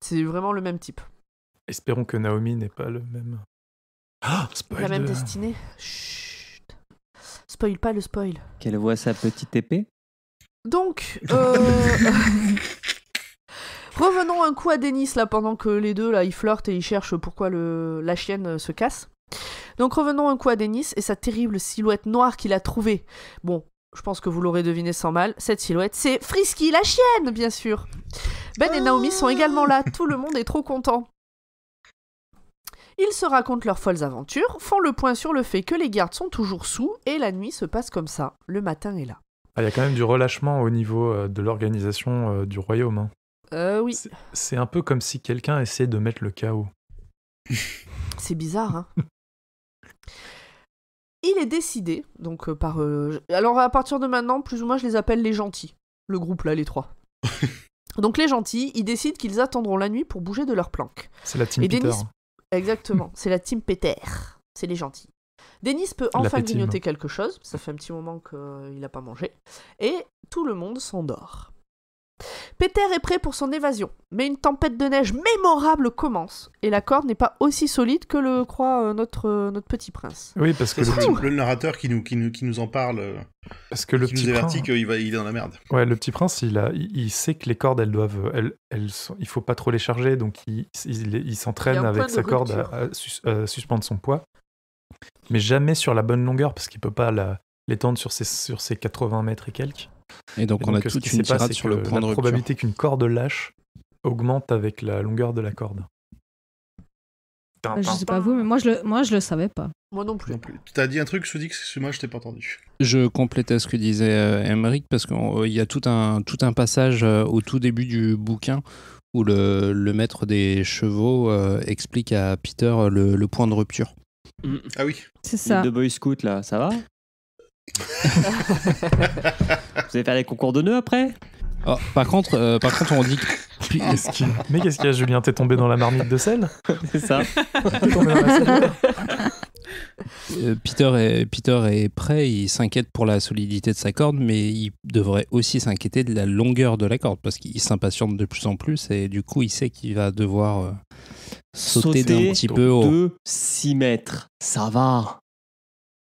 C'est vraiment le même type. Espérons que Naomi n'est pas le même. Ah, La même destinée. Chut. Spoil pas le spoil. Qu'elle voit sa petite épée Donc, *laughs* euh... *laughs* revenons un coup à Denis là pendant que les deux là ils flirtent et ils cherchent pourquoi le... la chienne euh, se casse. Donc revenons un coup à Denis et sa terrible silhouette noire qu'il a trouvée. Bon, je pense que vous l'aurez deviné sans mal, cette silhouette, c'est Frisky la chienne, bien sûr. Ben et Naomi sont également là, tout le monde est trop content. Ils se racontent leurs folles aventures, font le point sur le fait que les gardes sont toujours sous, et la nuit se passe comme ça, le matin est là. Ah, il y a quand même du relâchement au niveau euh, de l'organisation euh, du royaume. Hein. Euh, oui. C'est un peu comme si quelqu'un essayait de mettre le chaos. C'est bizarre, hein *laughs* il est décidé, donc euh, par. Euh, alors à partir de maintenant, plus ou moins, je les appelle les gentils. Le groupe là, les trois. *laughs* donc les gentils, ils décident qu'ils attendront la nuit pour bouger de leur planque. C'est la team Et Peter. Exactement, c'est la team Peter. C'est les gentils. Denis peut enfin quelque chose, ça fait un petit moment qu'il n'a pas mangé, et tout le monde s'endort. Peter est prêt pour son évasion, mais une tempête de neige mémorable commence, et la corde n'est pas aussi solide que le croit euh, notre, euh, notre petit prince. Oui, parce que le, narrateur qui nous, qui, nous, en parle, euh, parce que le petit nous avertit qu'il va, il est dans la merde. Ouais, le petit prince, il, a, il, sait que les cordes, elles doivent, il faut pas trop les charger, donc il, s'entraîne avec sa corde à, suspendre son poids, mais jamais sur la bonne longueur, parce qu'il peut pas l'étendre sur ses, sur ses 80 mètres et quelques. Et donc, on a toute une tirade sur le point de rupture. La probabilité qu'une corde lâche augmente avec la longueur de la corde. Je sais pas vous, mais moi je le, moi, je le savais pas. Moi non plus. Tu as dit un truc, je te dis que c'est moi, je t'ai pas entendu. Je complétais ce que disait Emmerich euh, parce qu'il euh, y a tout un, tout un passage euh, au tout début du bouquin où le, le maître des chevaux explique à Peter le, point de rupture. Ah oui. C'est ça. Le Boy Scout là, ça va *laughs* Vous allez faire les concours de nœuds après ah, par contre, euh, par contre, on dit. *laughs* Mais qu'est-ce qu'il y a, Julien T'es tombé dans la marmite de sel *laughs* C'est ça. dans la euh, Peter est, Peter est prêt, il s'inquiète pour la solidité de sa corde, mais il devrait aussi s'inquiéter de la longueur de la corde parce qu'il s'impatiente de plus en plus et du coup il sait qu'il va devoir euh, sauter, d'un petit peu haut. 6 mètres. Ça va.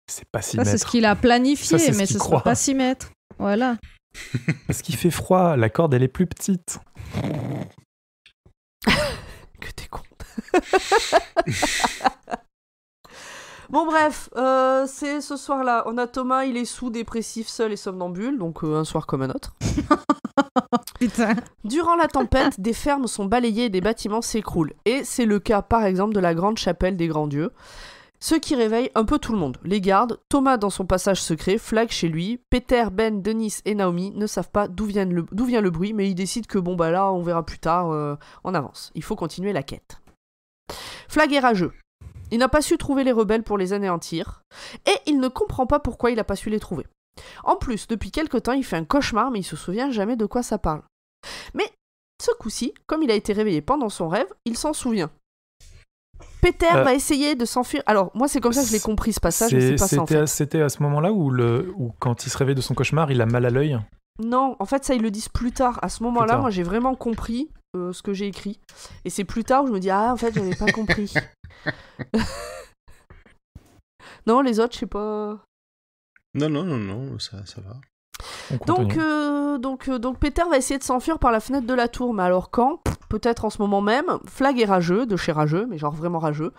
C'est pas symétrique. C'est ce qu'il a planifié, mais ce sera pas s'y mettre. Voilà. *laughs* Parce qu'il fait froid, la corde elle est plus petite. *laughs* que t'es con. *laughs* bon bref, euh, c'est ce soir-là. On a Thomas, il est sous, dépressif, seul et somnambule, donc euh, un soir comme un autre. Putain. Durant la tempête, des fermes sont balayées et des bâtiments s'écroulent. Et c'est le cas par exemple de la grande chapelle des grands dieux. Ce qui réveille un peu tout le monde. Les gardes, Thomas dans son passage secret, flag chez lui, Peter, Ben, Denis et Naomi ne savent pas d'où vient, le, bruit, mais ils décident que bon bah là on verra plus tard, euh, en on avance. Il faut continuer la quête. Flag est rageux. Il n'a pas su trouver les rebelles pour les anéantir, et il ne comprend pas pourquoi il n'a pas su les trouver. En plus, depuis quelque temps, il fait un cauchemar, mais il se souvient jamais de quoi ça parle. Mais ce coup-ci, comme il a été réveillé pendant son rêve, il s'en souvient. Peter euh, va essayer de s'enfuir. Alors, moi, c'est comme ça que je l'ai compris ce passage. C'était à, ce moment-là où, quand il se réveille de son cauchemar, il a mal à l'œil Non, en fait, ça, ils le disent plus tard. À ce moment-là, moi, j'ai vraiment compris euh, ce que j'ai écrit. Et c'est plus tard où je me dis Ah, en fait, je n'avais pas compris. *laughs* non, les autres, je sais pas. Non, non, non, non, ça, ça va. Donc, euh, donc, euh, donc Peter va essayer de s'enfuir par la fenêtre de la tour, mais alors quand Peut-être en ce moment même. Flag est rageux, de chez rageux, mais genre vraiment rageux.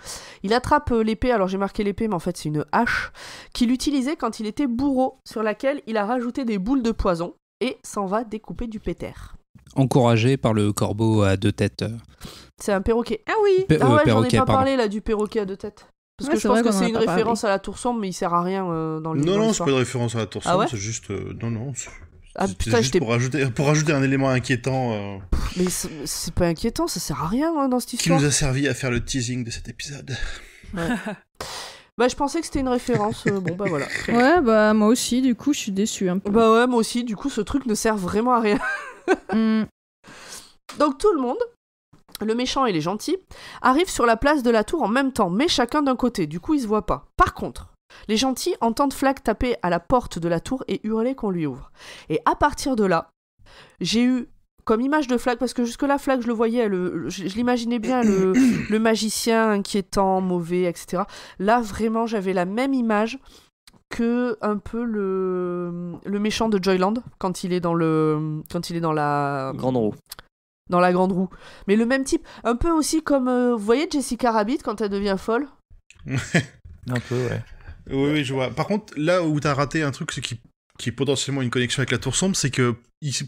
Il attrape euh, l'épée, alors j'ai marqué l'épée, mais en fait c'est une hache, qu'il utilisait quand il était bourreau, sur laquelle il a rajouté des boules de poison, et s'en va découper du Peter. Encouragé par le corbeau à deux têtes. C'est un perroquet. Ah oui, ah j'en ai pas parlé là du perroquet à deux têtes. Parce que je pense que c'est une référence à la tour sombre, mais il sert à rien euh, dans le Non, non, c'est pas une référence à la tour ah sombre, c'est juste. Euh, non, non. Ah, juste pour ajouter, pour un élément inquiétant. Euh. Mais c'est pas inquiétant, ça sert à rien hein, dans cette histoire. Qui nous a servi à faire le teasing de cet épisode. bah, je pensais que c'était une référence. bon, bah voilà. *laughs* Ouais, bah moi aussi, du coup, je suis déçu un peu. Bah ouais, moi aussi, du coup, ce truc ne sert vraiment à rien. Mm. Donc tout le monde le méchant et les gentils, arrivent sur la place de la tour en même temps, mais chacun d'un côté, du coup ils se voient pas. Par contre, les gentils entendent Flag taper à la porte de la tour et hurler qu'on lui ouvre. Et à partir de là, j'ai eu comme image de Flag, parce que jusque-là, Flag, je le voyais, je, l'imaginais bien, le, *coughs* magicien inquiétant, mauvais, etc. Là, vraiment, j'avais la même image que un peu le, le méchant de Joyland quand il est dans le quand il est dans la grande roue dans la grande roue. Mais le même type, un peu aussi comme, euh, vous voyez Jessica Rabbit quand elle devient folle. *laughs* un peu, ouais. Oui, je vois. Par contre, là où t'as raté un truc, c'est qui, est potentiellement une connexion avec la tour sombre, c'est que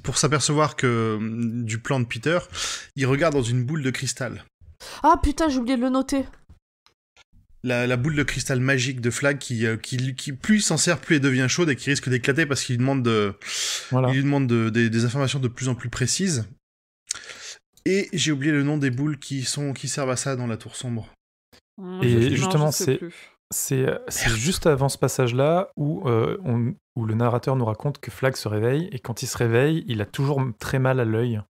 pour s'apercevoir que mm, du plan de Peter, il regarde dans une boule de cristal. Ah putain, j'ai oublié de le noter. La, boule de cristal magique de Flag qui, euh, qui, plus il s'en sert, plus elle devient chaude et qui risque d'éclater parce qu'il demande, lui demande des informations de plus en plus précises. Et j'ai oublié le nom des boules qui, sont, qui servent à ça dans la tour sombre. Ah, et justement, euh, c'est juste avant ce passage-là où, euh, où le narrateur nous raconte que Flag se réveille et quand il se réveille, il a toujours très mal à l'œil.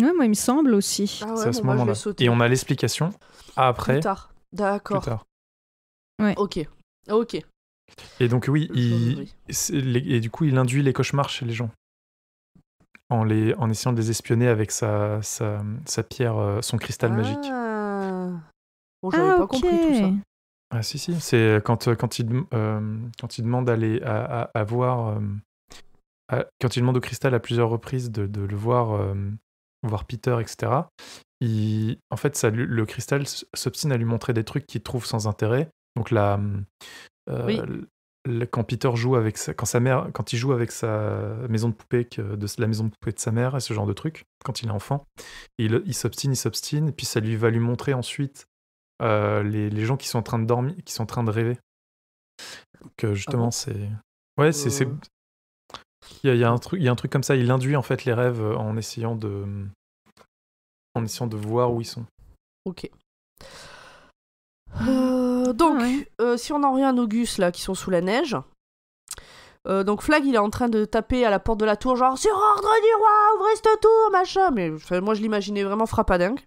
Oui, moi, il me semble aussi. Ah c'est à ce moment-là. Et on a l'explication après. Plus tard. D'accord. Ok. Ok. Et donc, oui, il... et du coup, il induit les cauchemars chez les gens en, les, en essayant de les espionner avec sa, sa, sa pierre, euh, son cristal ah. magique. Bon, j'avais ah, pas compris tout ça. Ah si, si, c'est euh, quand, euh, quand, il, quand il demande à, à, à, voir... quand il demande au cristal à plusieurs reprises de, de le voir, voir Peter, etc., il, en fait, ça, le cristal s'obstine à lui montrer des trucs qu'il trouve sans intérêt. Donc la, quand Peter joue avec sa, quand sa mère, quand il joue avec sa maison de poupée, que, de la maison de poupée de sa mère et ce genre de truc, quand il est enfant, il, s'obstine, il s'obstine, puis ça lui va lui montrer ensuite euh, les, les, gens qui sont en train de dormir, qui sont en train de rêver. Donc justement, ah c'est ouais, c'est euh. il, y, a un truc, il y a un truc comme ça. Il induit en fait les rêves en essayant de en essayant de voir où ils sont. Ok. *sighs* Ah. Euh, donc, ah euh, si on en revient à nos là, qui sont sous la neige. Euh, donc Flag, il est en train de taper à la porte de la tour, genre sur ordre du roi, ouvrez cette tour, machin. Mais moi, je l'imaginais vraiment frappadingue.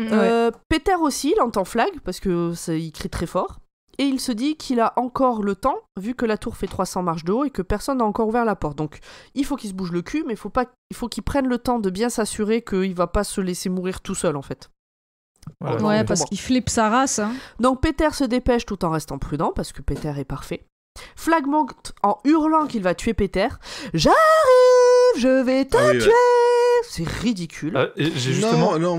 Mm, Peter aussi, il entend Flag parce que il crie très fort et il se dit qu'il a encore le temps vu que la tour fait 300 marches de haut et que personne n'a encore ouvert la porte. Donc, il faut qu'il se bouge le cul, mais faut pas, il faut qu'il prenne le temps de bien s'assurer qu'il va pas se laisser mourir tout seul en fait. Ouais, parce qu'il flippe sa race. Hein. Donc Peter se dépêche tout en restant prudent, parce que Peter est parfait. Flag en hurlant qu'il va tuer Peter. J'arrive, je vais te ah tuer. C'est ridicule. Euh, j'ai justement. Non,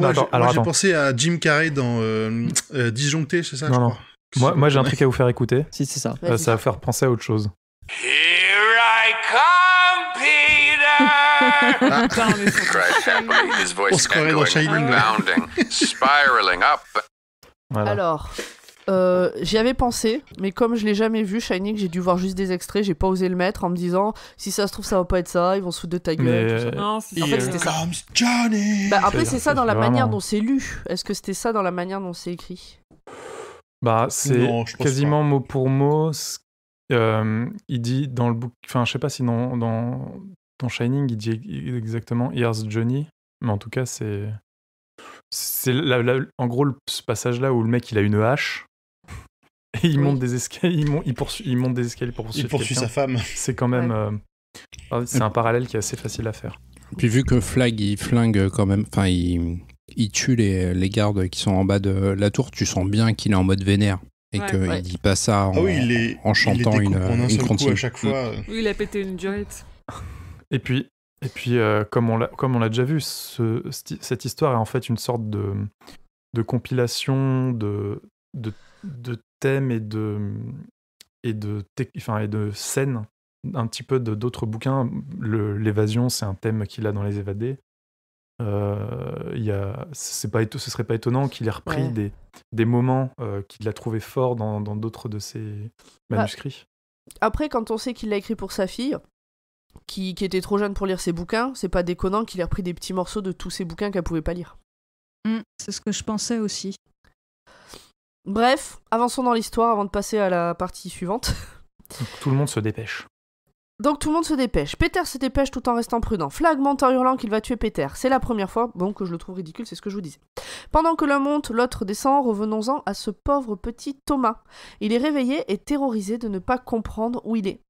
j'ai pensé à Jim Carrey dans euh, euh c'est ça non, je Moi, moi j'ai un truc à vous faire écouter. Si, c'est ça. Euh, ça va faire penser à autre chose. Alors, euh, j'y avais pensé, mais comme je l'ai jamais vu, Shining, j'ai dû voir juste des extraits, j'ai pas osé le mettre en me disant si ça se trouve, ça va pas être ça, ils vont se foutre de ta gueule. Euh, non, c'est en fait, euh, c'était ça. Bah, après, c'est ça dans la manière dont c'est lu. Est-ce que c'était ça dans la manière dont c'est écrit Bah, c'est quasiment mot pour mot. il dit dans le book... enfin, je sais pas si dans, dans Shining, il dit exactement Here's Johnny, mais en tout cas, c'est. C'est en gros ce passage-là où le mec il a une hache et il monte des escaliers, il, poursuit, monte des escaliers pour poursuivre. sa femme. C'est quand même. Euh, ah, c'est un parallèle qui est assez facile à faire. Puis vu que Flag il flingue quand même. Enfin, il, il tue les, gardes qui sont en bas de la tour, tu sens bien qu'il est en mode vénère. Et qu'il dit pas ça en, en chantant une, chaque fois. Oui, il a pété une durite. Et puis, et puis euh, comme on l'a déjà vu, cette histoire est en fait une sorte de, de compilation de, de, thèmes et de, et de, et de scènes, un petit peu d'autres bouquins. L'évasion, c'est un thème qu'il a dans Les Évadés. Euh, y a, ce serait pas étonnant qu'il ait repris des, des moments euh, qu'il a trouvé forts dans d'autres de ses bah, manuscrits. après, quand on sait qu'il l'a écrit pour sa fille, qui, était trop jeune pour lire ses bouquins, c'est pas déconnant qu'il ait repris des petits morceaux de tous ses bouquins qu'elle pouvait pas lire. Mm, c'est ce que je pensais aussi. Bref, avançons dans l'histoire avant de passer à la partie suivante. *laughs* tout le monde se dépêche. Donc tout le monde se dépêche. Peter se dépêche tout en restant prudent. monte en hurlant qu'il va tuer Peter. C'est la première fois bon, que je le trouve ridicule, c'est ce que je vous disais. Pendant que l'un monte, l'autre descend, revenons-en à ce pauvre petit Thomas. Il est réveillé et terrorisé de ne pas comprendre où il est.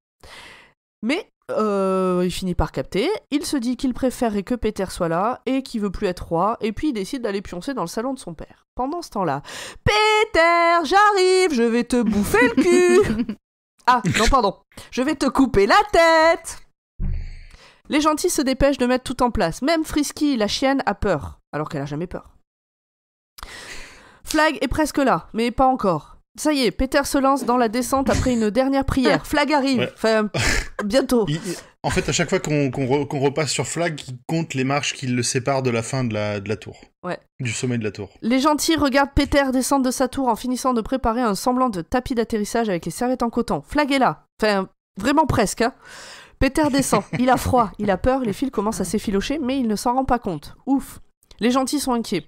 Mais euh, il finit par capter, il se dit qu'il préférerait que Peter soit là et qu'il veut plus être roi, et puis il décide d'aller pioncer dans le salon de son père. Pendant ce temps-là, Peter, j'arrive, je vais te bouffer le cul *laughs* Ah, non, pardon, je vais te couper la tête Les gentils se dépêchent de mettre tout en place, même Frisky, la chienne, a peur, alors qu'elle a jamais peur. Flag est presque là, mais pas encore ça y est, Peter se lance dans la descente après une dernière prière. *laughs* Flag arrive, bientôt. en fait, à chaque fois qu'on repasse sur Flag, il compte les marches qui le séparent de la fin de la, tour. Ouais. Du sommet de la tour. Les gentils regardent Peter descendre de sa tour en finissant de préparer un semblant de tapis d'atterrissage avec les serviettes en coton. Flag est là. Enfin, vraiment presque. Hein. Peter descend. *laughs* Il a froid, il a peur, les fils commencent à s'effilocher, mais il ne s'en rend pas compte. Ouf. Les gentils sont inquiets.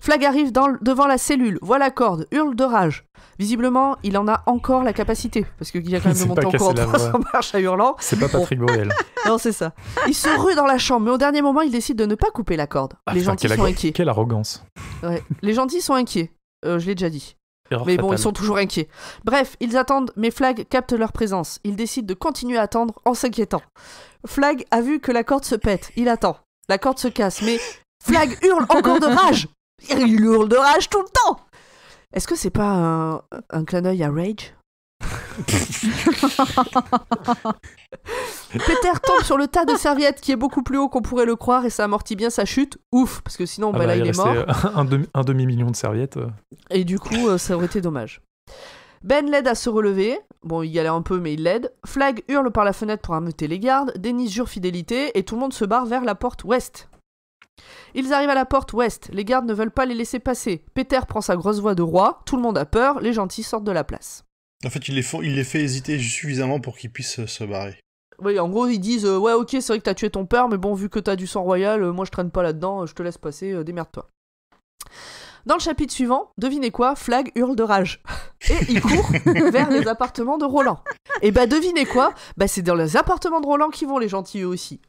Flag arrive devant la cellule, voit la corde, hurle de rage. Visiblement, il en a encore la capacité, parce qu'il y a quand même *laughs* le montant. encore en marche à hurlant. C'est pas Patrick Borel. *laughs* non, c'est ça. Il se rue dans la chambre, mais au dernier moment, il décide de ne pas couper la corde. Ah, les, gentils sont inquiets. Quelle arrogance. Les gentils sont inquiets. je l'ai déjà dit. mais bon, ils sont toujours inquiets. Bref, ils attendent, mais Flag capte leur présence. Ils décident de continuer à attendre en s'inquiétant. Flag a vu que la corde se pète. Il attend. La corde se casse, mais Flag hurle encore de rage. *laughs* Il hurle de rage tout le temps. Est-ce que c'est pas un, clin d'œil à Rage *laughs* Peter tombe sur le tas de serviettes qui est beaucoup plus haut qu'on pourrait le croire et ça amortit bien sa chute. Ouf, parce que sinon, ah bah, il, est mort. Euh, un, demi, un demi-million de serviettes. Euh. Et du coup, euh, ça aurait été dommage. Ben l'aide à se relever. Bon, il galère un peu, mais il l'aide. Flag hurle par la fenêtre pour ameuter les gardes. Denis jure fidélité et tout le monde se barre vers la porte ouest. Ils arrivent à la porte ouest, les gardes ne veulent pas les laisser passer. Peter prend sa grosse voix de roi, tout le monde a peur, les gentils sortent de la place. En fait, il les, il les fait hésiter suffisamment pour qu'ils puissent euh, se barrer. Oui, en gros, ils disent euh, Ouais, ok, c'est vrai que t'as tué ton père, mais bon, vu que t'as du sang royal, euh, moi je traîne pas là-dedans, je te laisse passer, démerde-toi. Dans le chapitre suivant, devinez quoi Flag hurle de rage. Et il court *laughs* vers les appartements de Roland. Et bah devinez quoi Bah c'est dans les appartements de Roland qu'ils vont les gentils eux aussi.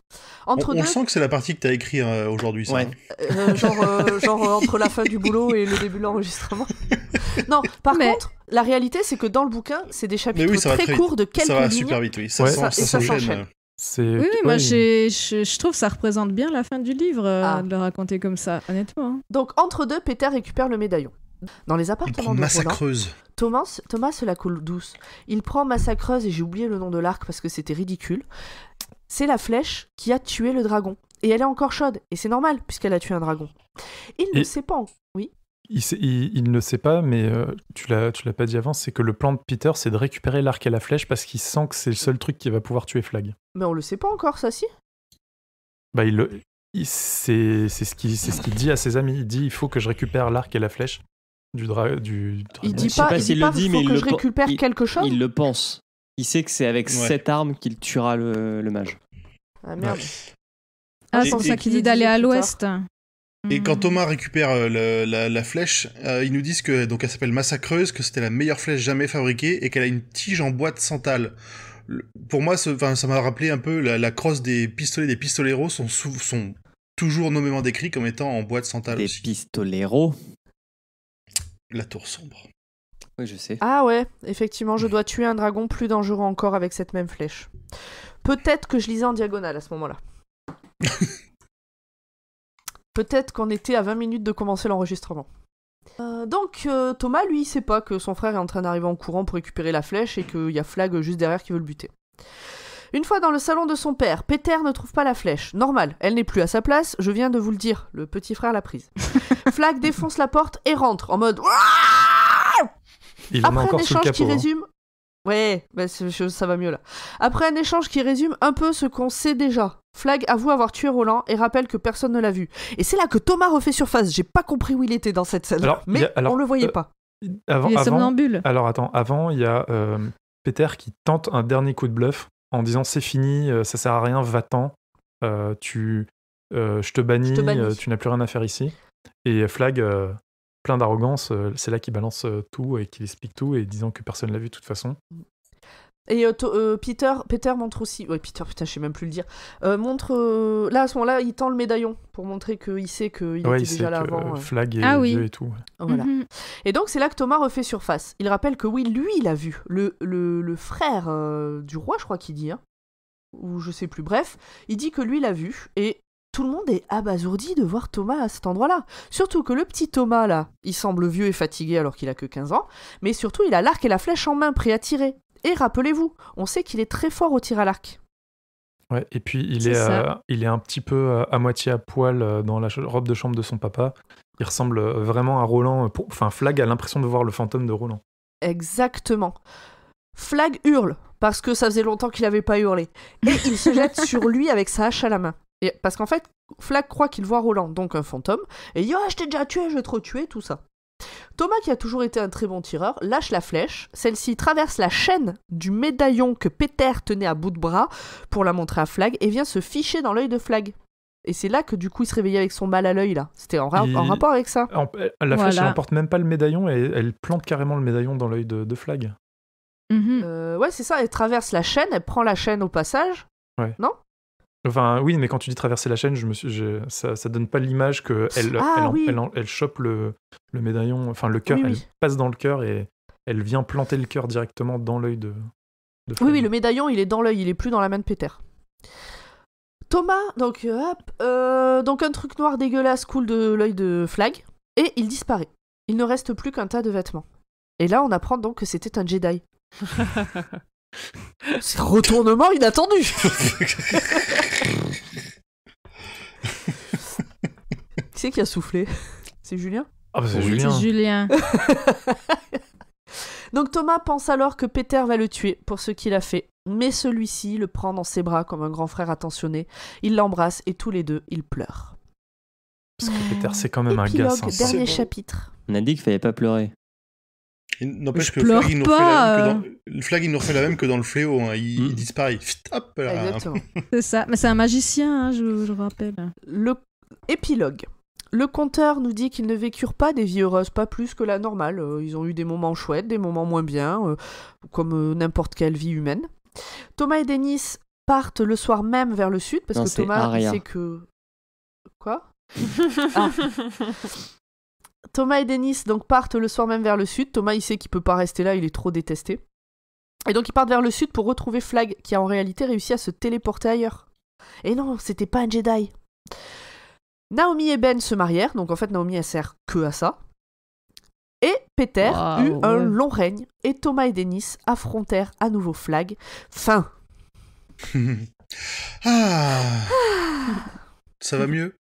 Entre on, sent que c'est la partie que t'as écrit hein, aujourd'hui, ça. Euh, genre, euh, euh, entre la fin du boulot et le début de l'enregistrement. non, par contre, la réalité c'est que dans le bouquin, c'est des chapitres très, courts de quelques lignes. Ça va super vite, oui. Ça, ça s'enchaîne. Oui, moi je, trouve que ça représente bien la fin du livre euh, ah. de le raconter comme ça, honnêtement. Hein. Donc entre deux, Peter récupère le médaillon. Dans les appartements de Roland, Thomas, Thomas la coule douce. Il prend Massacreuse, et j'ai oublié le nom de l'arc parce que c'était ridicule. C'est la flèche qui a tué le dragon. Et elle est encore chaude, et c'est normal puisqu'elle a tué un dragon. Il ne sait pas. Oui il, ne sait pas, mais euh, tu l'as, l'as pas dit avant, c'est que le plan de Peter, c'est de récupérer l'arc et la flèche parce qu'il sent que c'est le seul truc qui va pouvoir tuer Flag. Mais on le sait pas encore, ça, si Bah, il c'est, ce qu'il, c'est ce qu'il dit à ses amis. Il dit, il faut que je récupère l'arc et la flèche du, dra, du, ne Il dit pas, il le dit, faut mais que je récupère quelque chose. Il le pense. Il sait que c'est avec cette arme qu'il tuera le, mage. Ah merde. Ah, c'est pour ça qu'il dit d'aller à l'ouest. Et quand hmm. Thomas récupère euh, la, flèche, euh, ils nous disent que donc elle s'appelle Massacreuse, que c'était la meilleure flèche jamais fabriquée et qu'elle a une tige en boîte de santal. pour moi, ça m'a rappelé un peu la, crosse des pistolets des pistoleros sont, sont toujours nommément décrits comme étant en boîte de santal. Des pistoleros. La tour sombre. Oui, je sais. Ah ouais, effectivement, je dois tuer un dragon plus dangereux encore avec cette même flèche. Peut-être que je lisais en diagonale à ce moment-là. *laughs* Peut-être qu'on était à 20 minutes de commencer l'enregistrement. Euh, donc euh, Thomas, lui, il sait pas que son frère est en train d'arriver en courant pour récupérer la flèche et qu'il y a Flag juste derrière qui veut le buter. Une fois dans le salon de son père, Peter ne trouve pas la flèche. Normal, elle n'est plus à sa place, je viens de vous le dire, le petit frère l'a prise. *laughs* Flag défonce la porte et rentre en mode... Après un échange qui hein. résume Ouais, ça va mieux là. Après un échange qui résume un peu ce qu'on sait déjà, Flag avoue avoir tué Roland et rappelle que personne ne l'a vu. Et c'est là que Thomas refait surface. J'ai pas compris où il était dans cette scène, alors, mais on le voyait euh, pas. Avant, il est Alors attends, avant, il y a euh, Peter qui tente un dernier coup de bluff en disant c'est fini, euh, ça sert à rien, va-t'en, tu, je te bannis, tu n'as plus rien à faire ici. Et Flag plein d'arrogance, euh, c'est là qu'il balance euh, tout et qu'il explique tout et disant que personne l'a vu de toute façon. Et euh, Peter, Peter montre aussi, ouais Peter, putain, je sais même plus le dire, montre là à ce moment-là, il tend le médaillon pour montrer qu'il sait qu'il ouais, était il déjà là que avant. Flag et, ah oui. et tout. Voilà. Mhm. Et donc c'est là que Thomas refait surface. Il rappelle que oui, lui, il a vu le, le, frère du roi, je crois qu'il dit. Hein. ou je sais plus, bref, il dit que lui il l'a vu, et tout le monde est abasourdi de voir Thomas à cet endroit-là. Surtout que le petit Thomas, là, il semble vieux et fatigué alors qu'il a que 15 ans, mais surtout il a l'arc et la flèche en main, prêt à tirer. Et rappelez-vous, on sait qu'il est très fort au tir à l'arc. Ouais, et puis il est, euh, il est un petit peu euh, à moitié à poil euh, dans la robe de chambre de son papa. Il ressemble vraiment à Roland. Enfin, Flag a l'impression de voir le fantôme de Roland. Exactement. Flag hurle parce que ça faisait longtemps qu'il n'avait pas hurlé. Et il se jette *laughs* sur lui avec sa hache à la main parce qu'en fait, Flag croit qu'il voit Roland, donc un fantôme, et il dit oh, je t'ai déjà tué, je vais te retuer, tout ça. Thomas, qui a toujours été un très bon tireur, lâche la flèche. Celle-ci traverse la chaîne du médaillon que Peter tenait à bout de bras pour la montrer à Flag et vient se ficher dans l'œil de Flag. Et c'est là que du coup il se réveillait avec son mal à l'œil là. C'était en, rapport avec ça. la flèche, elle même pas le médaillon et elle plante carrément le médaillon dans l'œil de, de, Flag. Mm-hmm. Euh, ouais, c'est ça. Elle traverse la chaîne, elle prend la chaîne au passage. Ouais. Non Enfin, oui, mais quand tu dis traverser la chaîne, je me ça, donne pas l'image que elle, ah chope le, médaillon, enfin le cœur, elle passe dans le cœur et elle vient planter le cœur directement dans l'œil de, de Oui, oui, le médaillon, il est dans l'œil, il est plus dans la main de Peter. Thomas, donc euh, hop, euh, donc un truc noir dégueulasse coule de l'œil de Flag et il disparaît. Il ne reste plus qu'un tas de vêtements. Et là, on apprend donc que c'était un Jedi. *laughs* C'est retournement inattendu. *laughs* Qui qui a soufflé *laughs* C'est Julien Ah bah c'est Julien. Julien. *laughs* Donc Thomas pense alors que Peter va le tuer pour ce qu'il a fait, mais celui-ci le prend dans ses bras comme un grand frère attentionné, il l'embrasse et tous les deux, ils pleurent. Parce que Peter c'est quand même un gars sensible. dernier chapitre. On a dit qu'il fallait pas pleurer. N'empêche pleure il nous pas, que euh. Flag, il nous refait la même que dans le fléau. Hein. Mm. Il... disparaît. Hop là. Exactement. c'est ça. Mais c'est un magicien, hein, je, je rappelle. Le épilogue. Le conteur nous dit qu'ils ne vécurent pas des vies heureuses, pas plus que la normale. Euh, ils ont eu des moments chouettes, des moments moins bien, euh, comme euh, n'importe quelle vie humaine. Thomas et Denis partent le soir même vers le sud parce que Thomas sait que quoi *laughs* ah. Thomas et Denis donc partent le soir même vers le sud. Thomas il sait qu'il peut pas rester là, il est trop détesté. Et donc ils partent vers le sud pour retrouver Flag qui a en réalité réussi à se téléporter ailleurs. Et non, c'était pas un Jedi. Naomi et Ben se marièrent, donc en fait Naomi elle sert que à ça. Et Peter eut un long règne, et Thomas et Dennis affrontèrent à nouveau Flag. Fin. *laughs* Ah. ah. Ça va mieux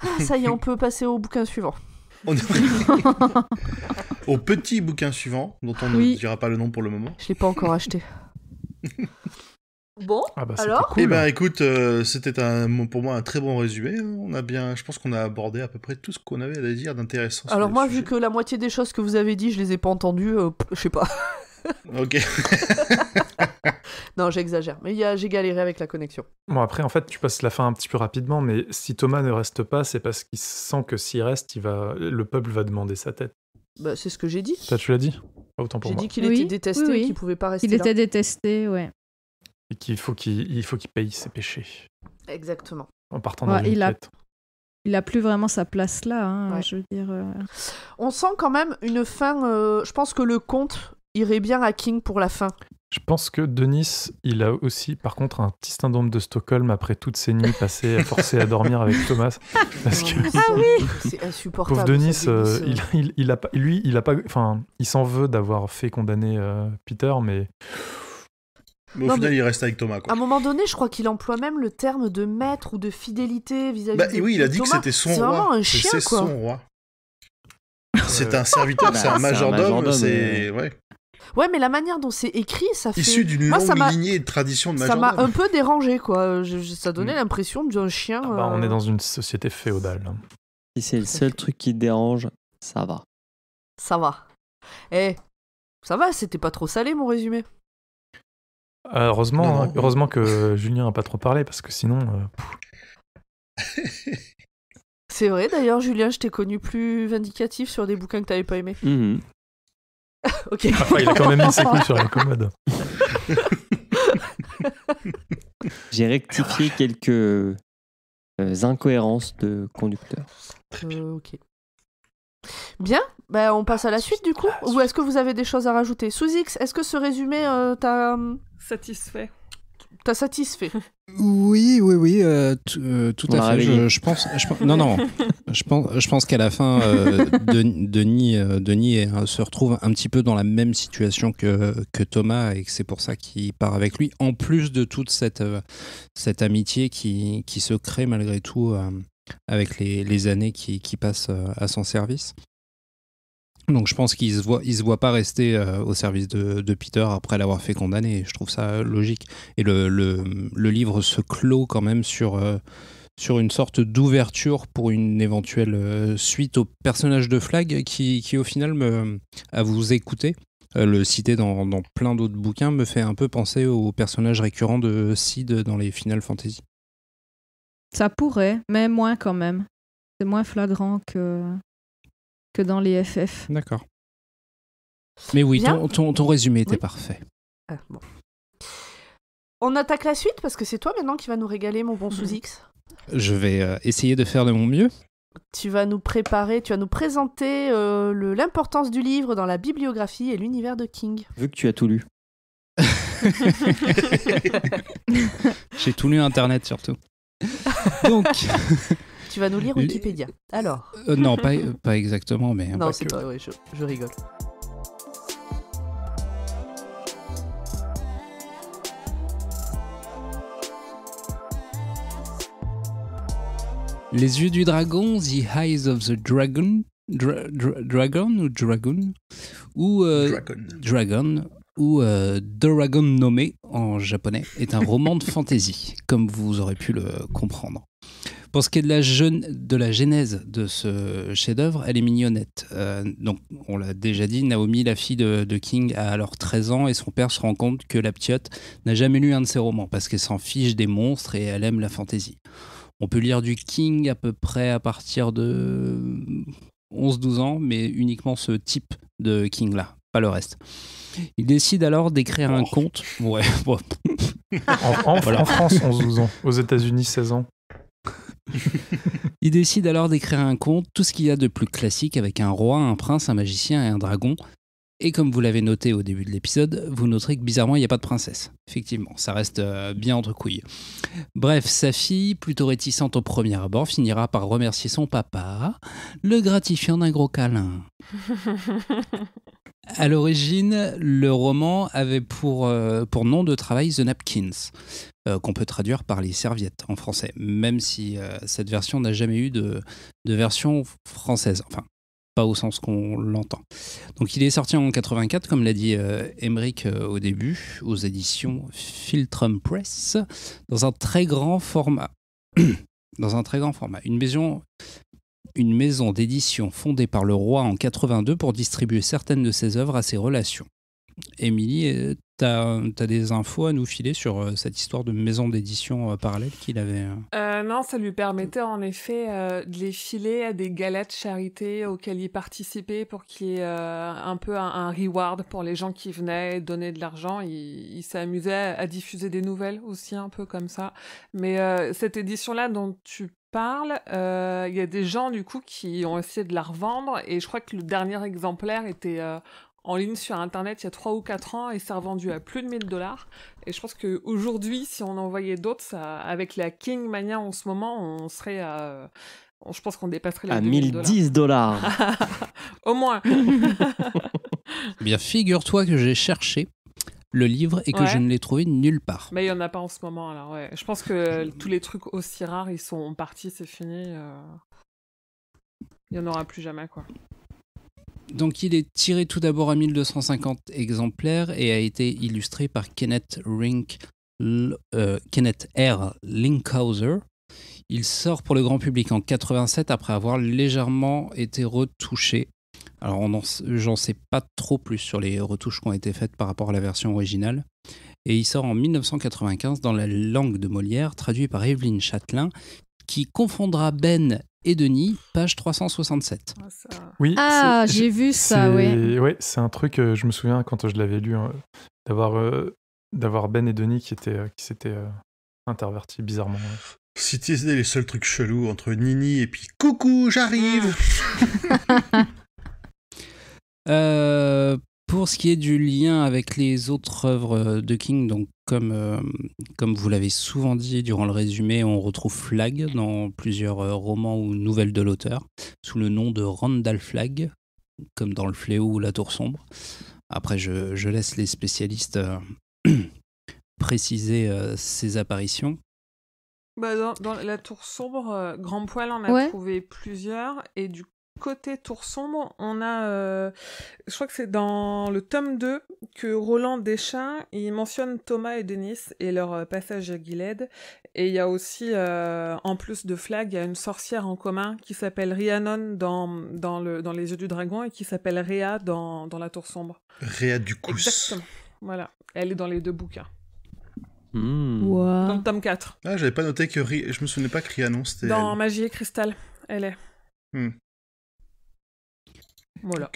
ah, Ça y est, on peut passer au bouquin suivant. *laughs* au petit bouquin suivant, dont on ne dira pas le nom pour le moment. Je ne l'ai pas encore acheté. *laughs* Bon, ah bah, alors Eh ben écoute, euh, c'était un, pour moi un très bon résumé. On a bien, je pense qu'on a abordé à peu près tout ce qu'on avait à dire d'intéressant. Alors moi, vu que la moitié des choses que vous avez dit, je les ai pas entendues, je euh, je sais pas. *laughs* ok. non, j'exagère, mais j'ai galéré avec la connexion. Bon après, en fait, tu passes la fin un petit peu rapidement, mais si Thomas ne reste pas, c'est parce qu'il sent que s'il reste, il va, le peuple va demander sa tête. Bah, c'est ce que j'ai dit. Ça, tu l'as dit. Autant pour J'ai dit qu'il était détesté, et qu'il pouvait pas rester. Il était détesté, ouais qu'il faut qu'il faut qu'il paye ses péchés. Exactement. En partant de dans il a, plus vraiment sa place là. Hein, je veux dire. Euh. On sent quand même une fin. Euh, je pense que le comte irait bien à King pour la fin. Je pense que Denis, il a aussi, par contre, un petit syndrome de Stockholm après toutes ces nuits passées, forcées à dormir avec *laughs* Thomas. Ah oui C'est insupportable. Pauvre Denis, euh, il, il, il a, lui, il a pas. Enfin, il s'en veut d'avoir fait condamner Peter, mais mais au final, il reste avec Thomas. À un moment donné, je crois qu'il emploie même le terme de maître ou de fidélité vis-à-vis bah, de Thomas. Oui, il a dit que c'était son, roi. C'est son roi. *laughs* C'est un serviteur, bah, c'est un majordome, c'est... Ouais. Ouais, mais la manière dont c'est écrit, ça fait. Issu d'une longue lignée de tradition de majordome. Ça m'a un peu dérangé, quoi. ça donnait mm. l'impression d'un chien. Ah bah, on est euh, dans une société féodale. Hein. Si c'est le seul truc qui te dérange, ça va. Ça va. Eh, ça va, c'était pas trop salé mon résumé heureusement, hein. heureusement que Julien n'a pas trop parlé parce que sinon. Euh, *laughs* c'est vrai d'ailleurs, Julien, je t'ai connu plus vindicatif sur des bouquins que t'avais pas aimés. Mhm. *laughs* ok. il a quand même mis ses sur la commode. *laughs* J'ai rectifié quelques euh, incohérences de conducteur. Euh, ok. Bien, ben, on passe à la ah, suite du coup. Ah, Ou est-ce que vous avez des choses à rajouter Sous X, est-ce que ce résumé euh, hum, t'a satisfait T'as *laughs* satisfait Oui, oui, oui, euh, euh, tout à fait. Je, pense, je, non, non, *laughs* je pense, je pense qu'à la fin, Denis, Denis, se retrouve un petit peu dans la même situation que, que Thomas et que c'est pour ça qu'il part avec lui. En plus de toute cette, cette amitié qui, qui se crée malgré tout avec les, années qui, passent euh, à son service. Donc je pense qu'il ne se, voit, se voit pas rester euh, au service de, Peter après l'avoir fait condamner. Je trouve ça logique. Et le, livre se clôt quand même sur, euh, sur une sorte d'ouverture pour une éventuelle suite au personnage de Flag qui, au final, à vous écouter, le citer dans, dans plein d'autres bouquins, me fait un peu penser au personnage récurrent de Sid dans les Final Fantasy. Ça pourrait, mais moins quand même. C'est moins flagrant que, que dans les FF. D'accord. Mais oui, ton, ton, ton, résumé était parfait. Ah, bon. On attaque la suite parce que c'est toi maintenant qui vas nous régaler, mon bon mhm. Sous-X. Je vais euh, essayer de faire de mon mieux. Tu vas nous préparer, tu vas nous présenter euh, l'importance du livre dans la bibliographie et l'univers de King. Vu que tu as tout lu. *laughs* *laughs* J'ai tout lu Internet surtout. *laughs* *laughs* Donc. *laughs* tu vas nous lire Wikipédia. Alors. Euh, non, pas, pas, exactement, mais. Non, c'est pas, vrai, je, rigole. Les yeux du dragon, The Eyes of the Dragon, Dragon ou Dragon, ou euh, Dragon, dragon où euh, Dragon Nome en japonais est un roman de fantasy, comme vous aurez pu le comprendre. Pour ce qui est de la, de la genèse de ce chef-d'œuvre, elle est mignonnette. Euh, donc, on l'a déjà dit, Naomi, la fille de, King, a alors 13 ans et son père se rend compte que la ptiote n'a jamais lu un de ses romans parce qu'elle s'en fiche des monstres et elle aime la fantasy. On peut lire du King à peu près à partir de 11-12 ans, mais uniquement ce type de King-là, pas le reste. Il décide alors d'écrire un oh. conte. Ouais. *laughs* en, France, 11 ans. Aux États-Unis, 16 ans. Il décide alors d'écrire un conte, tout ce qu'il y a de plus classique avec un roi, un prince, un magicien et un dragon. Et comme vous l'avez noté au début de l'épisode, vous noterez que bizarrement, il n'y a pas de princesse. Effectivement, ça reste euh, bien entre couilles. Bref, sa fille, plutôt réticente au premier abord, finira par remercier son papa, le gratifiant d'un gros câlin. *laughs* À l'origine, le roman avait pour, euh, pour nom de travail The Napkins, euh, qu'on peut traduire par les serviettes en français, même si euh, cette version n'a jamais eu de, de version française. Enfin, pas au sens qu'on l'entend. Donc il est sorti en 84, comme l'a dit au début, aux éditions Filtrum Press, dans un très grand format. *clears throat* dans un très grand format. Une vision, une maison d'édition fondée par le roi en 82 pour distribuer certaines de ses œuvres à ses relations. Émilie, euh, tu as, des infos à nous filer sur euh, cette histoire de maison d'édition euh, parallèle qu'il avait Non, ça lui permettait en effet de les filer à des galas de charité auxquelles il participait pour qu'il y ait un peu un, reward pour les gens qui venaient donner de l'argent. Il, s'amusait à, diffuser des nouvelles aussi, un peu comme ça. Mais cette édition-là dont tu parles, Il y a des gens du coup qui ont essayé de la revendre et je crois que le dernier exemplaire était en ligne sur Internet il y a 3 ou 4 ans et c'est revendu à plus de 1000 dollars. Et je pense qu'aujourd'hui, si on en voyait d'autres, avec la King Mania en ce moment, on serait à... Je pense qu'on dépasserait les À 1010 dollars. *laughs* Au moins. *laughs* Bien, figure-toi que j'ai cherché le livre et que je ne l'ai trouvé nulle part. Mais il n'y en a pas en ce moment, alors ouais. Je pense que tous les trucs aussi rares, ils sont partis, c'est fini. Euh. Il n'y en aura plus jamais, quoi. Donc il est tiré tout d'abord à 1250 exemplaires et a été illustré par euh, Kenneth, R. Linkhauser. Il sort pour le grand public en 87 après avoir légèrement été retouché. Alors j'en sais pas trop plus sur les retouches qui ont été faites par rapport à la version originale. Et il sort en 1995 dans la langue de Molière, traduit par Evelyne Châtelain, qui confondra Ben et Denis, page 367. Ah, Oui. Ah, j'ai vu ça, oui. c'est un truc, euh, je me souviens quand je l'avais lu, hein, euh, d'avoir Ben et Denis qui, euh, qui s'étaient intervertis bizarrement. tu les seuls trucs chelous entre Nini et puis coucou, j'arrive. *laughs* Euh, pour ce qui est du lien avec les autres œuvres de King, donc comme, euh, comme vous l'avez souvent dit durant le résumé, on retrouve Flag dans plusieurs euh, romans ou nouvelles de l'auteur, sous le nom de Randall Flag, comme dans Le Fléau ou La Tour Sombre. Après, je, laisse les spécialistes euh, *clears throat* préciser ces apparitions. Bah, dans, La Tour Sombre, Grand Poil en a trouvé plusieurs, et du Côté tour sombre, on a, euh, je crois que c'est dans le tome 2 que Roland Deschamps, il mentionne Thomas et Denis et leur euh, passage à Gilead. Et il y a aussi, euh, en plus de Flag, il y a une sorcière en commun qui s'appelle Rhiannon dans, dans, le, dans Les Yeux du Dragon et qui s'appelle Réa dans, La Tour Sombre. Réa du Exactement. Voilà. Elle est dans les deux bouquins. Hmm. Dans le tome 4. Ah, j'avais pas noté que... Je me souvenais pas que Rhiannon, c'était... Dans Magie et Cristal, elle est. Hmm. Voilà.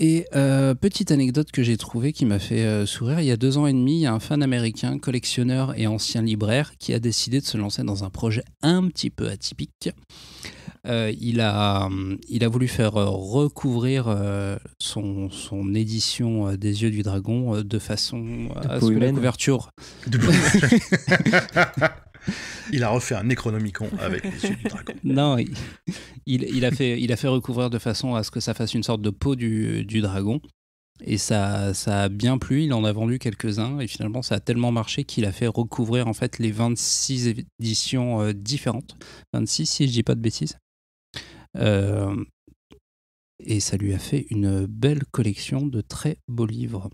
Et euh, petite anecdote que j'ai trouvée qui m'a fait euh, sourire, il y a deux ans et demi, il y a un fan américain, collectionneur et ancien libraire, qui a décidé de se lancer dans un projet un petit peu atypique. Euh, il, a, il a voulu faire recouvrir son, son édition des yeux du dragon de façon à ce que la couverture... *laughs* *laughs* Il a refait un Necronomicon avec les yeux du dragon. *laughs* Non, il, a fait, recouvrir de façon à ce que ça fasse une sorte de peau du, dragon. Et ça, ça a bien plu, il en a vendu quelques-uns, et finalement ça a tellement marché qu'il a fait recouvrir en fait les 26 éditions euh, différentes. 26 si je dis pas de bêtises. Euh, et ça lui a fait une belle collection de très beaux livres.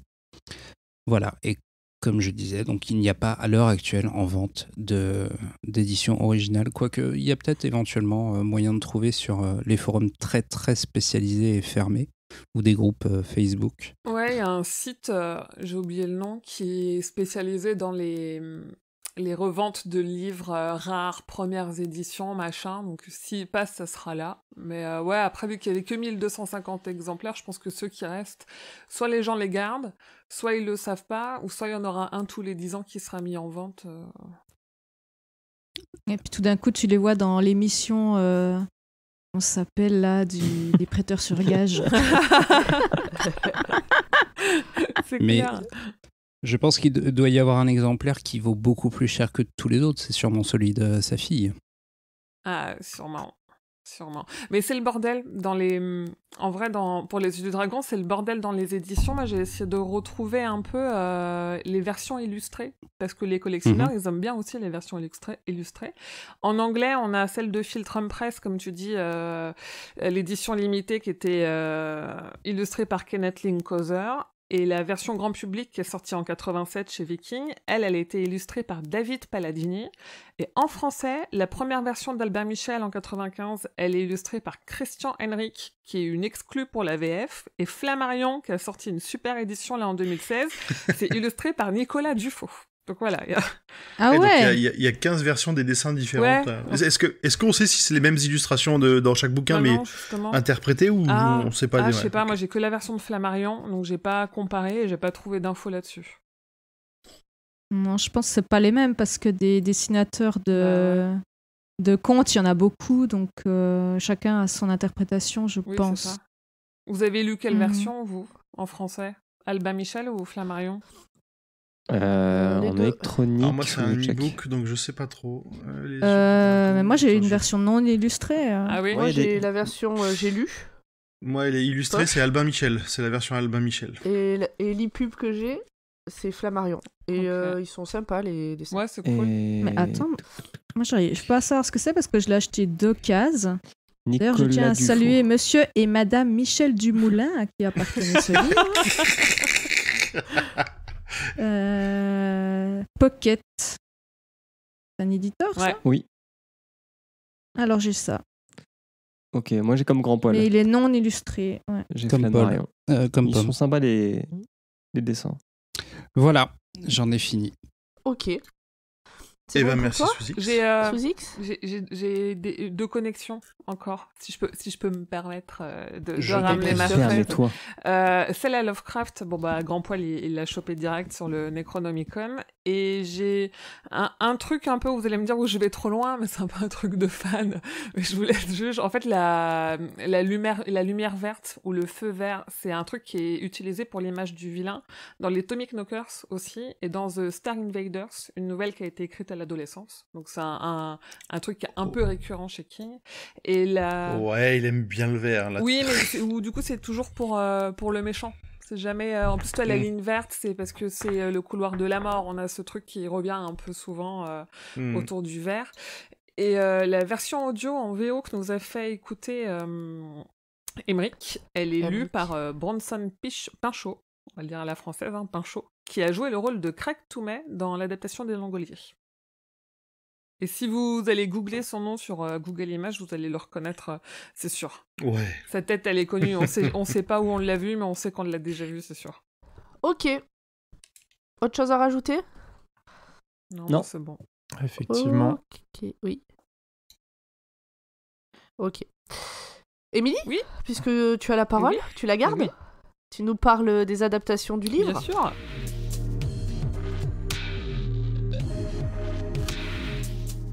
Voilà, et comme je disais. Donc il n'y a pas à l'heure actuelle en vente d'édition originale, quoique il y a peut-être éventuellement euh, moyen de trouver sur euh, les forums très très spécialisés et fermés ou des groupes euh, Facebook. Ouais, il y a un site, j'ai oublié le nom, qui est spécialisé dans les les reventes de livres euh, rares, premières éditions, machin. Donc s'ils passent, ça sera là. Mais euh, ouais, après, vu qu'il y avait que 1250 exemplaires, je pense que ceux qui restent, soit les gens les gardent, soit ils le savent pas, ou soit il y en aura un tous les 10 ans qui sera mis en vente. Euh. Et puis tout d'un coup, tu les vois dans l'émission. On s'appelle là des prêteurs sur gage. *laughs* C'est clair. Je pense qu'il doit y avoir un exemplaire qui vaut beaucoup plus cher que tous les autres. C'est sûrement celui de sa fille. Ah, sûrement. Sûrement. Mais c'est le bordel dans les. En vrai, pour les yeux du dragon, c'est le bordel dans les éditions. Moi, j'ai essayé de retrouver un peu euh, les versions illustrées, parce que les collectionneurs, mhm. ils aiment bien aussi les versions illustrées. En anglais, on a celle de Filtrum Press, comme tu dis, euh, l'édition limitée qui était euh, illustrée par Kenneth Linkoser. Et la version grand public qui est sortie en 87 chez Viking, elle, elle a été illustrée par David Palladini. Et en français, la première version d'Albert Michel en 95, elle est illustrée par Christian Henrich, qui est une exclue pour la VF. Et Flammarion, qui a sorti une super édition là en 2016, *laughs* c'est illustré par Nicolas Dufaux. Donc voilà. Il y, a 15 *laughs* ah versions des dessins différentes. Est-ce que est-ce qu'on sait si c'est les mêmes illustrations dans chaque bouquin, mais interprétées ou ah, on sait pas ah, Je sais pas. Moi, j'ai que la version de Flammarion, donc j'ai pas comparé et n'ai pas trouvé d'infos là-dessus. Moi, je pense que c'est pas les mêmes parce que des dessinateurs de bah, de contes, il y en a beaucoup, donc euh, chacun a son interprétation, je pense. Vous avez lu quelle mhm. version vous en français Alba Michel ou Flammarion euh, euh, en électronique. moi, c'est un e donc je sais pas trop. Euh, moi, j'ai une version non illustrée. Ah oui. Moi, j'ai la version j'ai lu. Moi, elle est illustrée, c'est Albin Michel. C'est la version Albin Michel. Et, l'e-pub que j'ai, c'est Flammarion. Et ils sont sympas, les dessins. Ouais, c'est cool. Mais attends, moi, je peux pas savoir ce que c'est parce que je l'ai acheté deux cases. D'ailleurs, je tiens à saluer monsieur et madame Michel Dumoulin qui qui à ce *laughs* livre. *laughs* Euh, Pocket. C'est un éditeur, ça Oui. Alors j'ai ça. Ok, moi j'ai comme grand poil. Mais il est non illustré. J'ai comme Paul. Euh, Ils sont sympas les, les dessins. Voilà, j'en ai fini. Ok. Et eh ben, bon merci Suzy J'ai euh, j'ai deux connexions encore, si je peux, si je peux me permettre euh, de, de ramener ma frette. Euh, celle à Lovecraft, bon bah Grand Poil il l'a chopé direct sur le Necronomicon. Et j'ai un, truc un peu, où vous allez me dire où je vais trop loin, mais c'est un peu un truc de fan. *laughs* Mais je vous laisse juger. En fait, la, la, lumière, la lumière verte ou le feu vert, c'est un truc qui est utilisé pour l'image du vilain dans les Tomic Knockers aussi et dans The Star Invaders, une nouvelle qui a été écrite l'adolescence. Donc c'est un, un, truc un oh. peu récurrent chez King. Et là Ouais, il aime bien le vert. Oui, mais *laughs* du coup c'est toujours pour, euh, pour le méchant. C'est jamais. Euh, en plus, toi, la mm. ligne verte, c'est parce que c'est euh, le couloir de la mort. On a ce truc qui revient un peu souvent mm. autour du vert. Et la version audio en VO que nous a fait écouter Emmerich, elle est lue par Bronson Pinchot, on va le dire à la française, hein, Pinchot, qui a joué le rôle de Craig Toumet dans l'adaptation des Langoliers. Et si vous allez googler son nom sur euh, Google Images, vous allez le reconnaître, euh, c'est sûr. Ouais. Sa tête, elle est connue. On sait, *laughs* on sait pas où on l'a vu, mais on sait qu'on l'a déjà vu, c'est sûr. Ok. Autre chose à rajouter Non, c'est bon. Effectivement. Ok, oui. Ok. Émilie Oui. Puisque tu as la parole, tu la gardes Tu nous parles des adaptations du livre Bien sûr.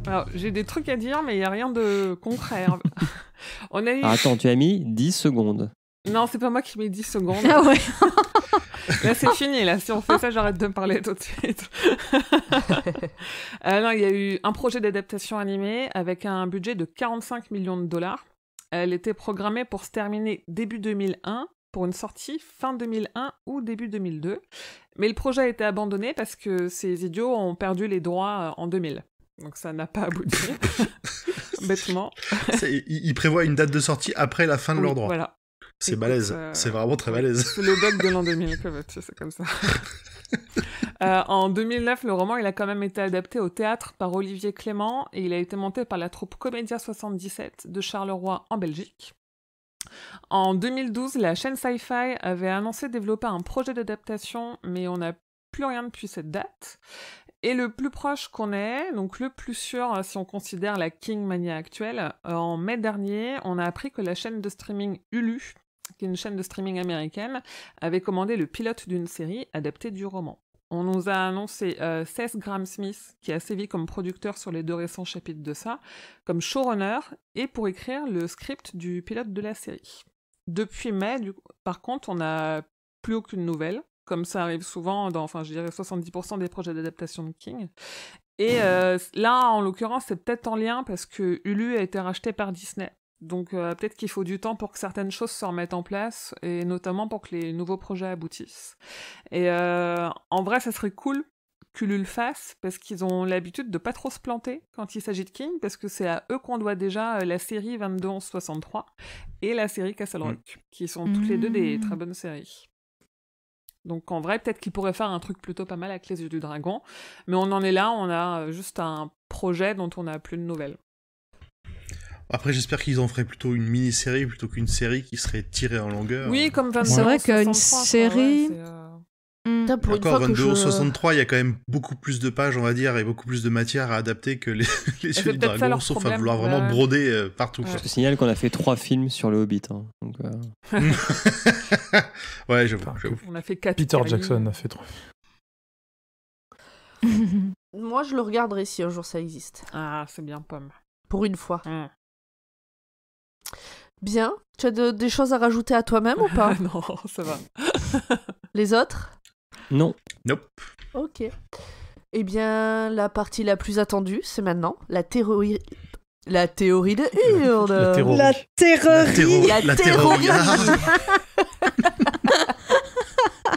Alors, j'ai des trucs à dire, mais il n'y a rien de concret. Hein. *laughs* attends, tu as mis 10 secondes. Non, c'est pas moi qui mets 10 secondes. Ah *laughs* Là, c'est fini. Là, si on fait ça, j'arrête de me parler tout de suite. *laughs* Euh, non, il y a eu un projet d'adaptation animée avec un budget de 45 millions de dollars. Elle était programmée pour se terminer début 2001 pour une sortie fin 2001 ou début 2002. Mais le projet a été abandonné parce que ces idiots ont perdu les droits euh, en 2000. Donc ça n'a pas abouti, *laughs* bêtement. il, prévoit une date de sortie après la fin de leur droit. C'est balèze, euh, c'est vraiment très balèze. C'est le bug de l'an 2000, c'est comme ça. *laughs* Euh, en 2009, le roman il a quand même été adapté au théâtre par Olivier Clément et il a été monté par la troupe Comédia 77 de Charleroi en Belgique. En 2012, la chaîne Sci-Fi avait annoncé développer un projet d'adaptation, mais on n'a plus rien depuis cette date. Et le plus proche qu'on est, donc le plus sûr hein, si on considère la King Mania actuelle, euh, en mai dernier, on a appris que la chaîne de streaming Hulu, qui est une chaîne de streaming américaine, avait commandé le pilote d'une série adaptée du roman. On nous a annoncé euh, Seth Graham Smith, qui a sévi comme producteur sur les deux récents chapitres de ça, comme showrunner et pour écrire le script du pilote de la série. Depuis mai, par contre, on n'a plus aucune nouvelle comme ça arrive souvent dans, enfin, je dirais 70% des projets d'adaptation de King. Et euh, là, en l'occurrence, c'est peut-être en lien parce que Hulu a été racheté par Disney. Donc euh, peut-être qu'il faut du temps pour que certaines choses se remettent en place, et notamment pour que les nouveaux projets aboutissent. Et euh, en vrai, ça serait cool qu'Hulu le fasse, parce qu'ils ont l'habitude de pas trop se planter quand il s'agit de King, parce que c'est à eux qu'on doit déjà la série 22 63 et la série Castle mmh. Rock, qui sont mmh. toutes les deux des très bonnes séries. Donc en vrai, peut-être qu'il pourrait faire un truc plutôt pas mal avec les yeux du dragon. Mais on en est là, on a euh, juste un projet dont on n'a plus de nouvelles. Après, j'espère qu'ils en feraient plutôt une mini-série plutôt qu'une série qui serait tirée en longueur. Oui, comme ça, C'est vrai qu'une série. Euh, Mm. encore 22 pour 63 il y a quand même beaucoup plus de pages, on va dire, et beaucoup plus de matière à adapter que les, *laughs* les yeux du dragon, sauf à vouloir vraiment euh, broder euh, partout. Je te signale qu'on a fait trois films sur le Hobbit. Hein, donc, euh. *laughs* ouais, j'avoue. on a fait Peter Jackson a fait trois *laughs* Moi, je le regarderai si un jour ça existe. Ah, c'est bien, pomme. Pour une fois. Mm. Bien. Tu as des choses à rajouter à toi-même ou pas Non, ça va. les autres non. Nope. Ok. Eh bien, la partie la plus attendue, c'est maintenant la théorie. La théorie de Hurde. La théorie. La théorie. La, ah.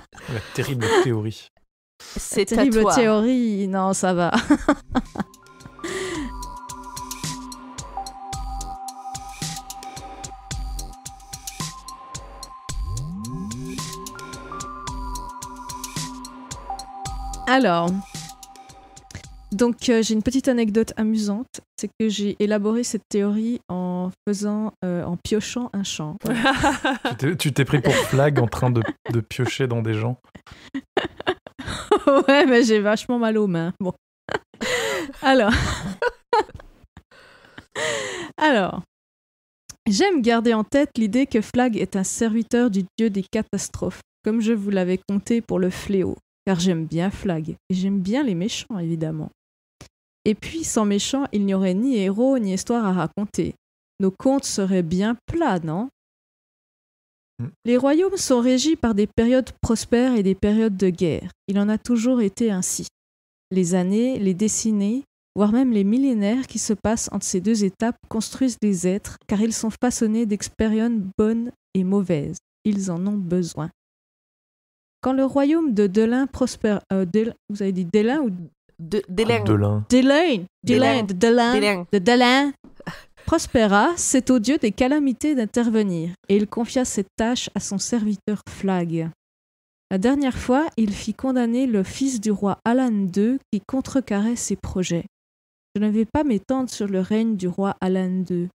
*laughs* terrible théorie. C'est terrible à toi. théorie. Non, ça va. *laughs* Alors, donc euh, j'ai une petite anecdote amusante, c'est que j'ai élaboré cette théorie en faisant, euh, en piochant un champ. *laughs* tu t'es pris pour flag en train de, de piocher dans des gens. *laughs* ouais, mais j'ai vachement mal aux mains. Bon. *laughs* Alors. Alors. J'aime garder en tête l'idée que Flag est un serviteur du dieu des catastrophes, comme je vous l'avais compté pour le fléau car j'aime bien Flag, et j'aime bien les méchants, évidemment. Et puis, sans méchants, il n'y aurait ni héros, ni histoire à raconter. Nos contes seraient bien plats, non hmm. les royaumes sont régis par des périodes prospères et des périodes de guerre. Il en a toujours été ainsi. Les années, les décennies, voire même les millénaires qui se passent entre ces deux étapes construisent des êtres, car ils sont façonnés d'expériences bonnes et mauvaises. Ils en ont besoin. Quand le royaume de Delin prospéra, euh, vous avez dit Delin ou c'est au dieu des calamités d'intervenir, et il confia cette tâche à son serviteur Flag. La dernière fois, il fit condamner le fils du roi Alan II qui contrecarrait ses projets. Je ne vais pas m'étendre sur le règne du roi Alan II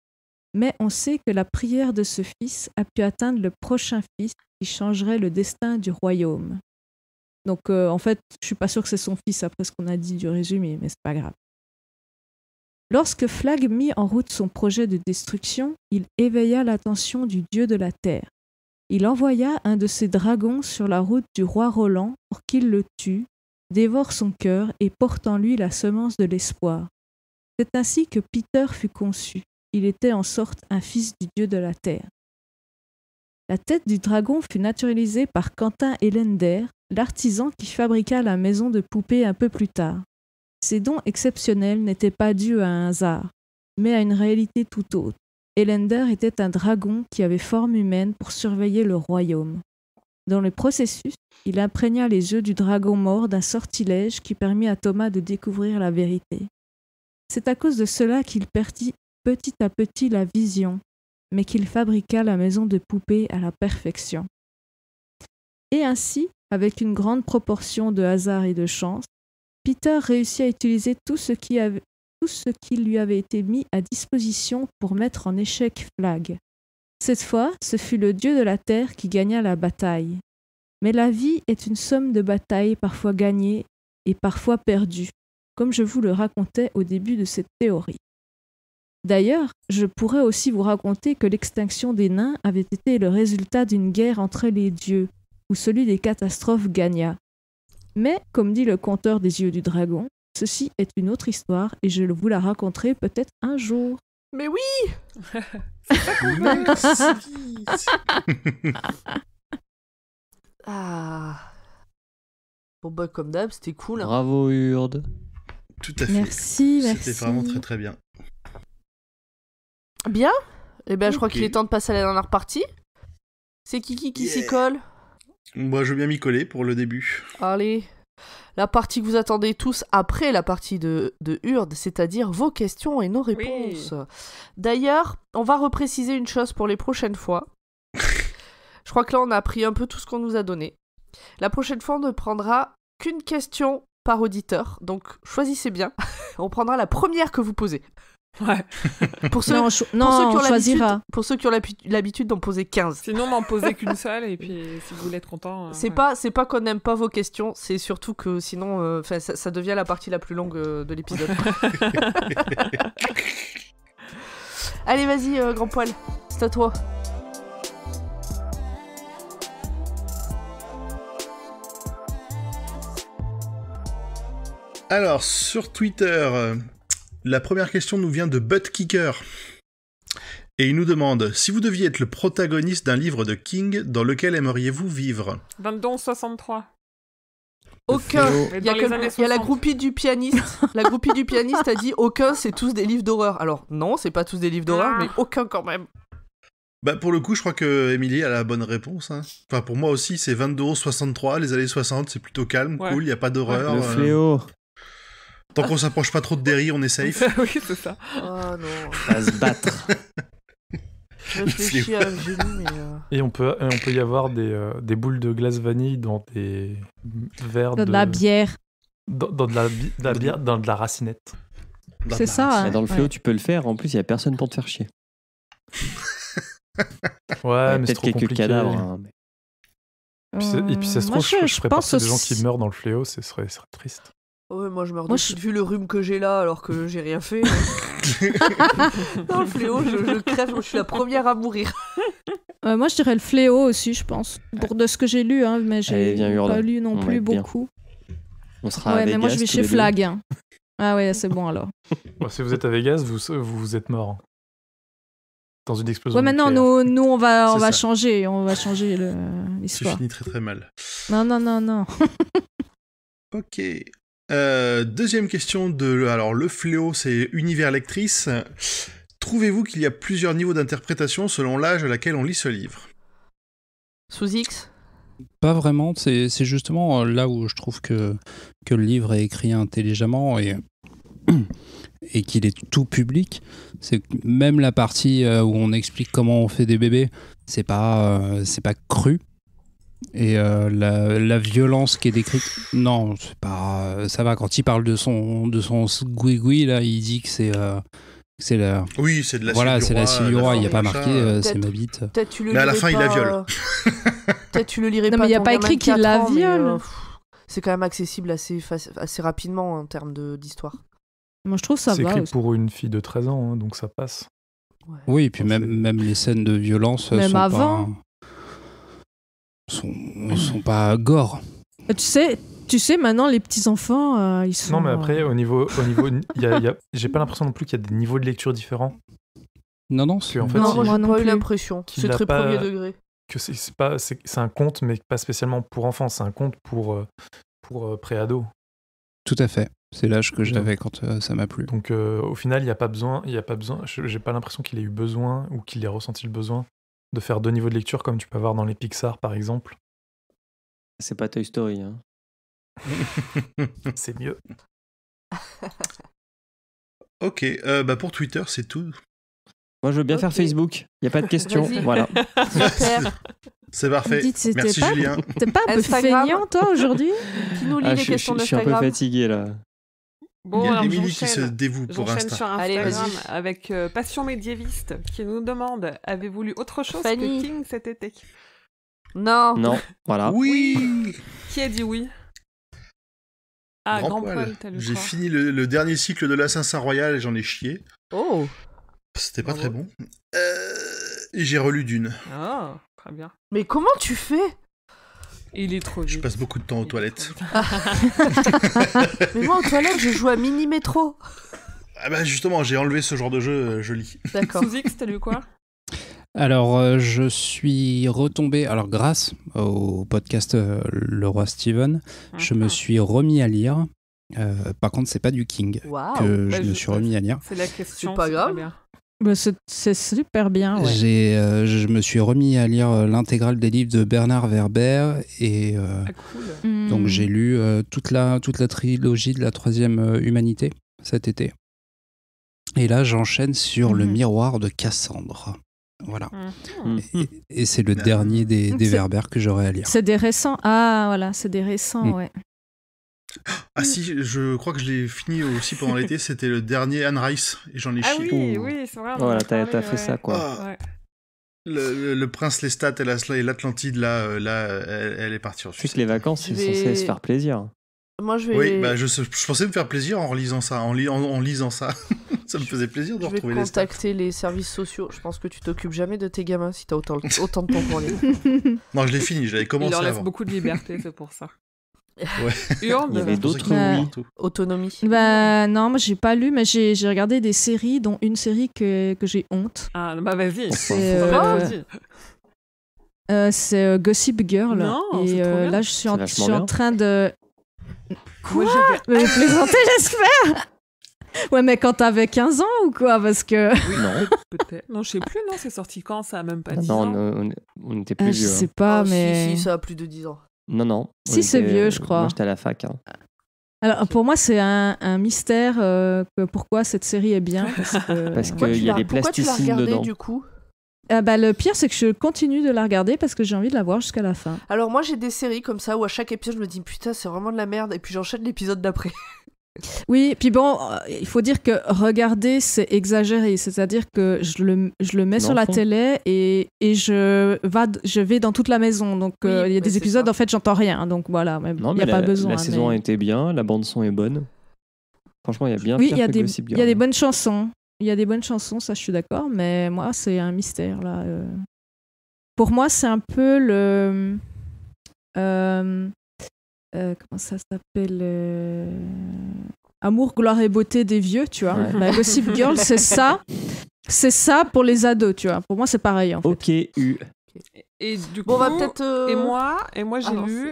mais on sait que la prière de ce fils a pu atteindre le prochain fils qui changerait le destin du royaume. Donc euh, en fait, je suis pas sûr que c'est son fils après ce qu'on a dit du résumé, mais c'est pas grave. Lorsque Flag mit en route son projet de destruction, il éveilla l'attention du dieu de la terre. Il envoya un de ses dragons sur la route du roi Roland pour qu'il le tue, dévore son cœur et porte en lui la semence de l'espoir. C'est ainsi que Peter fut conçu il était en sorte un fils du dieu de la terre. La tête du dragon fut naturalisée par Quentin Hélender, l'artisan qui fabriqua la maison de poupée un peu plus tard. Ses dons exceptionnels n'étaient pas dus à un hasard, mais à une réalité tout autre. Hélender était un dragon qui avait forme humaine pour surveiller le royaume. Dans le processus, il imprégna les yeux du dragon mort d'un sortilège qui permit à Thomas de découvrir la vérité. C'est à cause de cela qu'il perdit petit à petit la vision, mais qu'il fabriqua la maison de poupée à la perfection. Et ainsi, avec une grande proportion de hasard et de chance, Peter réussit à utiliser tout ce qui, avait, tout ce qui lui avait été mis à disposition pour mettre en échec Flag. Cette fois, ce fut le dieu de la terre qui gagna la bataille. Mais la vie est une somme de batailles parfois gagnées et parfois perdues, comme je vous le racontais au début de cette théorie. D'ailleurs, je pourrais aussi vous raconter que l'extinction des nains avait été le résultat d'une guerre entre les dieux, où celui des catastrophes gagna. Mais, comme dit le conteur des yeux du dragon, ceci est une autre histoire et je vous la raconterai peut-être un jour. Mais oui *laughs* Merci *laughs* Ah Bon bah comme d'hab, c'était cool. Hein. Bravo Urde. Tout à fait. Merci, merci. C'était vraiment très très bien. Bien. Eh bien je crois qu'il est temps de passer à la dernière partie. C'est Kiki qui s'y colle. Moi, je veux bien m'y coller pour le début. Allez. La partie que vous attendez tous après la partie de, de Hurde, c'est-à-dire vos questions et nos réponses. D'ailleurs, on va repréciser une chose pour les prochaines fois. *laughs* je crois que là, on a appris un peu tout ce qu'on nous a donné. La prochaine fois, on ne prendra qu'une question par auditeur. Donc, choisissez bien. *laughs* on prendra la première que vous posez. *laughs* pour, ceux, qui ont Pour ceux qui ont l'habitude d'en poser 15. Sinon, n'en posez qu'une seule et puis si vous voulez être content. Euh, c'est pas, c'est pas qu'on n'aime pas vos questions, c'est surtout que sinon, euh, ça, devient la partie la plus longue euh, de l'épisode. *laughs* Allez, vas-y, grand poil, c'est à toi. Alors, sur Twitter, la première question nous vient de Butt Kicker. Et il nous demande si vous deviez être le protagoniste d'un livre de King, dans lequel aimeriez-vous vivre 22 63. Aucun. Il y, a la groupie du pianiste. la groupie du pianiste a dit aucun, c'est tous des livres d'horreur. Alors non, c'est pas tous des livres d'horreur, ah. mais aucun quand même. Bah pour le coup, je crois que Emilie a la bonne réponse. Hein. Enfin pour moi aussi, c'est 22 63. Les années 60, c'est plutôt calme, cool, il y a pas d'horreur. Le euh. fléau. Tant qu'on s'approche pas trop de Derry, on est safe. *laughs* oui, c'est ça. Oh non. À se battre. Je réfléchis à euh. Et on peut, on peut y avoir des, euh, des boules de glace vanille dans des verres de, Dans de la bière. dans, de la, bière, dans de la racinette. C'est ça. Hein. dans le fléau, tu peux le faire. En plus, il n'y a personne pour te faire chier. Ouais, mais c'est peut-être quelques cadavres. Hein, et puis ça se euh, Moi, trouve, je, je, ferais pense partie des gens qui meurent dans le fléau, ce serait triste. Oh ouais, moi je meurs de vu le rhume que j'ai là alors que j'ai rien fait. Hein. *laughs* non, le fléau, je, crève, je suis la première à mourir. Euh, moi je dirais le fléau aussi, je pense. Pour de ce que j'ai lu, hein, mais j'ai pas lu non plus beaucoup. On sera mais moi je vais chez Flag. Hein. Ah ouais, c'est bon alors. *laughs* si vous êtes à Vegas, vous, vous êtes mort dans une explosion. Ouais, maintenant nous, nous, on va on va changer, on va changer l'histoire. Tu finis très très mal. Non non non non. *laughs* ok, euh, deuxième question de alors le fléau, c'est univers lectrice. Trouvez-vous qu'il y a plusieurs niveaux d'interprétation selon l'âge à laquelle on lit ce livre Sous X Pas vraiment. C'est justement euh, là où je trouve que, le livre est écrit intelligemment et *clears throat* et qu'il est tout public, c'est même la partie euh, où on explique comment on fait des bébés, c'est pas c'est pas cru, et euh, la, violence qui est décrite, non, c'est pas, ça va. Quand il parle de son de son gui là, il dit que c'est euh, c'est la. Oui, c'est de la. Voilà, c'est la cible Il n'y a pas marqué, euh, c'est ma bite. mais à la fin, il la viole. Peut-être tu le lirais pas. non, mais il n'y a pas écrit qu'il la viole. C'est quand même accessible assez assez rapidement hein, en termes d'histoire. Moi, je trouve ça. C'est écrit pour une fille de 13 ans, hein, donc ça passe. Oui, et puis même, même les scènes de violence. Même avant sont, sont pas gore. Euh, tu sais, tu sais, maintenant, les petits-enfants, euh, ils sont... Non, mais après, euh, au niveau... Au niveau y a, j'ai pas l'impression non plus qu'il y a des niveaux de lecture différents. Non, non. c'est en fait, non, moi, j'ai pas eu l'impression. C'est très premier degré. Que c'est, c'est pas, c'est, c'est un conte, mais pas spécialement pour enfants. C'est un conte pour, pour pré-ado. Tout à fait. C'est l'âge que j'avais quand ça m'a plu. Donc, au final, il n'y a pas besoin... Y a pas besoin j'ai pas l'impression qu'il ait eu besoin ou qu'il ait ressenti le besoin de faire deux niveaux de lecture comme tu peux avoir dans les Pixar par exemple. C'est pas Toy Story. Hein. *laughs* c'est mieux. *laughs* ok, euh, bah pour Twitter, c'est tout. Moi, je veux bien faire Facebook. Il n'y a pas de question. voilà. *laughs* C'est parfait. Merci Julien. T'es pas un peu feignant, toi, aujourd'hui ah, les Je suis un peu fatigué, là. Bon, Il y a des qui se dévouent pour Insta. sur Instagram avec euh, Passion médiéviste qui nous demande avez-vous lu autre chose que King cet été Non. Non, voilà. Oui Qui a dit oui Ah, Grand, Grand J'ai fini le, dernier cycle de l'Assassin Royal et j'en ai chié. Oh C'était pas très bon. Euh, et j'ai relu Dune. Oh, très bien. Mais comment tu fais il est trop Je passe beaucoup de temps aux toilettes. *laughs* *laughs* Mais moi, aux toilettes, je joue à Mini Métro. Ah bah justement, j'ai enlevé ce genre de jeu, euh, je lis. D'accord. t'as lu quoi alors, euh, je suis retombé, alors grâce au podcast euh, Le Roi Steven, je me ah. suis remis à lire. par contre, c'est pas du King que je, bah, je me suis remis à lire. C'est la question. C'est pas grave. Bah, c'est super bien. Euh, je me suis remis à lire euh, l'intégrale des livres de Bernard Werber et euh, ah, cool. donc hmm. j'ai lu toute, la, toute la trilogie de la troisième humanité cet été. Et là, j'enchaîne sur le mhm. miroir de Cassandre. Voilà. Ah. Et, c'est le ah. dernier des, des Werber que j'aurai à lire. C'est des récents. Ah, voilà, c'est des récents, mm. ouais. Ah si, je crois que je l'ai fini aussi pendant l'été, *laughs* c'était le dernier Anne Rice, et j'en ai ah chié. oui, oui, c'est vrai. Voilà, t'as fait ça, quoi. Ah. le, le, prince Lestat et l'Atlantide, là, euh, là elle, est partie en les vacances, c'est censé se faire plaisir. Moi, je vais... Oui, bah, je, je, pensais me faire plaisir en lisant ça, en, en, lisant ça. *laughs* ça me faisait plaisir de retrouver les Je vais contacter les services sociaux. Je pense que tu t'occupes jamais de tes gamins si t'as autant, autant de temps pour les. *laughs* non, je l'ai fini, j'avais commencé Il leur beaucoup de liberté, c'est pour ça. Ouais. *laughs* Il y avait d'autres autonomie. Bah non, moi j'ai pas lu, mais j'ai regardé des séries, dont une série que, que j'ai honte. Ah bah vas-y. C'est euh, euh, c'est euh, Gossip Girl. Non, et là je suis, en, je suis en, train de. Quoi Mais plaisanter, *laughs* j'espère. Ouais, mais quand t'avais 15 ans ou quoi Parce que. Oui, non. Peut-être. Non, je sais plus, non, c'est sorti quand Ça a même pas 10 non, ans. on, on, était plus vieux. Je sais hein. pas, ah, mais. si, ça a plus de 10 ans. Non, non. Si, c'est vieux, euh, je crois. Moi, j'étais à la fac. Hein. Alors, pour moi, c'est un, mystère euh, pourquoi cette série est bien. Parce *laughs* qu'il y a des dedans. du coup ah, bah, le pire, c'est que je continue de la regarder parce que j'ai envie de la voir jusqu'à la fin. Alors, moi, j'ai des séries comme ça où à chaque épisode, je me dis putain, c'est vraiment de la merde, et puis j'enchaîne l'épisode d'après. Oui, puis bon, euh, il faut dire que regarder, c'est exagéré. C'est-à-dire que je le, je le mets sur la télé et, et je, va, je vais dans toute la maison. Donc euh, il y a des épisodes, en fait, j'entends rien. Donc voilà, il n'y a pas besoin. La saison a été bien, la bande-son est bonne. Franchement, il y a bien oui, il y a des, Il y a des bonnes chansons. Il y a des bonnes chansons, ça je suis d'accord, mais moi, c'est un mystère. là. Euh. Pour moi, c'est un peu le. Euh, comment ça s'appelle euh, Amour, gloire et beauté des vieux, tu vois. Ouais. Bah, Gossip *laughs* Girl, c'est ça. C'est ça pour les ados, tu vois. Pour moi, c'est pareil. En fait. Ok, U. Et, du coup, euh, et moi, et moi j'ai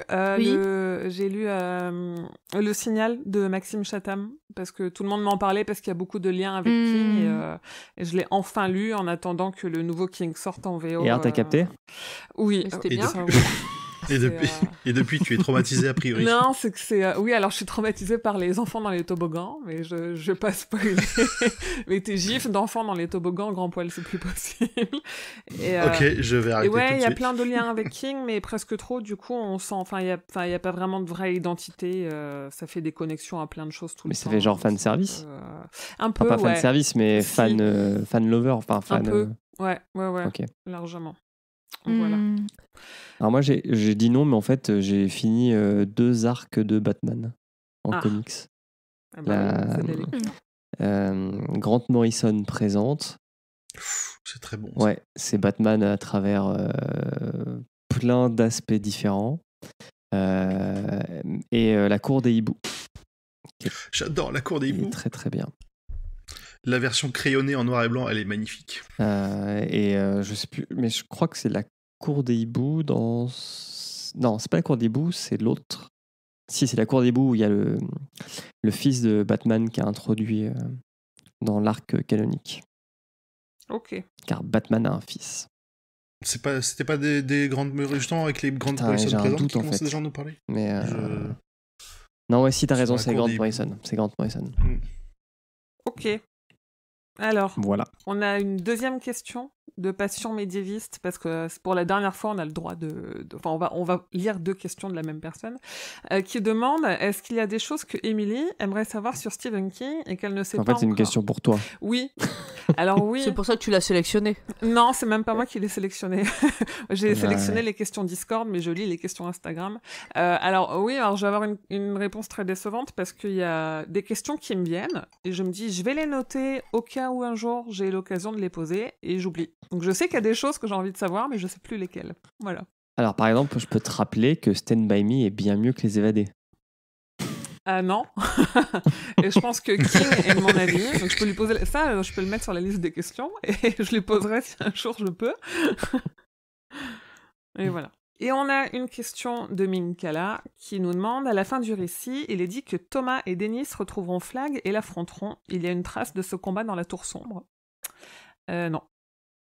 ah, lu, j'ai lu le signal de Maxime Chatham parce que tout le monde m'en parlait parce qu'il y a beaucoup de liens avec King hmm. et, je l'ai enfin lu en attendant que le nouveau King sorte en VO. Et alors t'as capté Oui, c'était bien. *laughs* Et depuis, euh, *laughs* et depuis, tu es traumatisée a priori. *laughs* non, c'est que c'est. Euh, oui, alors je suis traumatisée par les enfants dans les toboggans, mais je, je vais pas spoiler. mais tes gifs d'enfants dans les toboggans, grand poil, c'est plus possible. Euh, ok, je vais arrêter. Et ouais, il y a plein de liens avec *laughs* King, mais presque trop. Du coup, on sent. Enfin, il n'y a... a, pas vraiment de vraie identité. ça fait des connexions à plein de choses tout mais ça fait genre fan service Un peu. pas fan service, mais fan, fan lover. Enfin, fan. Un peu. Ouais, ouais, ouais. Largement. Voilà. Hmm. Alors moi j'ai dit non, mais en fait j'ai fini euh, deux arcs de Batman en ah. comics. Ah bah La... Euh, Grant Morrison présente. C'est très bon. Ouais, c'est Batman à travers euh, plein d'aspects différents. et la cour des hiboux. J'adore la cour des hiboux. Très très bien. La version crayonnée en noir et blanc, elle est magnifique. et je sais plus, mais je crois que c'est la cour des hiboux dans. Non, c'est pas la cour des hiboux, c'est l'autre. Si, c'est la cour des hiboux où il y a le, le fils de Batman qui a introduit euh, dans l'arc canonique. Ok. Car Batman a un fils. C'est pas, c'était pas des, des grandes, justement avec les grandes Putain, présentes qui déjà à nous parler. Mais euh, non ouais, si t'as raison, c'est Grant Morrison, c'est Grant Morrison. Hmm. Ok. Alors. Voilà. On a une deuxième question de passion médiéviste, parce que euh, pour la dernière fois, on a le droit de... enfin, on va, on va lire deux questions de la même personne, euh, qui demande est-ce qu'il y a des choses que Emily aimerait savoir sur Stephen King et qu'elle ne sait pas En fait, c'est une question pour toi. Oui. Alors *laughs* oui. c'est pour ça que tu l'as sélectionné. Non, c'est même pas moi qui l'ai sélectionné. *laughs* J'ai sélectionné les questions Discord, mais je lis les questions Instagram. Euh, alors oui, alors je vais avoir une réponse très décevante parce qu'il y a des questions qui me viennent et je me dis je vais les noter au cas où un jour j'ai l'occasion de les poser et j'oublie. Donc je sais qu'il y a des choses que j'ai envie de savoir, mais je sais plus lesquelles. Voilà. Alors par exemple, je peux te rappeler que Stand By Me est bien mieux que Les Évadés. Ah non. *laughs* et je pense que King est mon ami. Donc je peux lui poser ça, je peux le mettre sur la liste des questions *laughs* et je lui poserai si un jour je peux. *laughs* et voilà. Et on a une question de Minkala qui nous demande à la fin du récit, il est dit que Thomas et Denis retrouveront Flag et l'affronteront. Il y a une trace de ce combat dans la tour sombre. Euh, non.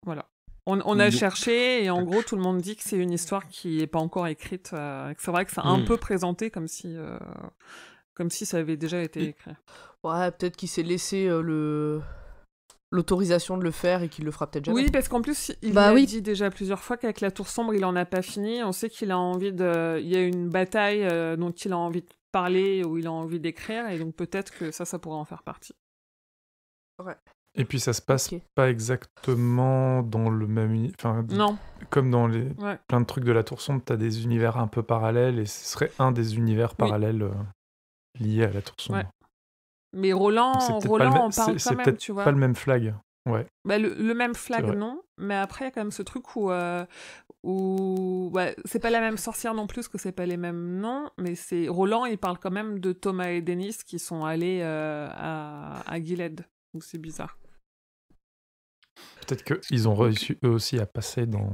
Voilà. On, a cherché et en gros tout le monde dit que c'est une histoire qui n'est pas encore écrite. Euh, c'est vrai que a un hmm. peu présenté comme si, euh, comme si ça avait déjà été écrit. Ouais, peut-être qu'il s'est laissé euh, l'autorisation de le faire et qu'il le fera peut-être jamais. Oui, parce qu'en plus, il bah, a dit déjà plusieurs fois qu'avec la Tour Sombre, il en a pas fini. On sait qu'il a envie de... Il y a une bataille dont il a envie de parler ou il a envie d'écrire et donc peut-être que ça, ça pourrait en faire partie. Ouais. Et puis ça se passe pas exactement dans le même. Enfin, non. Comme dans les plein de trucs de la Tour Sombre, t'as des univers un peu parallèles et ce serait un des univers parallèles euh, liés à la Tour Sombre. Mais Roland, Roland en parle quand même, tu pas le même flag. Ouais. Bah, le, même flag, non. Mais après, il y a quand même ce truc où. ou euh, Ouais, bah, c'est pas la même sorcière non plus, que c'est pas les mêmes noms. Mais c'est. Roland, il parle quand même de Thomas et Denis qui sont allés euh, à, à Gilead. Donc c'est bizarre. Peut-être qu'ils ont réussi eux aussi à passer dans.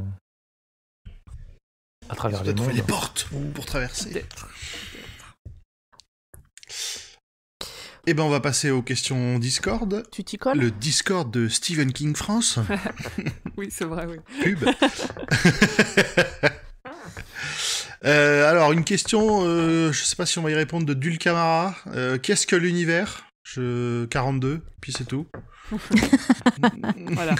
à travers les, les portes pour traverser. Eh ben, on va passer aux questions Discord. Tu t'y colles Le Discord de Stephen King France. *laughs* oui, c'est vrai, oui. Pub. *laughs* Euh, alors, une question, euh, je ne sais pas si on va y répondre, de Dulcamara. Euh, qu'est-ce que l'univers 42, puis c'est tout. *laughs* voilà.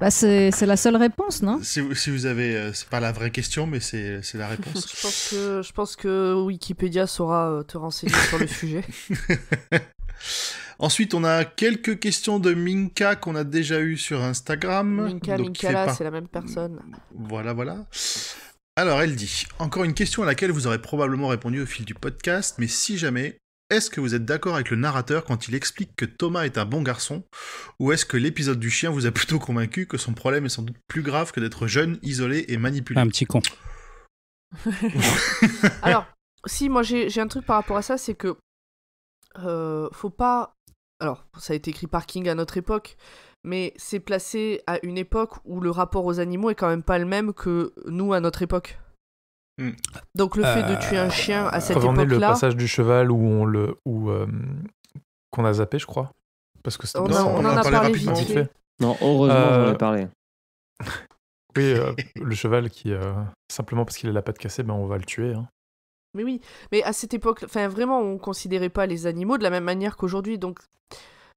Bah c'est la seule réponse, non si, si, vous avez... Euh, c'est pas la vraie question, mais c'est la réponse. je, *laughs* pense que, je pense que Wikipédia saura euh, te renseigner sur le sujet. *laughs* Ensuite, on a quelques questions de Minka qu'on a déjà eues sur Instagram. Minka, donc là, c'est la même personne. Voilà, voilà. Alors, elle dit, encore une question à laquelle vous aurez probablement répondu au fil du podcast, mais si jamais est-ce que vous êtes d'accord avec le narrateur quand il explique que Thomas est un bon garçon Ou est-ce que l'épisode du chien vous a *laughs* plutôt convaincu que son problème est sans doute plus grave que d'être jeune, isolé et manipulé Un petit con. *laughs* Alors, si, moi j'ai un truc par rapport à ça, c'est que. Euh, faut pas. Alors, ça a été écrit par King à notre époque, mais c'est placé à une époque où le rapport aux animaux est quand même pas le même que nous à notre époque. Hmm. Donc le fait de euh, tuer un chien à cette époque-là. le passage du cheval où on le où euh, qu'on a zappé, je crois, parce que on, on, en a, parlé vite fait. Non, heureusement en a euh, parlé. *laughs* oui, le cheval qui simplement parce qu'il a la patte cassée, ben on va le tuer. Hein. Mais oui, mais à cette époque, enfin vraiment, on considérait pas les animaux de la même manière qu'aujourd'hui, donc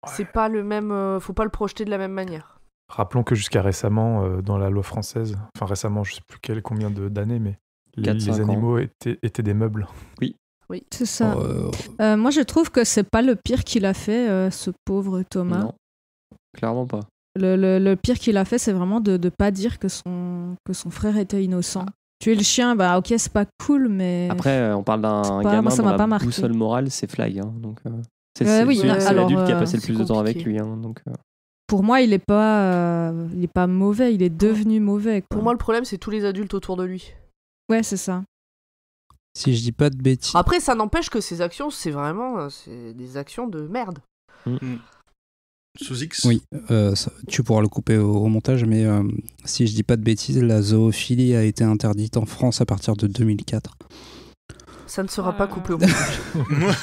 c'est pas le même, faut pas le projeter de la même manière. Rappelons que jusqu'à récemment, dans la loi française, enfin récemment, je sais plus quelle, combien d'années, mais les, animaux étaient, des meubles. Oui. Oui, c'est ça. Oh, euh, euh, moi, je trouve que c'est pas le pire qu'il a fait, euh, ce pauvre Thomas. Non, clairement pas. Le, le, pire qu'il a fait, c'est vraiment de ne pas dire que son, que son frère était innocent. Tu ah. Tuer le chien, bah ok, c'est pas cool, mais. Après, on parle d'un gamin ça la boussole morale, c'est Fly. Hein, donc, c'est l'adulte qui a passé le plus de temps avec lui. Hein, donc, Pour moi, il n'est pas, il est pas mauvais. Il est devenu mauvais. Pour moi, le problème, c'est tous les adultes autour de lui. Ouais, c'est ça. Si je dis pas de bêtises. Après, ça n'empêche que ces actions, c'est vraiment euh, c'est des actions de merde. Mm. Mm. Sous X Oui, euh, tu pourras le couper au, montage, mais euh, si je dis pas de bêtises, la zoophilie a été interdite en France à partir de 2004. Ça ne sera pas coupé au montage. *laughs*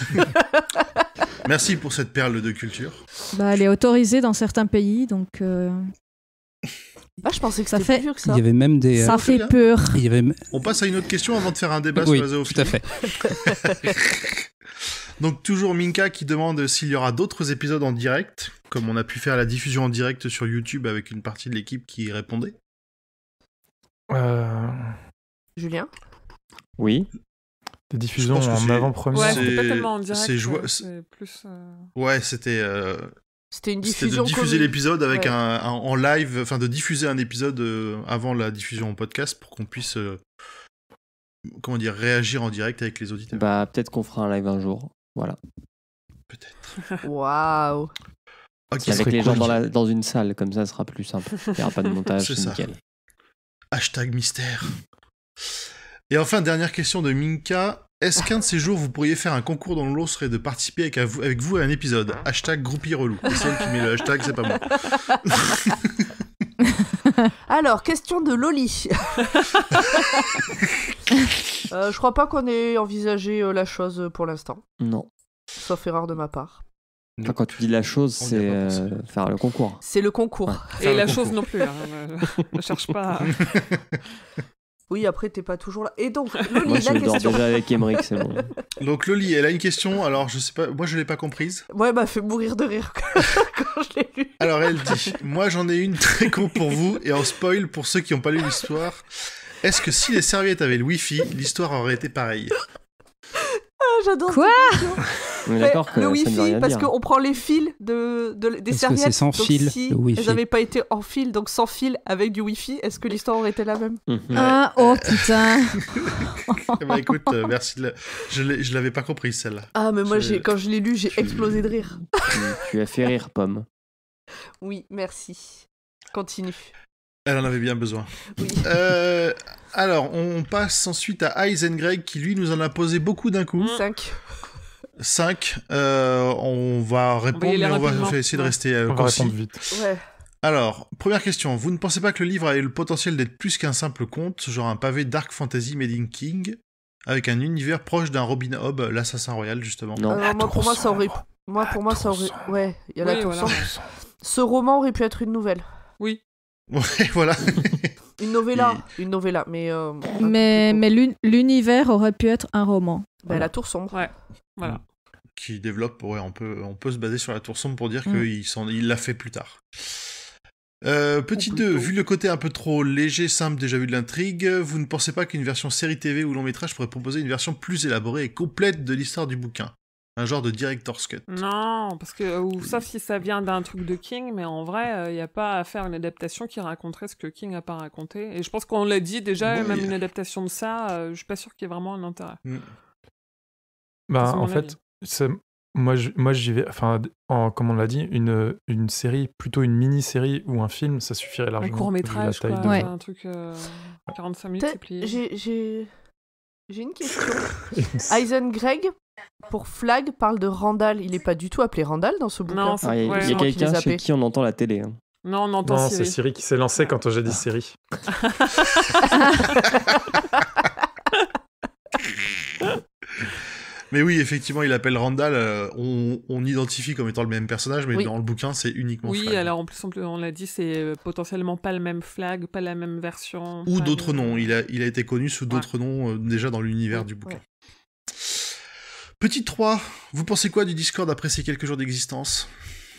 *laughs* Merci pour cette perle de culture. Bah, elle est autorisée dans certains pays, donc. Ah, je pensais que ça fait ça. Il y avait même des. Euh, ça fait peur. Il y avait... On passe à une autre question avant de faire un débat sur la Tout à fait. *laughs* Donc toujours Minka qui demande s'il y aura d'autres épisodes en direct, comme on a pu faire la diffusion en direct sur YouTube avec une partie de l'équipe qui répondait. Euh, Julien. Oui. Des diffusions en avant-première. Ouais, c'était pas tellement en direct. Euh, ouais, c'était c'était une diffusion. de diffuser l'épisode avec un, en live, enfin de diffuser un épisode euh, avant la diffusion en podcast pour qu'on puisse euh, comment dire réagir en direct avec les auditeurs. Bah peut-être qu'on fera un live un jour, voilà. Peut-être. Waouh. Ah, avec les gens dans, une salle, comme ça, ce sera plus simple. Il n'y aura pas de *laughs* montage, c'est Hashtag mystère. Et enfin, dernière question de Minka. Est-ce qu'un de ces jours, vous pourriez faire un concours dans l'eau serait de participer avec, avec, vous à un épisode Hashtag groupie relou. Le qui met le hashtag, c'est pas moi. *laughs* Alors, question de Loli. *laughs* Euh, je crois pas qu'on ait envisagé euh, la chose euh, pour l'instant. Non. Sauf erreur de ma part. quand tu dis la chose, c'est faire le concours. C'est le concours. Et la chose non plus. Hein. ne cherche pas. *laughs* Oui, après, t'es pas toujours là. Et donc, Loli, question. Donc, Loli, elle a une question. Alors, je sais pas, moi, je l'ai pas comprise. Ouais, m'a bah, fait mourir de rire *laughs* quand je l'ai lu. Alors, elle dit Moi, j'en ai une très con pour vous et en spoil pour ceux qui n'ont pas lu l'histoire. Est-ce que si les serviettes avaient le Wi-Fi, l'histoire aurait été pareille Quoi eh, Le wifi parce qu'on prend les fils de, des serviettes. sans fil, si elles n'avaient pas été en fil, donc sans fil avec du wifi est-ce que l'histoire aurait été la même mhm. Ah, oh putain. Eh ben, écoute, euh, merci. Je l'avais pas compris celle-là. Ah, mais moi, quand je l'ai lu, j'ai explosé de rire. tu as fait rire, Pomme. Oui, merci. Continue. Elle en avait bien besoin. Euh, alors, on passe ensuite à Greg qui lui nous en a posé beaucoup d'un coup. Cinq. 5. Euh, on va répondre, mais on va, essayer de rester euh, vite. Alors, première question. Vous ne pensez pas que le livre a eu le potentiel d'être plus qu'un simple conte, genre un pavé dark fantasy made in King, avec un univers proche d'un Robin Hobb, l'assassin royal, justement Non, moi, pour moi, ça aurait... moi, Ouais, il y a la Ce roman aurait pu être une nouvelle. Oui. Ouais, voilà. *laughs* une novella, une novella, mais. Euh, mais mais l'univers aurait pu être un roman. Bah, La Tour sombre. Ouais. Voilà. Mm. Qui développe, on peut, on peut se baser sur la Tour sombre pour dire mm. qu'il il l'a fait plus tard. Euh, petit 2, vu le côté un peu trop léger, simple, déjà vu de l'intrigue, vous ne pensez pas qu'une version série TV ou long métrage pourrait proposer une version plus élaborée et complète de l'histoire du bouquin un genre de director's cut. Non, parce que euh, ou, sauf si ça vient d'un truc de King, mais en vrai, il euh, n'y a pas à faire une adaptation qui raconterait ce que King n'a pas raconté. Et je pense qu'on l'a dit déjà, même une adaptation de ça, euh, je suis pas sûr qu'il y ait vraiment un intérêt. Mm. Bah, en fait, moi, moi, j'y vais. Enfin, comme on l'a dit, une, série, plutôt une mini-série ou un film, ça suffirait largement. Un court métrage, un truc 45 minutes, c'est J'ai une question. Aizen *laughs* Greg, pour Flag parle de Randall. Il n'est pas du tout appelé Randall dans ce bouquin. Non, ah, il y a, quelqu'un chez qui on entend la télé. Hein. Non, on entend Non, c'est Siri qui s'est lancé quand j'ai dit Siri. *laughs* mais oui, effectivement, il appelle Randall. Euh, on, on, identifie comme étant le même personnage, mais dans le bouquin, c'est uniquement. Oui, alors en plus, on, l'a dit, c'est euh, potentiellement pas le même flag, pas la même version. Ou d'autres noms. Il a, été connu sous d'autres noms euh, déjà dans l'univers du bouquin. Petite 3, vous pensez quoi du Discord après ces quelques jours d'existence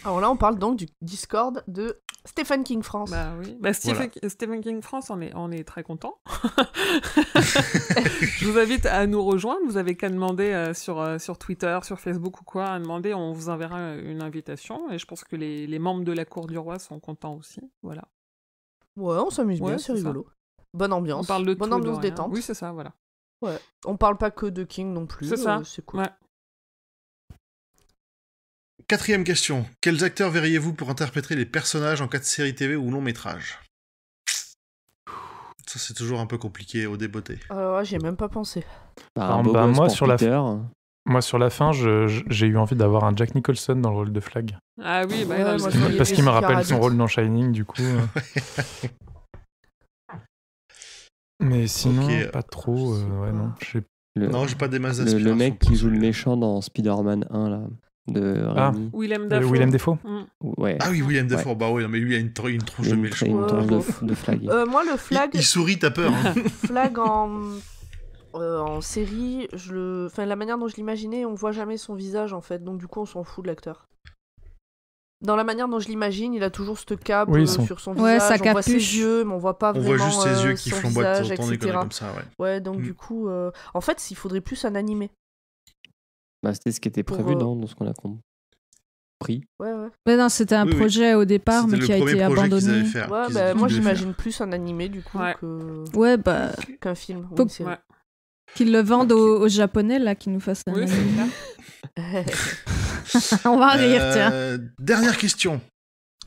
Alors là, on parle donc du Discord de Stephen King France. Bah oui, bah, Stephen, King France, on est, on est très content. *laughs* je vous invite à nous rejoindre. Vous avez qu'à demander euh, sur, euh, sur Twitter, sur Facebook ou quoi, à demander. On vous enverra euh, une invitation. Et je pense que les, membres de la Cour du Roi sont contents aussi. Voilà. Ouais, on s'amuse bien, c'est rigolo. Bonne ambiance. On parle de Bonne ambiance détente. Oui, c'est ça, voilà. Ouais. On parle pas que de King non plus. C'est ça. Euh, c'est cool. Quatrième question. Quels acteurs verriez-vous pour interpréter les personnages en cas de série TV ou long métrage Ça, c'est toujours un peu compliqué au déboté. Alors, euh, ouais, même pas pensé. Ah, bah, moi, sur la fin, j'ai eu envie d'avoir un Jack Nicholson dans le rôle de Flag. Ah oui, bah, parce qu'il me rappelle son rôle dans Shining, du coup. Euh. *laughs* Mais sinon, euh, pas trop. Euh, non, j'ai non, j'ai pas des masses le, le hein, mec qui joue le méchant dans Spider-Man 1, là. De ah, mm. ah Willem Dafoe. Ouais. Ah oui, William Defoe Bah oui, mais lui, il a une, tronche de méchant. Euh, de, flag. moi, le flag. Il, sourit, t'as peur. Hein. le *laughs* flag en. en série, je le... enfin, la manière dont je l'imaginais, on voit jamais son visage en fait, donc du coup on s'en fout de l'acteur dans la manière dont je l'imagine, il a toujours ce câble euh, sur son visage. Sa on voit ses yeux, mais on voit pas vraiment. On voit juste ses euh, yeux qui flamboient en comme ça. Ouais, ouais donc mm. du coup, euh, en fait, il faudrait plus un animé. Bah, c'était ce qui était prévu, dans ce qu'on a compris. Ouais, ouais. Mais non, c'était un projet au départ, mais qui a été abandonné. Bah, moi, j'imagine plus un animé, du coup, Ouais, bah... qu'un film. ou Qu'ils le vendent aux, Japonais, là, qu'ils nous fassent un animé. *laughs* *laughs* *laughs* On va rire, euh, tiens. Dernière question.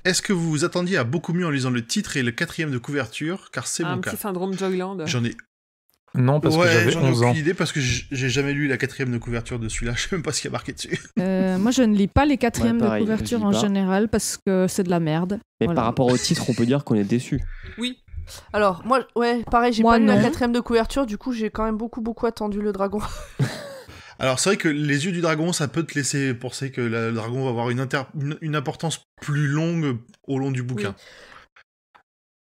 Est-ce que vous vous attendiez à beaucoup mieux en lisant le titre et le quatrième de couverture Car c'est mon cas. Un petit syndrome Joyland. J'en ai. Non, parce que j'avais 11 aucune idée parce que j'ai jamais lu la quatrième de couverture de celui-là. *laughs* Je sais même pas ce qu'il y a marqué dessus. Euh, moi, je ne lis pas les quatrièmes de couverture en général parce que c'est de la merde. Mais par rapport au titre, on peut dire qu'on est déçu. Oui. Alors, moi, ouais, pareil, j'ai pas lu quatrième de couverture. Du coup, j'ai quand même beaucoup, beaucoup attendu le dragon. *laughs* Alors c'est vrai que les yeux du dragon, ça peut te laisser penser que le dragon va avoir une, une, importance plus longue au long du bouquin.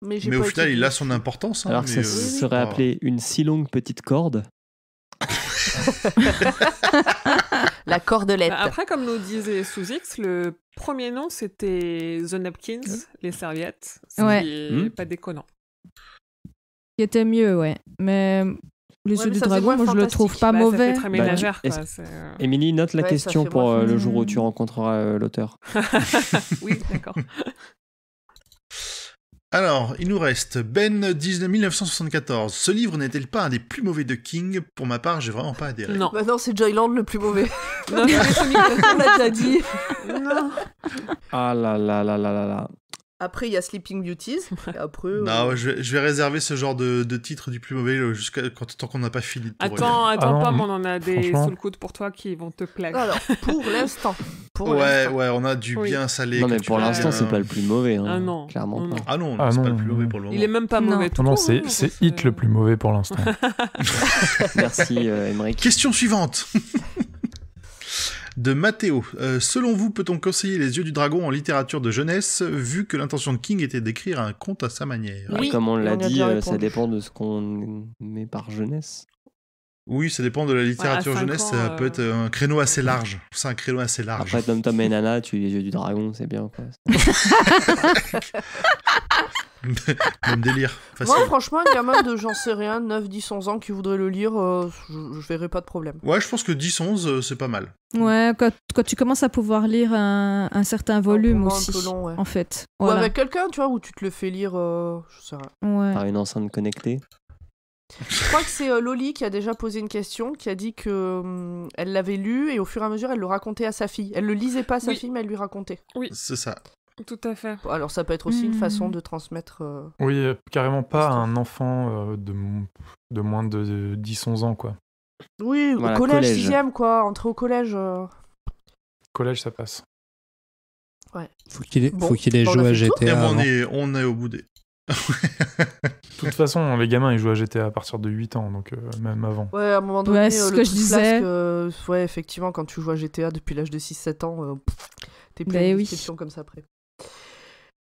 Mais, au final, il a son importance. Hein, Alors ça euh, serait appelé une si longue petite corde. la cordelette. Bah, après, comme nous disait sous le premier nom c'était The Napkins, les serviettes. ouais. Hmm. pas déconnant. Qui était mieux, ouais. Mais les yeux du dragon, moi je le trouve pas bah, mauvais. Très ménagère, bah, euh, Émilie, note la question pour euh, le jour où tu rencontreras euh, l'auteur. *laughs* *laughs* oui, d'accord. *laughs* Alors, il nous reste Ben 1974. Ce livre n'est-il pas un des plus mauvais de King Pour ma part, j'ai vraiment pas adhéré. Non, bah non c'est Joyland le plus mauvais. non, on l'a déjà dit. Non. Ah là là là là là là. Après, il y a Sleeping Beauties. *laughs* après, Non, euh, je, vais, je, vais, réserver ce genre de, de titre du plus mauvais euh, jusqu'à tant qu'on n'a pas fini. Attends, attends ah pas, on en a des sous le coude pour toi qui vont te plaire. Alors, pour *laughs* l'instant. Ouais, ouais, on a du bien salé. Non, mais pour l'instant, euh, c'est pas le plus mauvais. Hein. Ah non. Clairement non. Pas. Ah non, non ah c'est pas le plus mauvais pour le moment. Il est même pas mauvais. Tout non, non c'est hein, Hit le plus mauvais pour l'instant. *laughs* Merci, Emmerich. Question suivante de Mathéo. Euh, selon vous, peut-on conseiller Les Yeux du Dragon en littérature de jeunesse, vu que l'intention de King était d'écrire un conte à sa manière Comme on l'a dit, euh, ça dépend de ce qu'on met par jeunesse. Oui, ça dépend de la littérature jeunesse, ça peut être euh, un créneau assez large. C'est un créneau assez large. Après, Tom Tom et Nana, tu les yeux du dragon, c'est bien. *laughs* même délire. Moi, franchement, un gamin de j'en sais rien, 9, 10, 11 ans qui voudraient le lire, euh, je, je verrais pas de problème. Ouais, je pense que 10, 11, euh, c'est pas mal. Ouais, quand, tu commences à pouvoir lire un, certain volume aussi, en fait. Ou avec quelqu'un, tu vois, où tu te le fais lire, je sais pas. Par une enceinte connectée. Je crois que c'est euh, Loli qui a déjà posé une question, qui a dit que hum, elle l'avait lu et au fur et à mesure elle le racontait à sa fille. Elle le lisait pas à sa fille, mais elle lui racontait. Oui. C'est ça. Tout à fait. Alors ça peut être aussi une hmm. façon de transmettre. Euh, oui, euh, carrément pas à un enfant de, moins de 10-11 ans, quoi. Oui, au collège, 6 quoi, entrer au collège. Collège, ça passe. Ouais. Faut qu'il ait, faut qu'il ait joué à GTA. On est, on est au bout des. De toute façon, les gamins, ils jouent à GTA à partir de 8 ans, donc euh, même avant. Ouais, à un moment donné, c'est euh, ce que je disais. Euh, ouais, effectivement, quand tu joues à GTA depuis l'âge de 6-7 ans, t'es plus ben une comme ça après.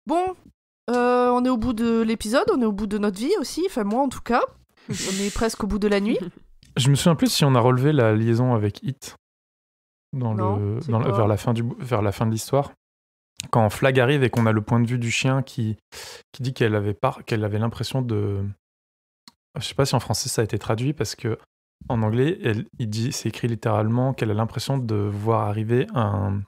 Bon, on est au bout de l'épisode, on est au bout de notre vie aussi, enfin moi en tout cas. *laughs* on est presque au bout de la nuit. Je me souviens plus si on a relevé la liaison avec Hit dans le, vers, la fin du, vers la fin de l'histoire quand Flag arrive et qu'on a le point de vue du chien qui, qui dit qu'elle avait, qu'elle avait l'impression de. Je sais pas si en français ça a été traduit parce que en anglais, elle, il dit, c'est écrit littéralement qu'elle a l'impression de voir arriver un,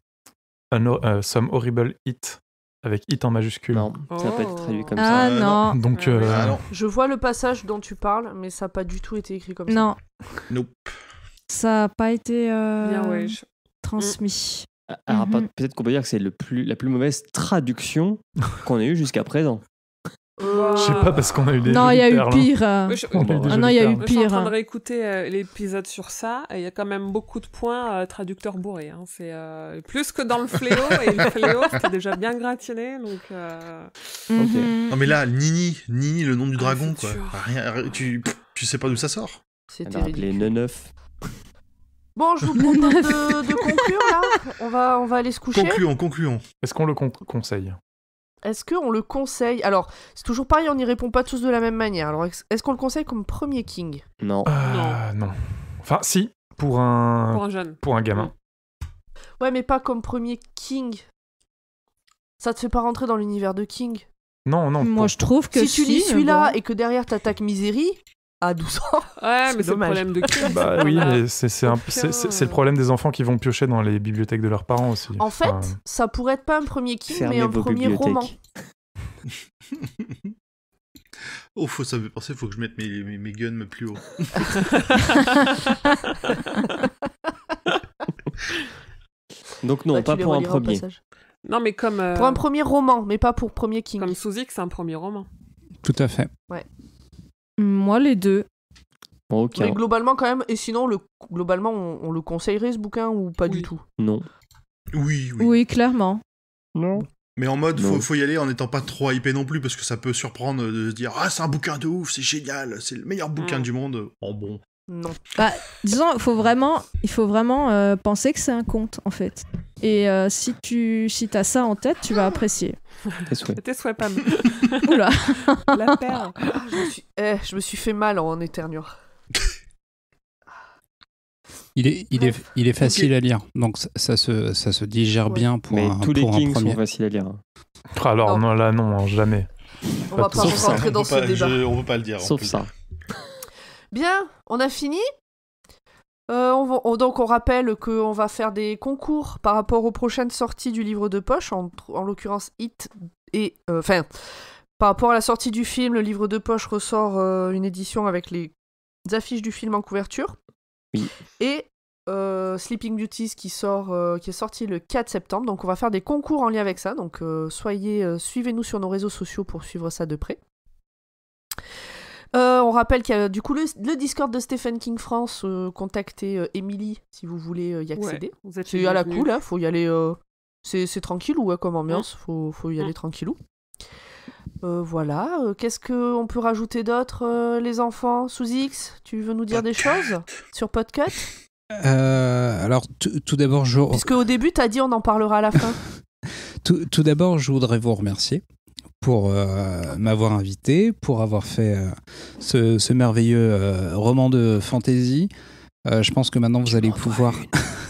un euh, some horrible hit avec hit en majuscule. Non, ça n'a pas été traduit comme ça. Ah, euh, Donc, euh, Ah non. Je vois le passage dont tu parles, mais ça n'a pas du tout été écrit comme ça. Non. Nope. Ça n'a pas été transmis. Mmh peut-être qu'on peut dire que c'est plus, la plus mauvaise traduction *laughs* qu'on ait eue jusqu'à présent. Je sais pas parce qu'on a eu des. Non, il y a eu pire. Euh. non, il y a eu pire. Je suis hein. euh, l'épisode sur ça. Il y a quand même beaucoup de points traducteur traducteurs bourrés. Hein. C'est euh, plus que dans le fléau et le *laughs* fléau c'était déjà bien gratiné donc. Mmh non mais là, Nini, Nini, le nom du ah, dragon quoi. Rien, tu, tu sais pas d'où ça sort. C'était les 9 Bon, je vous *laughs* propose de, conclure là. On va, on va aller se coucher. Concluons, concluons. Est-ce qu'on le conseille Est-ce qu'on le conseille Alors, c'est toujours pareil, on n'y répond pas tous de la même manière. Alors, est-ce qu'on le conseille comme premier king ah, non. non. Enfin, si, pour un. Pour un jeune. Pour un gamin. Mm. Ouais, mais pas comme premier king. Ça te fait pas rentrer dans l'univers de King. Non, non. Moi, je trouve que si, tu lis celui-là et que derrière t'attaques misérie à 12 ans. Ouais, *laughs* mais c'est le problème de bah, Oui, c'est le problème des enfants qui vont piocher dans les bibliothèques de leurs parents aussi. En fait, ça pourrait être pas un premier king, mais un premier roman. *laughs* oh, faut, ça me fait penser, faut que je mette mes, mes, guns plus haut. *laughs* Donc non, bah, pas pour un premier. Non, mais comme... Pour un euh, premier roman, mais pas pour premier king. Comme Suzy, c'est un premier roman. Tout à fait. Ouais. Moi, les deux. Ok. Mais globalement, quand même, et sinon, le, globalement, on, le conseillerait ce bouquin ou pas du tout Non. Oui, oui. Oui, clairement. Non. Mais en mode, faut, faut, y aller en n'étant pas trop hypé non plus, parce que ça peut surprendre de se dire Ah, c'est un bouquin de ouf, c'est génial, c'est le meilleur bouquin mm. du monde. Oh bon, non. Bah, disons, il faut vraiment, il faut vraiment euh, penser que c'est un conte, en fait. Et euh, si tu si as ça en tête, tu vas ah. apprécier. Tes *laughs* Oula. La paire. Ah, eh, je, me suis... fait mal en éternuant. Il est, il, est, il est facile à lire, donc ça, se, ça se digère bien pour Mais tous les kings sont faciles à lire. Hein. Ah, alors non. là non, hein, jamais. On va pas, rentrer dans ce déjà débat. on veut pas le dire. Sauf ça. Bien, on a fini euh, donc on rappelle qu'on va faire des concours par rapport aux prochaines sorties du livre de poche, en, l'occurrence Hit et... Euh, enfin, par rapport à la sortie du film, le livre de poche ressort euh, une édition avec les affiches du film en couverture. Oui. Et Sleeping Beauties qui, sort, qui est sorti le 4 septembre. Donc on va faire des concours en lien avec ça. Donc soyez, suivez-nous sur nos réseaux sociaux pour suivre ça de près. Euh, on rappelle qu'il y a du coup le, Discord de Stephen King France. Euh, contactez euh, si vous voulez y accéder. c'est à la cool, hein, faut y aller. c'est tranquille ou comme ambiance, faut, y aller tranquillou. voilà, qu'est-ce qu'on peut rajouter d'autre, les enfants Sous X, tu veux nous dire des choses sur Podcut Alors, tout d'abord, je. Parce qu'au début, tu as dit on en parlera à la fin. *laughs* tout d'abord, je voudrais vous remercier pour euh, m'avoir invité, pour avoir fait euh, ce, merveilleux euh, roman de fantasy. je pense que maintenant vous allez pouvoir. *laughs* *laughs*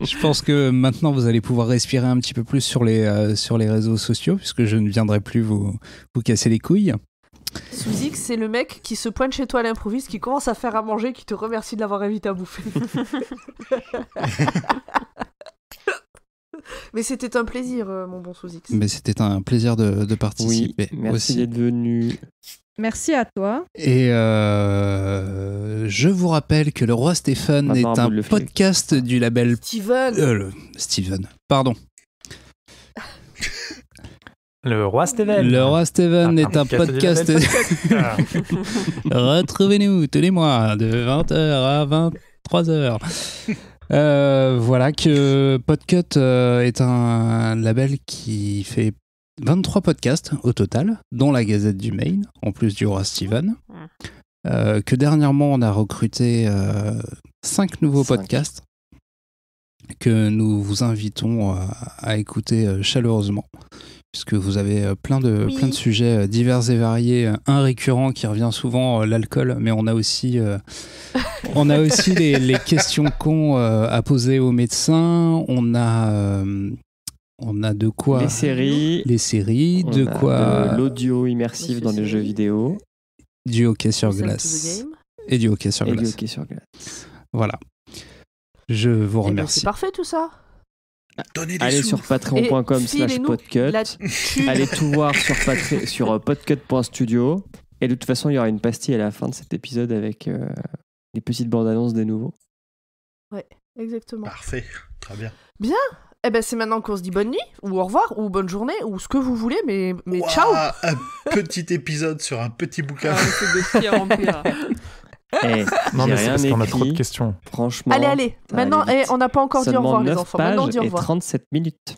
je pense que maintenant vous allez pouvoir respirer un petit peu plus sur les, sur les réseaux sociaux, puisque je ne viendrai plus vous, vous casser les couilles. Souzix, c'est le mec qui se pointe chez toi à l'improviste, qui commence à faire à manger, qui te remercie de l'avoir invité à bouffer. *laughs* *laughs* Mais c'était un plaisir, euh, mon bon Souzix. Mais c'était un plaisir de, participer. merci d'être venu. Merci à toi. Et euh, je vous rappelle que Le Roi Stéphane est un podcast du label Steven. pardon. Le Roi Steven. Le Roi Steven est un podcast. podcast. *laughs* *laughs* Retrouvez-nous tous les mois de 20h à 23h. Euh, voilà que Podcut euh, est un label qui fait 23 podcasts au total, dont la Gazette du Maine, en plus du Roi Steven. Euh, que dernièrement, on a recruté 5 nouveaux podcasts que nous vous invitons à écouter chaleureusement puisque vous avez euh, plein de, plein de sujets euh, divers et variés. Euh, un récurrent qui revient souvent, l'alcool, mais on a aussi, on a aussi *laughs* les, questions cons a à poser aux médecins. On a, on a de quoi. Les séries. Les séries, de quoi. L'audio immersif dans les jeux vidéo. Du sur Et du hockey sur glace. Et du hockey sur glace. Voilà. Je vous eh ben, remercie. C'est parfait tout ça allez sur patreon.com slash podcut. Allez tout voir sur, *laughs* sur euh, podcut.studio. Et de toute façon, il y aura une pastille à la fin de cet épisode avec euh, les petites bandes annonces des nouveaux. Ouais, exactement. Parfait, très bien. Bien Eh ben c'est maintenant qu'on se dit bonne nuit, ou au revoir, ou bonne journée, ou ce que vous voulez, mais, mais ciao Un petit épisode sur un petit bouquin. Ah, de *laughs* Eh, eh, non, mais c'est parce qu'on a trop de questions. Franchement. Allez, allez. Maintenant, eh, on n'a pas encore dit au revoir, les enfants. Maintenant, on dit au revoir. Et 37 minutes.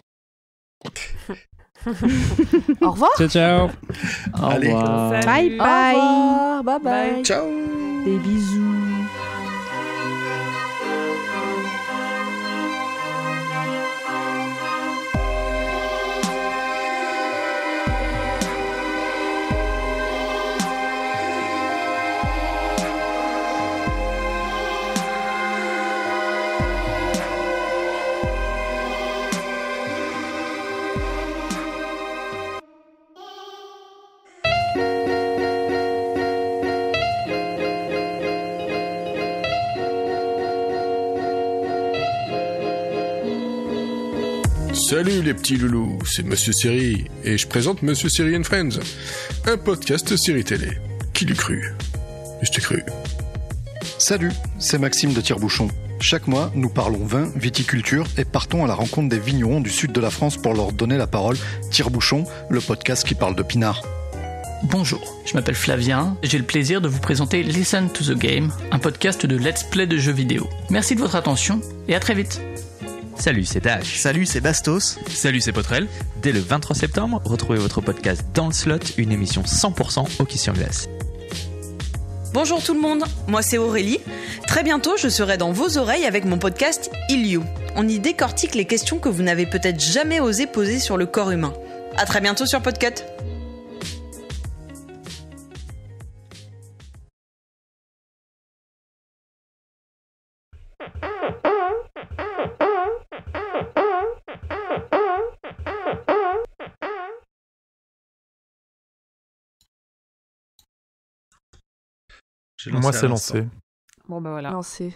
*laughs* au revoir. Ciao, ciao. Au revoir. Bye, bye. Au revoir. Bye, bye. Ciao. Des bisous. Salut les petits loulous, c'est Monsieur Siri et je présente Monsieur Siri and Friends, un podcast série télé. Qui l'eût cru Je t'ai cru. Salut, c'est Maxime de Tirebouchon. bouchon Chaque mois, nous parlons vin, viticulture et partons à la rencontre des vignerons du sud de la France pour leur donner la parole. Tirebouchon, le podcast qui parle de pinard. Bonjour, je m'appelle Flavien et j'ai le plaisir de vous présenter Listen to the Game, un podcast de let's play de jeux vidéo. Merci de votre attention et à très vite. Salut, c'est Dash. Salut, c'est Bastos. Salut, c'est Potrel. Dès le 23 septembre, retrouvez votre podcast Dans le Slot, une émission 100% hockey sur glace. Bonjour tout le monde, moi c'est Aurélie. Très bientôt, je serai dans vos oreilles avec mon podcast Il On y décortique les questions que vous n'avez peut-être jamais osé poser sur le corps humain. À très bientôt sur Podcut. Moi, c'est lancé. Bon, bah voilà. Lancé.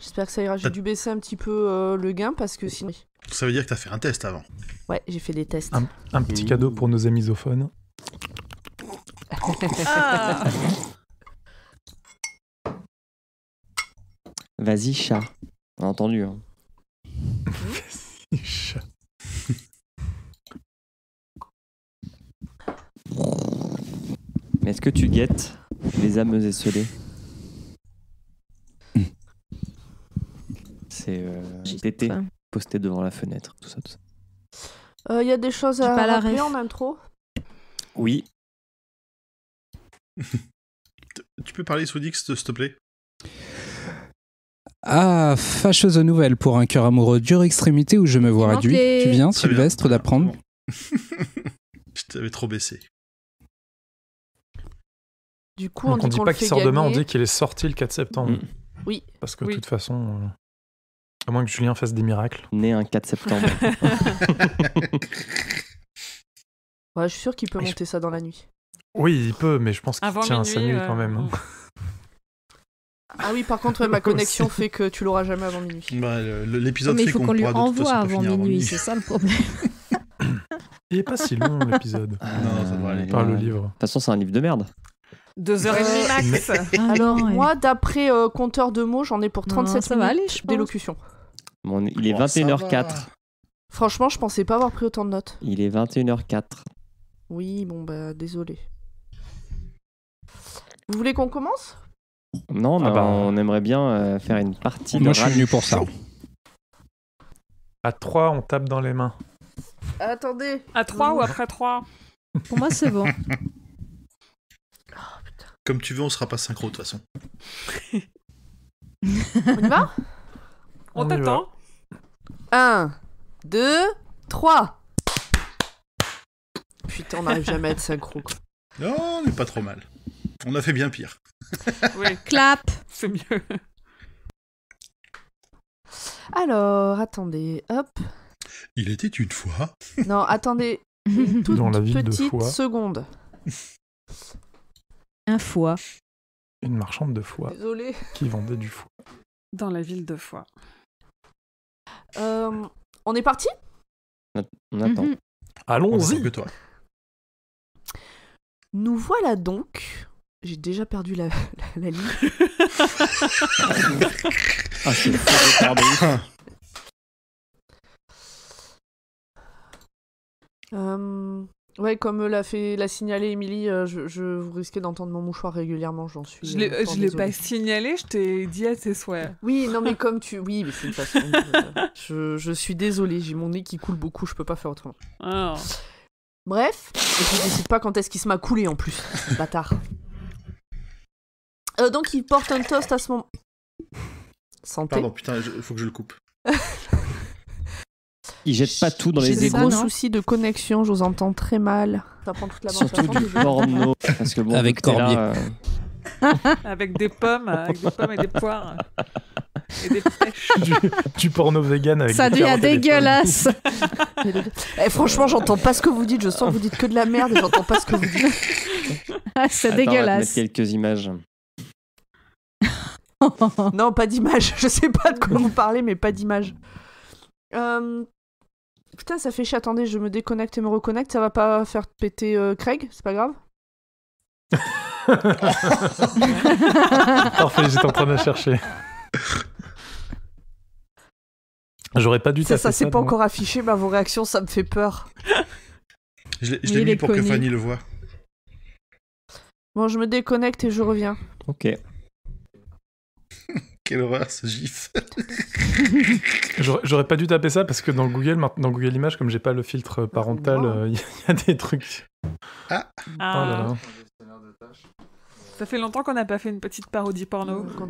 J'espère que ça ira. J'ai dû baisser un petit peu euh, le gain parce que sinon. Ça veut dire que t'as fait un test avant. Ouais, j'ai fait des tests. Un, petit cadeau pour nos amis zophones. Ah. Vas-y, chat. On a entendu. Hein. *laughs* Vas-y, chat. Mais est-ce que tu guettes les âmes esselées. Mmh. C'est euh, posté devant la fenêtre, tout ça. Il euh, y a des choses à rappeler en intro Oui. *laughs* tu peux parler sous Dix, s'il te plaît ah, fâcheuse nouvelle pour un cœur amoureux dure extrémité où je me vois réduit. Tu viens, Sylvestre, d'apprendre *laughs* Je t'avais trop baissé. Du coup, on, dit pas qu'il sort demain, on dit qu'il est sorti le 4 septembre. Mm. Oui. Parce que de toute façon, euh, à moins que Julien fasse des miracles. Né un 4 septembre. *laughs* *laughs* ouais, je suis sûr qu'il peut monter ça dans la nuit. Oui, il peut, mais je pense qu'il tient sa nuit quand euh, même. Hein. Ah oui, par contre, ma *laughs* connexion fait que tu l'auras jamais avant minuit. Bah, l'épisode fait qu'on lui envoie avant minuit, c'est ça le problème. *coughs* Il est pas si long l'épisode. Ah, non, ça doit aller. le livre. De toute façon, c'est un livre de merde. 2h30 max. Ah, Alors, moi, d'après euh, compteur de mots, j'en ai pour 37 minutes d'élocution. il est 21h04. Franchement, je pensais pas avoir pris autant de notes. Il est 21h04. Oui, bon, bah, désolé. Vous voulez qu'on commence Non, bah, euh. on aimerait bien euh, faire une partie de Moi, je suis pour ça. À 3, on tape dans les mains. Attendez. À 3 ou après 3 Pour moi, c'est bon. *laughs* Comme tu veux, on sera pas synchro de toute façon. *laughs* on y va On, t'attend. 1, 2, 3. Putain, on n'arrive *laughs* jamais à être synchro. Non, Non, n'est pas trop mal. On a fait bien pire. *laughs* clap. C'est mieux. Alors, attendez, hop. Il était une fois. non, attendez. Une petite seconde. Un foie. Une marchande de foie. Qui vendait du foie. Dans la ville de foie. Euh, on est parti On attend. Mhm. Allons-y que toi. Nous voilà donc. J'ai déjà perdu la, *laughs* la, ligne. *laughs* Ah, euh, Ouais, comme l'a fait l'a signalé Émilie, euh, je, je, vous risquez d'entendre mon mouchoir régulièrement, j'en suis. Je l'ai, euh, je l'ai pas signalé, je t'ai dit à tes souhaits. Oui, non mais comme tu, oui, mais c'est une façon. Euh, je, je, suis désolée, j'ai mon nez qui coule beaucoup, je peux pas faire autrement. Oh. Bref, et je décide pas quand est-ce qu'il se m'a coulé en plus, bâtard. donc il porte un toast à ce moment. Santé. Pardon, putain, il faut que je le coupe. *laughs* Ils jettent pas tout dans les J'ai des gros soucis de connexion, je vous entends très mal. Ça prend toute la Surtout du porno. Parce que bon, avec cornier *laughs* avec des pommes, avec des pommes et des poires. Et des Du, porno vegan avec Ça devient dégueulasse. *laughs* Eh, franchement, j'entends pas ce que vous dites. Je sens que vous dites que de la merde et j'entends pas ce que vous dites. *laughs* Ah, c'est dégueulasse. quelques images. non, pas d'image. Je sais pas de quoi vous parlez, mais pas d'image. Euh, Putain, ça fait chier. Attendez, je me déconnecte et me reconnecte. Ça va pas faire péter euh, Craig C'est pas grave *laughs* Parfait, j'étais en train de chercher. J'aurais pas dû Ça, ça, ça c'est pas encore affiché, vos réactions, ça me fait peur. Je l'ai mis pour que Fanny le voit. Bon, je me déconnecte et je reviens. Ok. *laughs* Quelle horreur ce gif. *laughs* *laughs* J'aurais pas dû taper ça parce que dans Google, dans Google Images, comme j'ai pas le filtre euh, parental, euh, *laughs* il y, a des trucs. Ah. ah. Oh ça fait longtemps qu'on n'a pas fait une petite parodie porno. *laughs*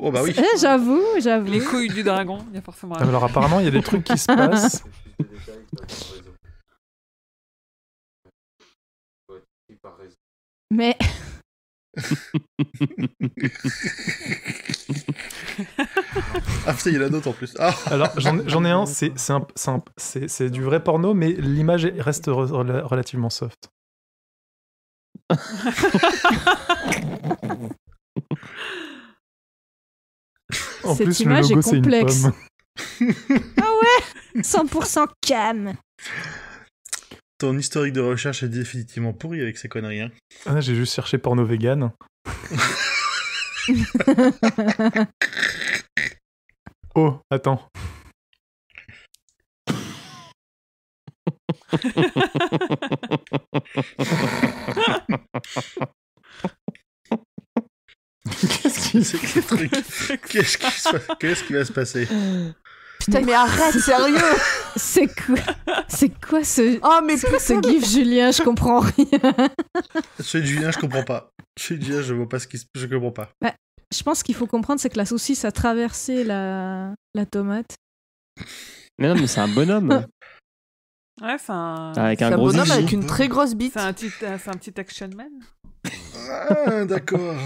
oh, bah oui. Eh, j'avoue, j'avoue. Les couilles du dragon, il y a forcément. Alors apparemment, il y a des trucs qui se passent. Mais ah putain, il y en a d'autres en plus. Ah. Alors j'en ai un, c'est du vrai porno, mais l'image reste relativement soft. *laughs* en Cette plus, image est complexe. Une pomme. ah ouais 100% cam ton historique de recherche est définitivement pourri avec ces conneries. Hein. Ah, j'ai juste cherché porno vegan. *laughs* oh, attends. Qu'est-ce qui... Qu'est-ce qui va se passer Putain, mais, arrête, *laughs* sérieux C'est quoi C'est quoi ce Oh mais ce gif Julien, je comprends rien. Chez Julien, je comprends pas. Chez Julien, je vois pas ce qui je comprends pas. Bah, je pense qu'il faut comprendre c'est que la saucisse a traversé la la tomate. Mais non, mais c'est un bonhomme. ouais, c'est un avec un, bonhomme avec une très grosse bite. C'est un petit euh, action man. Ah, d'accord.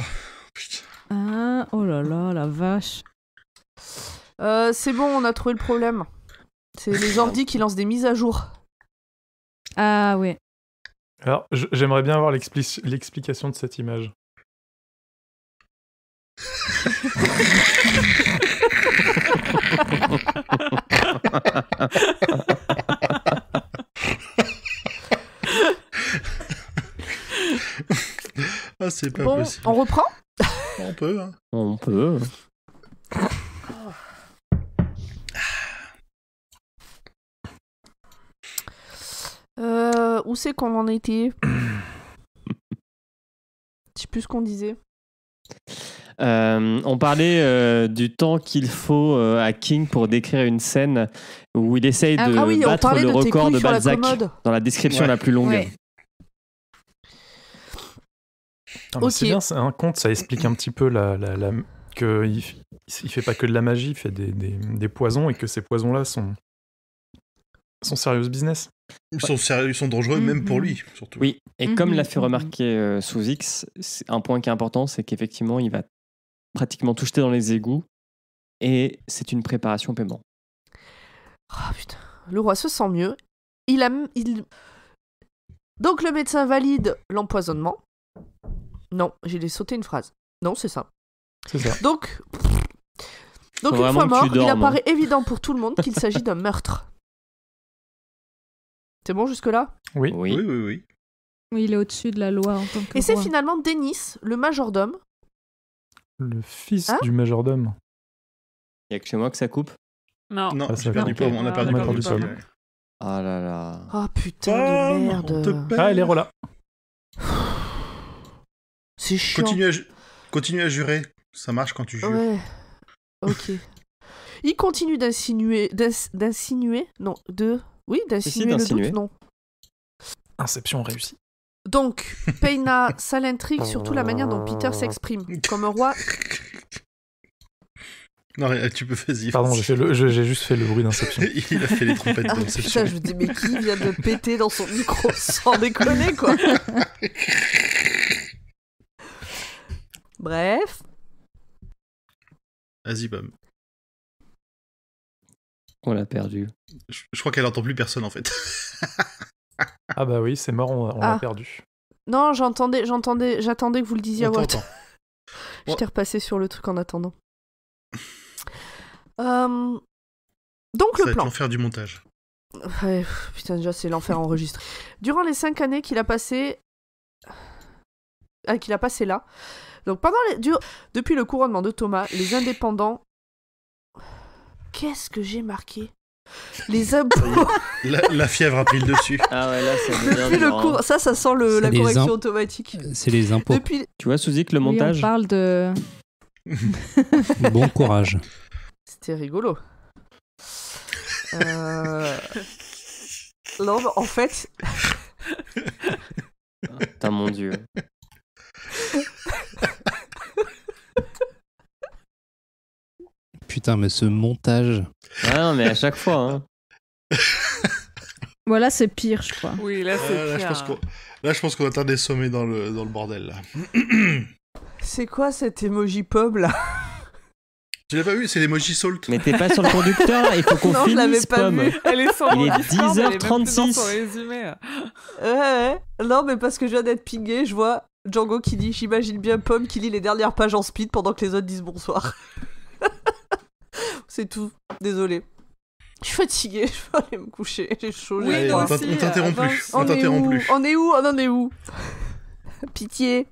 Putain. Ah, oh là là, la vache. Euh, c'est bon, on a trouvé le problème. C'est les *laughs* ordi qui lancent des mises à jour. Ah ouais. Alors, j'aimerais bien avoir l'explication de cette image. ah, c'est pas On reprend On peut. Hein. On peut. Euh, où c'est qu'on en était *coughs* Je sais plus ce qu'on disait. Euh, on parlait euh, du temps qu'il faut à King pour décrire une scène où il essaye ah, de ah battre le record de Balzac dans la description la plus longue. Ah, c'est bien, un conte, ça explique un petit peu la, qu'il il fait pas que de la magie, il fait des, poisons et que ces poisons-là sont, sont serious business. Ils sont, sérieux, ils sont dangereux, même pour mm-hmm. lui, surtout. Oui, et mm-hmm, comme l'a fait mm-hmm. remarquer euh, sous X, un point qui est important, c'est qu'effectivement, il va pratiquement tout jeter dans les égouts, et c'est une préparation paiement. Oh putain, le roi se sent mieux. Il a, il... Donc le médecin valide l'empoisonnement. Non, j'ai sauté une phrase. Non, c'est ça. C'est ça. Donc, donc une fois mort, il hein. apparaît évident pour tout le monde qu'il s'agit d'un meurtre. *laughs* C'est bon jusque-là oui. oui. Oui, oui, oui. il est au-dessus de la loi en tant que. Et c'est finalement Denis, le majordome. Le fils hein du majordome. Il a que chez moi que ça coupe Non, ah, perdu on a perdu, on a perdu, pas. Ah là là. Oh putain de ah, merde. Ah, elle est là. *sighs* C'est chiant. Continue à, jurer. Ça marche quand tu jures. Ouais. Ok. il continue d'insinuer. D'insinuer Non, de. Oui, d'insinuer le doute, non. Inception réussie. Donc, *laughs* Peina, ça l'intrigue surtout la manière dont Peter s'exprime, comme un roi. Non, euh, tu peux, vas-y. Pardon, j'ai juste fait le bruit d'inception. *laughs* Il a fait les trompettes ah, d'inception. Putain, je me dis, mais qui vient de péter dans son micro sans déconner, quoi *laughs* Bref. Vas-y, Bam. On l'a perdu. Je, crois qu'elle n'entend plus personne en fait. *laughs* ah bah oui, c'est mort, on, l'a ah. perdu. Non, j'entendais, j'entendais, j'attendais que vous le disiez à voix. *laughs* je t'ai repassé sur le truc en attendant. *laughs* Euh... Donc Ça le plan. l'enfer du montage. putain, déjà c'est l'enfer enregistré. Durant les cinq années qu'il a passé, ah, qu'il a passé là. Donc pendant les... depuis le couronnement de Thomas, les indépendants qu'est-ce que j'ai marqué les impôts. La, fièvre a pris le dessus. Ah ouais, là, le hein. ça, ça sent le, la correction automatique. C'est les impôts. Tu vois, Suzy, que le montage. Je parle de. bon courage. C'était rigolo. Euh... Non, en fait. Putain, mon dieu. Putain, mais ce montage. Ouais ah non, mais à chaque fois. Hein. *laughs* voilà, c'est pire, je crois. Oui, là, c'est pire. Là, je pense qu'on qu atteint des sommets dans le, dans le bordel. *clears throat* C'est quoi cet emoji pub là tu l'as pas vu, c'est l'emoji salt. Mais t'es pas sur le conducteur, il faut qu'on finisse. *laughs* Non, je l'avais pas vu. Elle est sans Il est 10h36. résumé. Ouais, ouais. Non, mais parce que je viens d'être pingé, je vois Django qui dit J'imagine bien Pomme qui lit les dernières pages en speed pendant que les autres disent bonsoir. C'est tout. Désolé. Je suis fatigué. *laughs* je vais aller me coucher, j'ai chaud. Oui, on t'interrompt euh, plus. On, on t'interrompt plus. On est où On en est où *laughs* Pitié.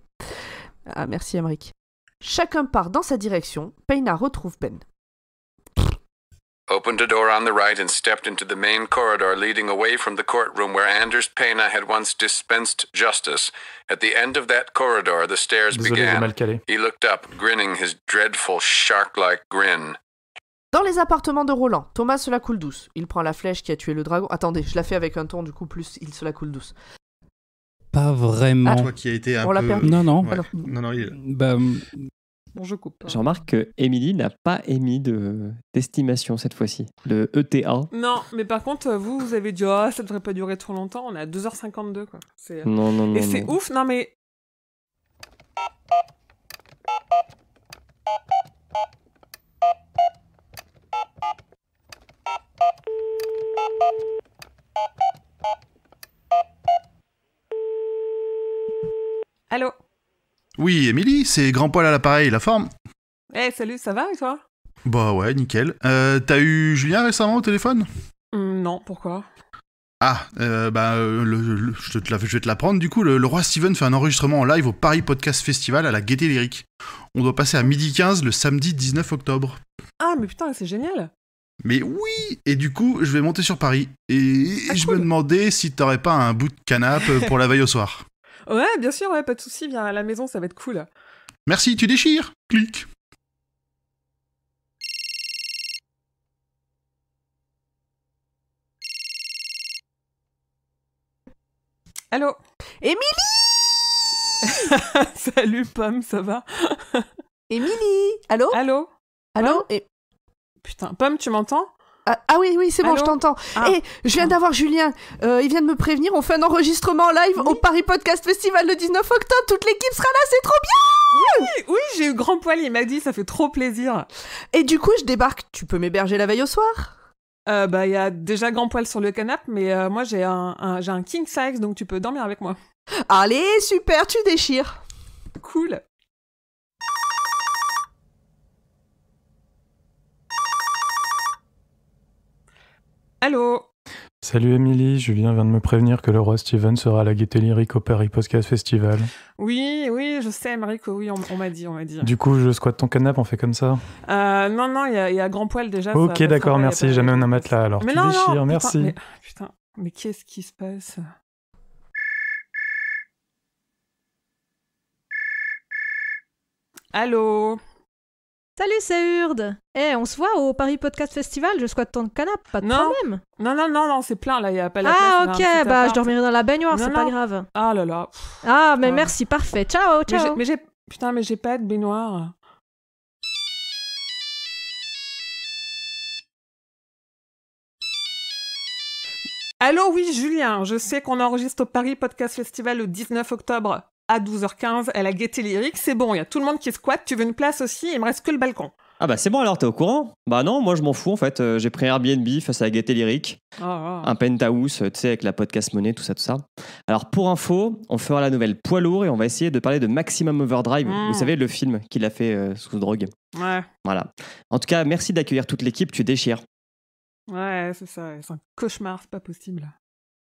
Ah, merci, Amric. Chacun part dans sa direction. Payna retrouve Ben. Opened a door on the right and stepped into the main corridor leading away from the courtroom where Anders Pena had once dispensed justice. At the end of that corridor, the stairs Désolé, began. He looked up, grinning his dreadful shark like grin. Dans les appartements de Roland, Thomas se la coule douce. Il prend la flèche qui a tué le dragon. Attendez, je la fais avec un ton du coup plus il se la coule douce. Pas vraiment. Ah, toi qui a été un peu... Non non. non non. Il... Bah, euh, bon, je coupe. Hein. Je remarque que n'a pas émis de d'estimation cette fois-ci. Le ETA. Non, mais par contre, euh, vous, vous avez dit oh, ça devrait pas durer trop longtemps. On est à 2h52 quoi. Euh, non non non. Et c'est ouf. Non mais. Allô Oui, Émilie, c'est Grand Poil à l'appareil, la forme Eh, salut, ça va et toi Bah ouais, nickel. Euh, T'as eu Julien récemment au téléphone mmh, Non, pourquoi ah, euh, bah, euh, je, te je, vais te l'apprendre. Du coup, le, roi Steven fait un enregistrement en live au Paris Podcast Festival à la Gaieté Lyrique. On doit passer à midi 15 le samedi 19 octobre. Ah, mais putain, c'est génial! Mais oui Et du coup, je vais monter sur Paris. Et ah, je me demandais si t'aurais pas un bout de canapé pour la veille au soir. *laughs* Ouais, bien sûr, ouais, pas de soucis, Viens à la maison, ça va être cool. Merci, tu déchires Clic Allô Émilie *laughs* Salut Pomme, ça va Émilie Allô Allô Allô Putain, Pomme, tu m'entends ah, ah, oui, oui, c'est bon, je t'entends. Ah. Et eh, je viens d'avoir Julien. Euh, il vient de me prévenir, on fait un enregistrement live au Paris Podcast Festival le 19 octobre. Toute l'équipe sera là, c'est trop bien Oui, oui j'ai eu grand poil, il m'a dit, ça fait trop plaisir. Et du coup, je débarque. Tu peux m'héberger la veille au soir euh, bah, il y a déjà grand poil sur le canapé, mais euh, moi j'ai un, j'ai un king size, donc tu peux dormir avec moi. Allez, super, tu déchires. Cool. Allô Salut Émilie, Julien vient de me prévenir que le roi Steven sera à la Gaieté Lyrique au Paris Podcast Festival. Oui, oui, je sais, Marico, oui, on, m'a dit, on m'a dit. Du coup, je squatte ton canapé, on fait comme ça euh, Non, non, il y, a grand poil déjà. Ok, d'accord, merci, jamais un matelas alors. tu déchires, merci. mais, putain, mais qu'est-ce qui se passe Allô Salut, c'est Urde Eh, on se voit au Paris Podcast Festival, je squatte ton canap', pas de problème Non, non, non, non, c'est plein là, il n'y a pas la Ah, ok, bah je dormirai dans la baignoire, c'est pas grave. Ah là là. ah, mais merci, parfait, ciao, ciao Mais j'ai... Putain, mais j'ai pas de baignoire. Allô, oui, Julien, je sais qu'on enregistre au Paris Podcast Festival le 19 octobre à 12h15 elle a guetté lyrique, c'est bon, il y a tout le monde qui squatte, tu veux une place aussi, il me reste que le balcon. Ah bah c'est bon alors, t'es au courant Bah non, moi je m'en fous en fait, euh, j'ai pris un Airbnb face à la Lyric, lyrique, un penthouse, tu sais, avec la podcast monnaie, tout ça, tout ça. Alors pour info, on fera la nouvelle poids lourd et on va essayer de parler de Maximum Overdrive, mm. vous savez, le film qu'il a fait euh, sous drogue. Ouais. Voilà. En tout cas, merci d'accueillir toute l'équipe, tu déchires. Ouais, c'est ça, c'est un cauchemar, c'est pas possible.